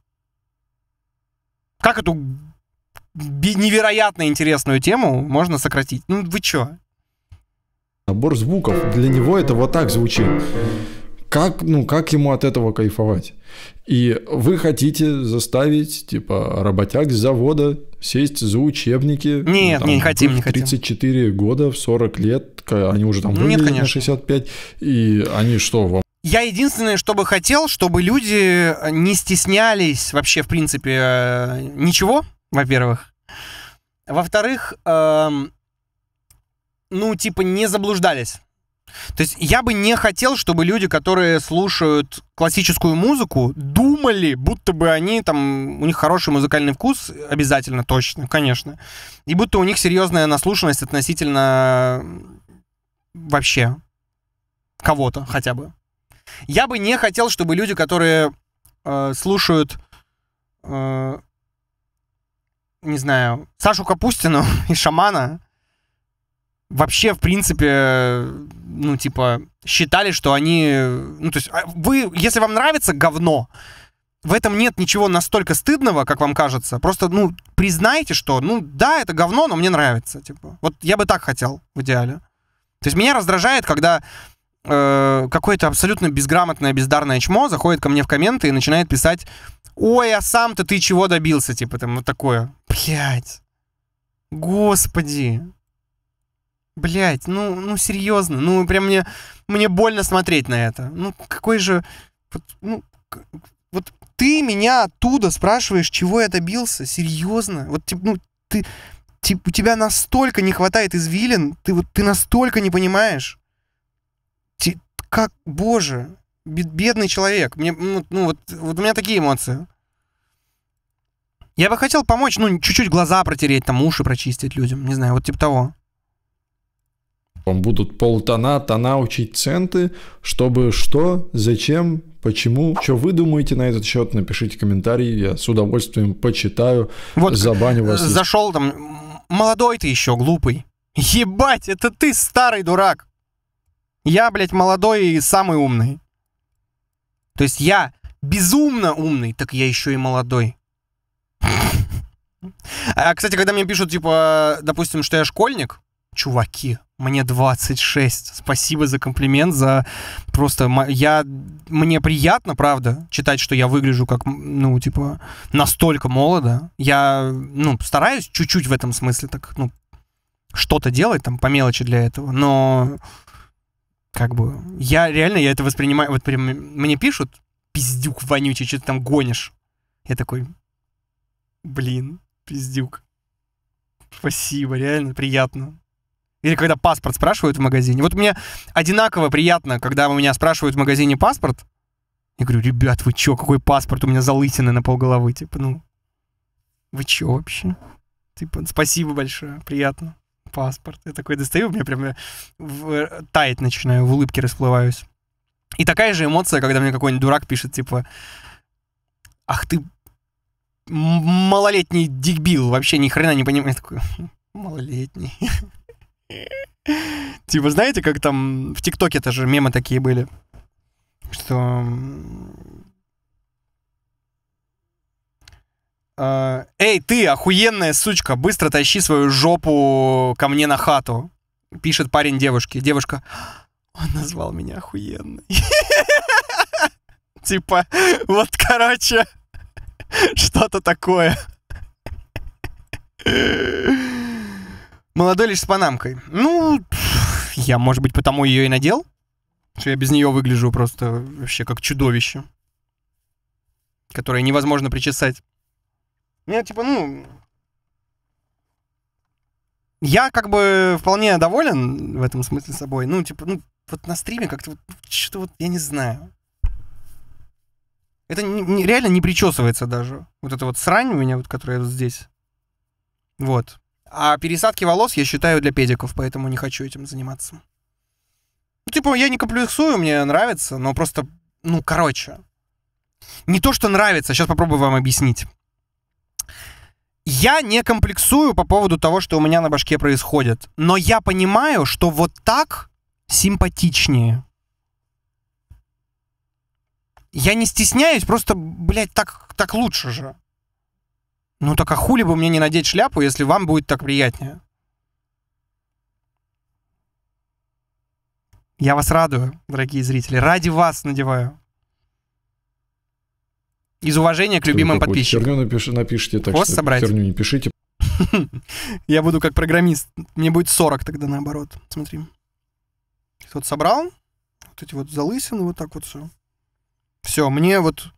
Как эту невероятно интересную тему можно сократить. Ну вы чё? Набор звуков. Для него это вот так звучит. Как, ну, как ему от этого кайфовать? И вы хотите заставить, типа, работяг с завода сесть за учебники? Нет, ну, там, не хотим, не хотим. 34 года, в 40 лет, они уже там ну, нет, конечно. на 65, и они что, вам я единственное, что бы хотел, чтобы люди не стеснялись вообще, в принципе, э, ничего во-первых. Во-вторых, эм, ну, типа, не заблуждались. То есть я бы не хотел, чтобы люди, которые слушают классическую музыку, думали, будто бы они там, у них хороший музыкальный вкус, обязательно, точно, конечно. И будто у них серьезная наслушанность относительно вообще кого-то хотя бы. Я бы не хотел, чтобы люди, которые э, слушают э, не знаю, Сашу Капустину и Шамана вообще, в принципе, ну, типа, считали, что они... Ну, то есть, а вы, если вам нравится говно, в этом нет ничего настолько стыдного, как вам кажется. Просто, ну, признайте, что, ну, да, это говно, но мне нравится. Типа, вот я бы так хотел в идеале. То есть меня раздражает, когда э, какое-то абсолютно безграмотное, бездарное чмо заходит ко мне в комменты и начинает писать ой, а сам-то ты чего добился, типа там вот ну, такое. Блять. Господи. Блять, ну, ну серьезно, ну прям мне, мне больно смотреть на это. Ну какой же, вот, ну, вот ты меня оттуда спрашиваешь, чего я добился, серьезно? Вот типа, ну ты, типа, у тебя настолько не хватает извилин, ты вот ты настолько не понимаешь. Ти, как, боже, бедный человек. Мне, ну, ну вот, вот у меня такие эмоции. Я бы хотел помочь, ну, чуть-чуть глаза протереть, там, уши прочистить людям, не знаю, вот типа того. Вам будут полтона, тона учить центы, чтобы что, зачем, почему. Что вы думаете на этот счет, напишите комментарий, я с удовольствием почитаю, вот э, забаню вас. Зашел там, молодой ты еще, глупый. Ебать, это ты старый дурак. Я, блядь, молодой и самый умный. То есть я безумно умный, так я еще и молодой. А, кстати, когда мне пишут, типа, допустим, что я школьник, чуваки, мне 26. Спасибо за комплимент, за просто... Я... Мне приятно, правда, читать, что я выгляжу как, ну, типа, настолько молодо. Я, ну, стараюсь чуть-чуть в этом смысле так, ну, что-то делать там по мелочи для этого, но как бы... Я реально, я это воспринимаю... Вот прям мне пишут, пиздюк вонючий, что ты там гонишь? Я такой, блин, пиздюк. Спасибо, реально приятно. Или когда паспорт спрашивают в магазине. Вот мне одинаково приятно, когда у меня спрашивают в магазине паспорт. Я говорю, ребят, вы чё, какой паспорт? У меня залысины на полголовы. Типа, ну, вы чё вообще? Типа, спасибо большое, приятно паспорт. Я такой достаю, мне прям в... тает начинаю, в улыбке расплываюсь. И такая же эмоция, когда мне какой-нибудь дурак пишет, типа, ах ты малолетний дебил, вообще ни хрена не понимаю. такой, «Хм, малолетний. Типа, знаете, как там в ТикТоке тоже мемы такие были, что А, Эй, ты, охуенная сучка, быстро тащи свою жопу ко мне на хату. Пишет парень девушке. Девушка, он назвал меня охуенной. Типа, вот, короче, что-то такое. Молодой лишь с панамкой. Ну, я, может быть, потому ее и надел. Что я без нее выгляжу просто вообще как чудовище, которое невозможно причесать. Мне, типа, ну... Я как бы вполне доволен в этом смысле собой. Ну, типа, ну, вот на стриме как-то вот, ну, что-то вот, я не знаю. Это не, не, реально не причесывается даже. Вот эта вот срань у меня, вот, которая вот здесь. Вот. А пересадки волос я считаю для педиков, поэтому не хочу этим заниматься. Ну, типа, я не комплексую, мне нравится, но просто, ну, короче. Не то, что нравится, сейчас попробую вам объяснить. Я не комплексую по поводу того, что у меня на башке происходит, но я понимаю, что вот так симпатичнее. Я не стесняюсь, просто, блядь, так, так лучше же. Ну так а хули бы мне не надеть шляпу, если вам будет так приятнее? Я вас радую, дорогие зрители. Ради вас надеваю. Из уважения к любимым подписчикам. Херню напиш, напишите, так Хвост что собрать. херню не пишите. Я буду как программист. Мне будет 40 тогда наоборот. Смотри. Вот собрал. Вот эти вот залысины, вот так вот все. Все, мне вот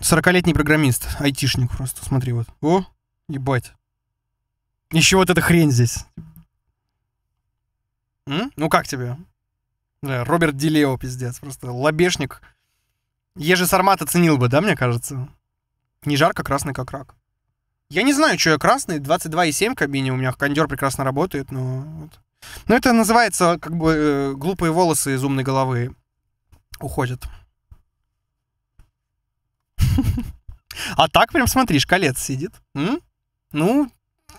40-летний программист, айтишник просто, смотри вот. О, ебать. Еще вот эта хрень здесь. М? Ну как тебе? Да, э, Роберт Дилео, пиздец, просто лобешник Ежи Сармат оценил бы, да, мне кажется? Не жарко, красный как рак. Я не знаю, что я красный, 22,7 в кабине, у меня кондер прекрасно работает, но... Вот. Но это называется как бы э, глупые волосы из умной головы уходят. А так прям, смотри, шкалец сидит. Ну,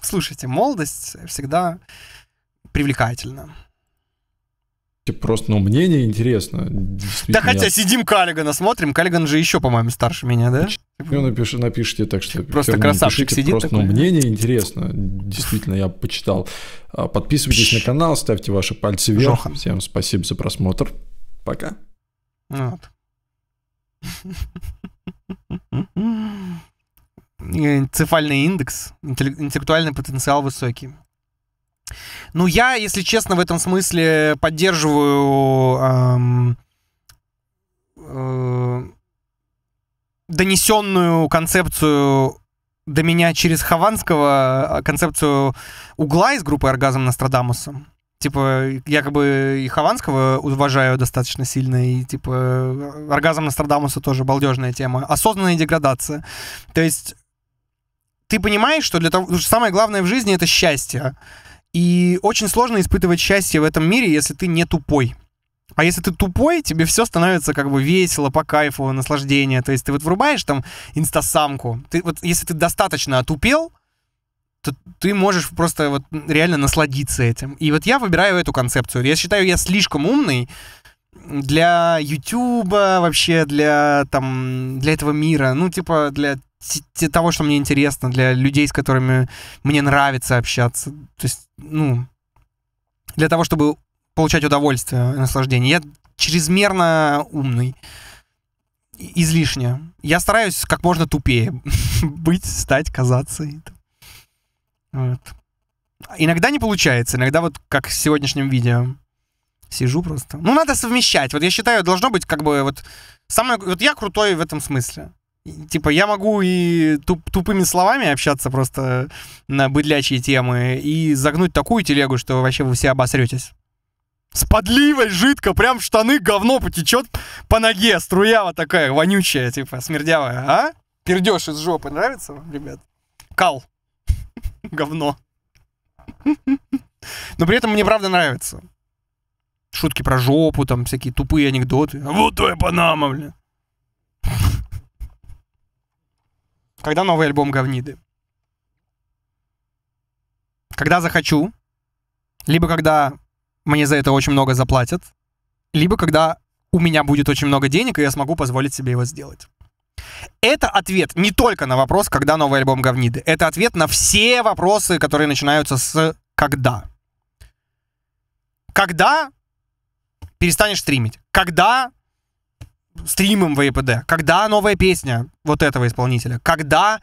слушайте, молодость всегда привлекательна. Типа просто, ну, мнение интересно. Да хотя сидим Каллигана, смотрим. Каллиган же еще, по-моему, старше меня, да? Ну, напиши, напишите так, что... Просто красавчик напишите, сидит просто, ну, такой. ну, мнение интересно. Действительно, я почитал. А, подписывайтесь Пш. на канал, ставьте ваши пальцы вверх. Жоха. Всем спасибо за просмотр. Пока. Вот. Э, Цефальный индекс, интеллектуальный потенциал высокий. Ну, я, если честно, в этом смысле поддерживаю... Эм, э, донесенную концепцию до меня через Хованского а, концепцию угла из группы «Оргазм Нострадамуса». Типа, я как бы и Хованского уважаю достаточно сильно, и типа «Оргазм Нострадамуса» тоже балдежная тема. Осознанная деградация. То есть ты понимаешь, что для того... Что самое главное в жизни — это счастье. И очень сложно испытывать счастье в этом мире, если ты не тупой. А если ты тупой, тебе все становится как бы весело, по кайфу, наслаждение. То есть ты вот врубаешь там инстасамку. Ты, вот, если ты достаточно отупел, то ты можешь просто вот реально насладиться этим. И вот я выбираю эту концепцию. Я считаю, я слишком умный, для Ютуба вообще, для там, для этого мира, ну, типа, для того, что мне интересно, для людей, с которыми мне нравится общаться. То есть, ну, для того, чтобы получать удовольствие наслаждение. Я чрезмерно умный. Излишне. Я стараюсь как можно тупее быть, стать, казаться. Вот. Иногда не получается, иногда вот как в сегодняшнем видео. Сижу просто. Ну, надо совмещать. Вот я считаю, должно быть как бы вот... Самое... Вот я крутой в этом смысле. Типа, я могу и туп, тупыми словами общаться просто на быдлячие темы и загнуть такую телегу, что вообще вы все обосретесь. С подливой жидко, прям в штаны говно потечет по ноге, струя вот такая вонючая, типа, смердявая, а? Пердеж из жопы, нравится вам, ребят? Кал. Говно. Но при этом мне правда нравится шутки про жопу, там всякие тупые анекдоты. «А вот твоя Панама, блин. Когда новый альбом говниды? Когда захочу, либо когда мне за это очень много заплатят, либо когда у меня будет очень много денег, и я смогу позволить себе его сделать. Это ответ не только на вопрос, когда новый альбом говниды. Это ответ на все вопросы, которые начинаются с «когда». Когда перестанешь стримить. Когда стримом в ЕПД? А когда новая песня вот этого исполнителя? Когда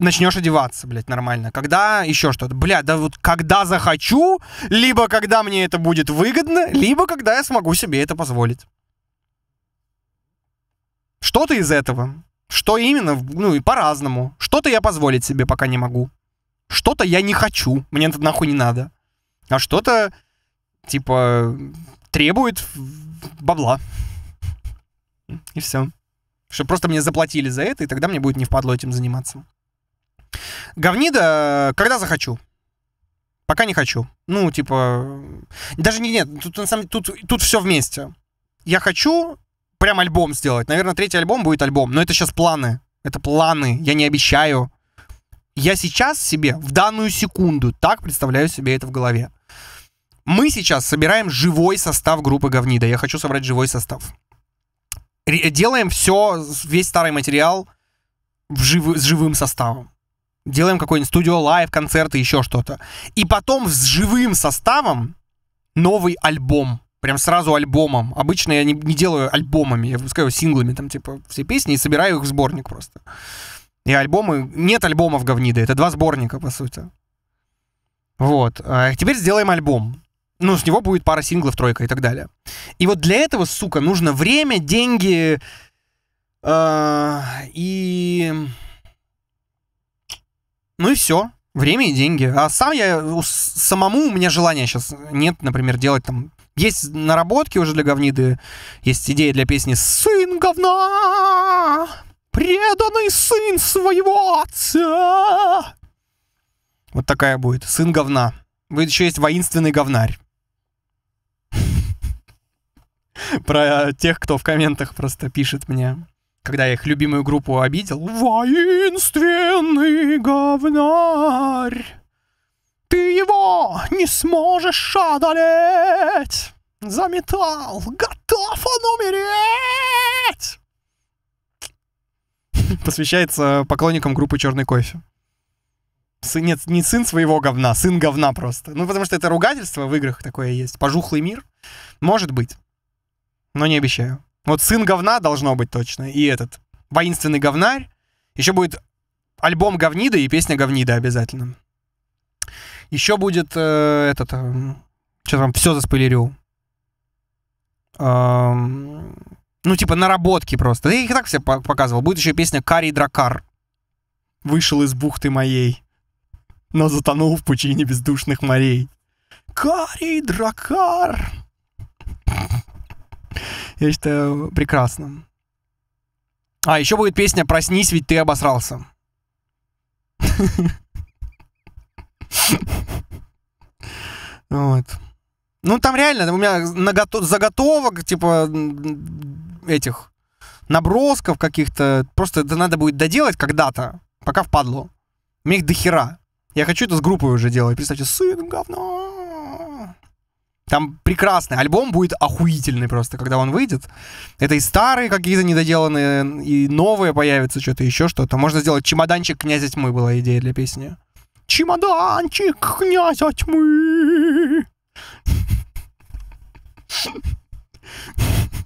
начнешь одеваться, блядь, нормально? Когда еще что-то? Блядь, да вот когда захочу, либо когда мне это будет выгодно, либо когда я смогу себе это позволить. Что-то из этого. Что именно? Ну и по-разному. Что-то я позволить себе пока не могу. Что-то я не хочу. Мне это нахуй не надо. А что-то, типа, требует бабла. И все. чтобы просто мне заплатили за это, и тогда мне будет не впадло этим заниматься. Говнида, когда захочу. Пока не хочу. Ну, типа... Даже не, нет, тут, на самом, тут, тут все вместе. Я хочу прям альбом сделать. Наверное, третий альбом будет альбом. Но это сейчас планы. Это планы. Я не обещаю. Я сейчас себе, в данную секунду, так представляю себе это в голове. Мы сейчас собираем живой состав группы Говнида. Я хочу собрать живой состав. Делаем все, весь старый материал в жив... с живым составом. Делаем какой-нибудь студио лайв, концерты, еще что-то. И потом с живым составом новый альбом. Прям сразу альбомом. Обычно я не, не делаю альбомами, я выпускаю синглами, там, типа, все песни и собираю их в сборник просто. И альбомы... Нет альбомов говнида, это два сборника, по сути. Вот. А теперь сделаем альбом ну, с него будет пара синглов, тройка и так далее. И вот для этого, сука, нужно время, деньги э, и... Ну и все. Время и деньги. А сам я... Самому у меня желания сейчас нет, например, делать там... Есть наработки уже для говниды, есть идея для песни «Сын говна, преданный сын своего отца». Вот такая будет. «Сын говна». Будет еще есть воинственный говнарь про тех, кто в комментах просто пишет мне, когда я их любимую группу обидел. Воинственный говнарь, ты его не сможешь одолеть. Заметал, готов он умереть. Посвящается поклонникам группы «Черный кофе». Сын, нет, не сын своего говна, сын говна просто. Ну, потому что это ругательство в играх такое есть. Пожухлый мир. Может быть но не обещаю. Вот сын говна должно быть точно, и этот воинственный говнарь. Еще будет альбом говнида и песня говнида обязательно. Еще будет э, этот... Э, что там, все заспойлерю. Э, ну, типа, наработки просто. Я их так все показывал. Будет еще песня «Карий Дракар». «Вышел из бухты моей, но затонул в пучине бездушных морей». «Карий Дракар» я считаю прекрасным. А, еще будет песня «Проснись, ведь ты обосрался». Вот. Ну, там реально, у меня заготовок, типа, этих набросков каких-то. Просто это надо будет доделать когда-то, пока впадло. У меня их дохера. Я хочу это с группой уже делать. Представьте, сын говно. Там прекрасный альбом будет охуительный просто, когда он выйдет. Это и старые какие-то недоделанные, и новые появятся, что-то еще что-то. Можно сделать чемоданчик князя тьмы была идея для песни. Чемоданчик князя тьмы.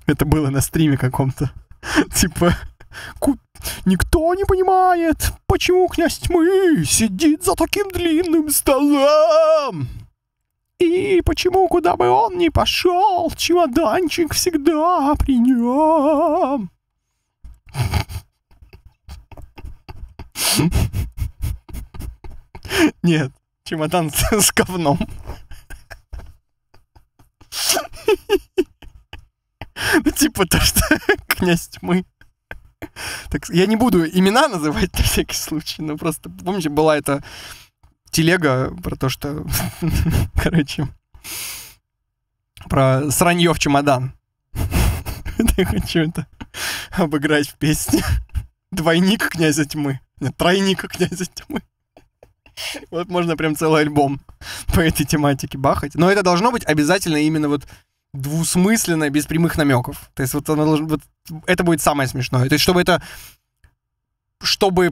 Это было на стриме каком-то. Типа, никто не понимает, почему князь тьмы сидит за таким длинным столом. И почему, куда бы он ни пошел, чемоданчик всегда при нем? Нет, чемодан с, с говном. Ну, типа то, что князь мы. Так, я не буду имена называть на всякий случай, но просто, помните, была эта телега про то, что... Короче... Про сранье в чемодан. Я хочу это обыграть в песне. Двойник князя тьмы. Нет, тройника князя тьмы. Вот можно прям целый альбом по этой тематике бахать. Но это должно быть обязательно именно вот двусмысленно, без прямых намеков. То есть вот, оно должно, вот это будет самое смешное. То есть чтобы это... Чтобы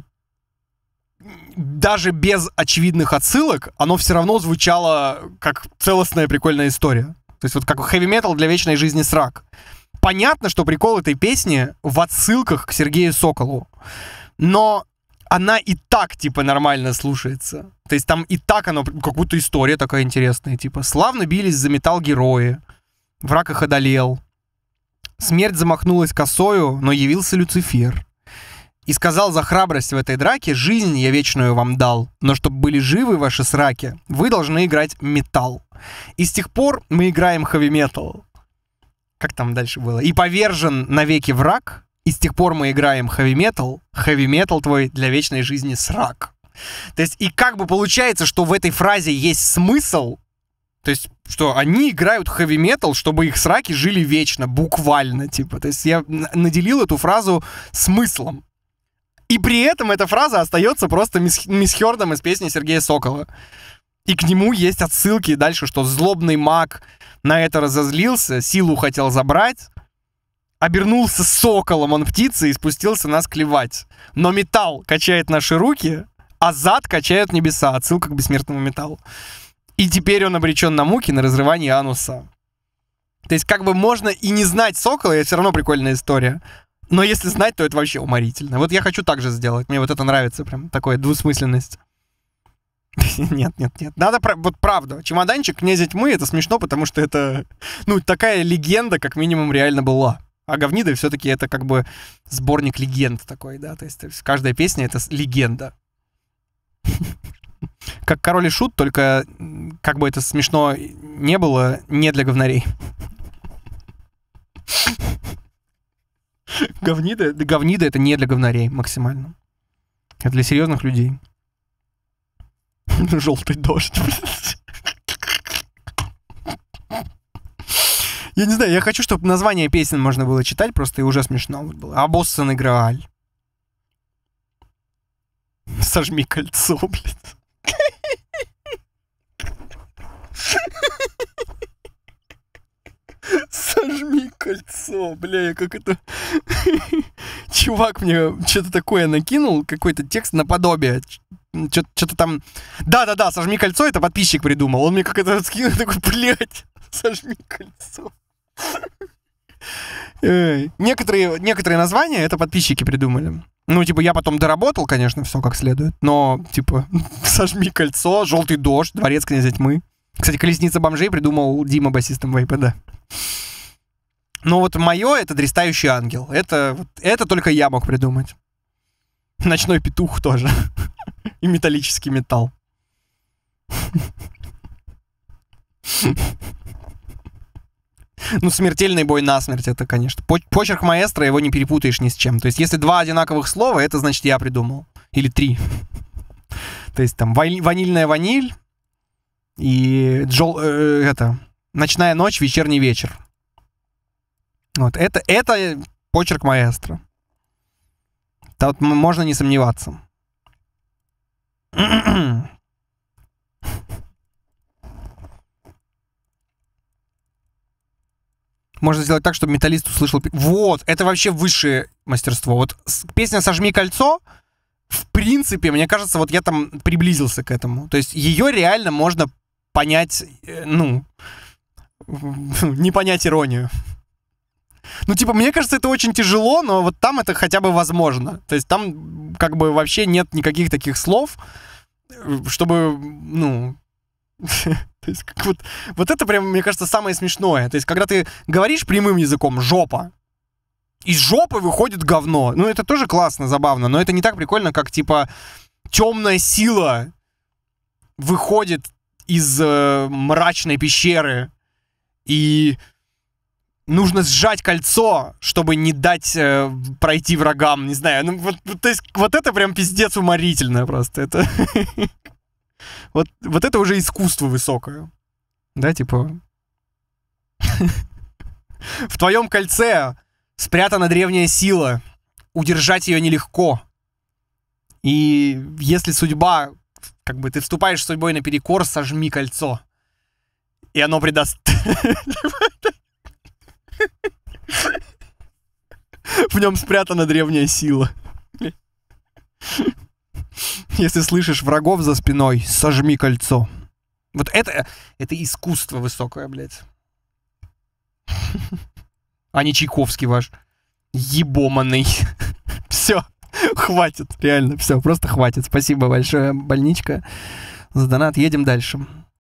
даже без очевидных отсылок, оно все равно звучало как целостная прикольная история. То есть вот как хэви-метал для вечной жизни срак. Понятно, что прикол этой песни в отсылках к Сергею Соколу. Но она и так, типа, нормально слушается. То есть там и так она, как будто история такая интересная, типа, славно бились за металл герои, враг их одолел, смерть замахнулась косою, но явился Люцифер и сказал за храбрость в этой драке «Жизнь я вечную вам дал, но чтобы были живы ваши сраки, вы должны играть металл». И с тех пор мы играем хэви-метал. Как там дальше было? «И повержен навеки враг, и с тех пор мы играем хэви-метал, хэви-метал твой для вечной жизни срак». То есть, и как бы получается, что в этой фразе есть смысл, то есть, что они играют хэви-метал, чтобы их сраки жили вечно, буквально, типа. То есть я наделил эту фразу смыслом. И при этом эта фраза остается просто мисс, мисс из песни Сергея Сокола. И к нему есть отсылки дальше, что злобный маг на это разозлился, силу хотел забрать, обернулся соколом он птицы и спустился нас клевать. Но металл качает наши руки, а зад качают небеса. Отсылка к бессмертному металлу. И теперь он обречен на муки, на разрывание ануса. То есть как бы можно и не знать сокола, и это все равно прикольная история. Но если знать, то это вообще уморительно. Вот я хочу так же сделать. Мне вот это нравится, прям такая двусмысленность. Нет, нет, нет. Надо, вот правда, чемоданчик князя тьмы, это смешно, потому что это, ну, такая легенда, как минимум, реально была. А говниды все-таки это как бы сборник легенд такой, да, то есть, каждая песня это легенда. Как король и шут, только как бы это смешно не было, не для говнарей. Говнида, говнида это не для говнарей максимально. Это для серьезных людей. Желтый дождь. Я не знаю, я хочу, чтобы название песен можно было читать, просто и уже смешно было. Абоссан играаль. Сожми кольцо, блядь. Сожми кольцо, бля, я как это... Чувак мне что-то такое накинул, какой-то текст наподобие. Что-то там... Да-да-да, сожми кольцо, это подписчик придумал. Он мне как это скинул, такой, блядь, сожми кольцо. Некоторые, некоторые названия это подписчики придумали. Ну, типа, я потом доработал, конечно, все как следует, но, типа, сожми кольцо, желтый дождь, дворец князя тьмы. Кстати, колесница бомжей придумал Дима басистом Вейпеда. Но вот мое — это дрестающий ангел. Это, вот, это только я мог придумать. Ночной петух тоже. И металлический металл. Ну, смертельный бой на смерть это, конечно. Почерк маэстро его не перепутаешь ни с чем. То есть, если два одинаковых слова, это значит я придумал. Или три. То есть там ванильная ваниль и джол... Э, это... Ночная ночь, вечерний вечер. Вот, это, это почерк маэстро. Тут можно не сомневаться. Можно сделать так, чтобы металлист услышал... Вот, это вообще высшее мастерство. Вот песня «Сожми кольцо», в принципе, мне кажется, вот я там приблизился к этому. То есть ее реально можно понять, э, ну, не понять иронию. Ну, типа, мне кажется, это очень тяжело, но вот там это хотя бы возможно. То есть там как бы вообще нет никаких таких слов, э, чтобы, ну... То есть, как вот, вот это прям, мне кажется, самое смешное. То есть, когда ты говоришь прямым языком «жопа», из жопы выходит говно. Ну, это тоже классно, забавно, но это не так прикольно, как, типа, темная сила выходит из э, мрачной пещеры и нужно сжать кольцо, чтобы не дать э, пройти врагам, не знаю. Ну, вот, то есть, вот это прям пиздец уморительно просто. Это... Вот, вот это уже искусство высокое. Да, типа... В твоем кольце спрятана древняя сила. Удержать ее нелегко. И если судьба, как бы ты вступаешь с судьбой наперекор, сожми кольцо и оно придаст... В нем спрятана древняя сила. Если слышишь врагов за спиной, сожми кольцо. Вот это, это искусство высокое, блядь. А не Чайковский ваш. Ебоманный. Все, хватит, реально, все, просто хватит. Спасибо большое, больничка, за донат. Едем дальше.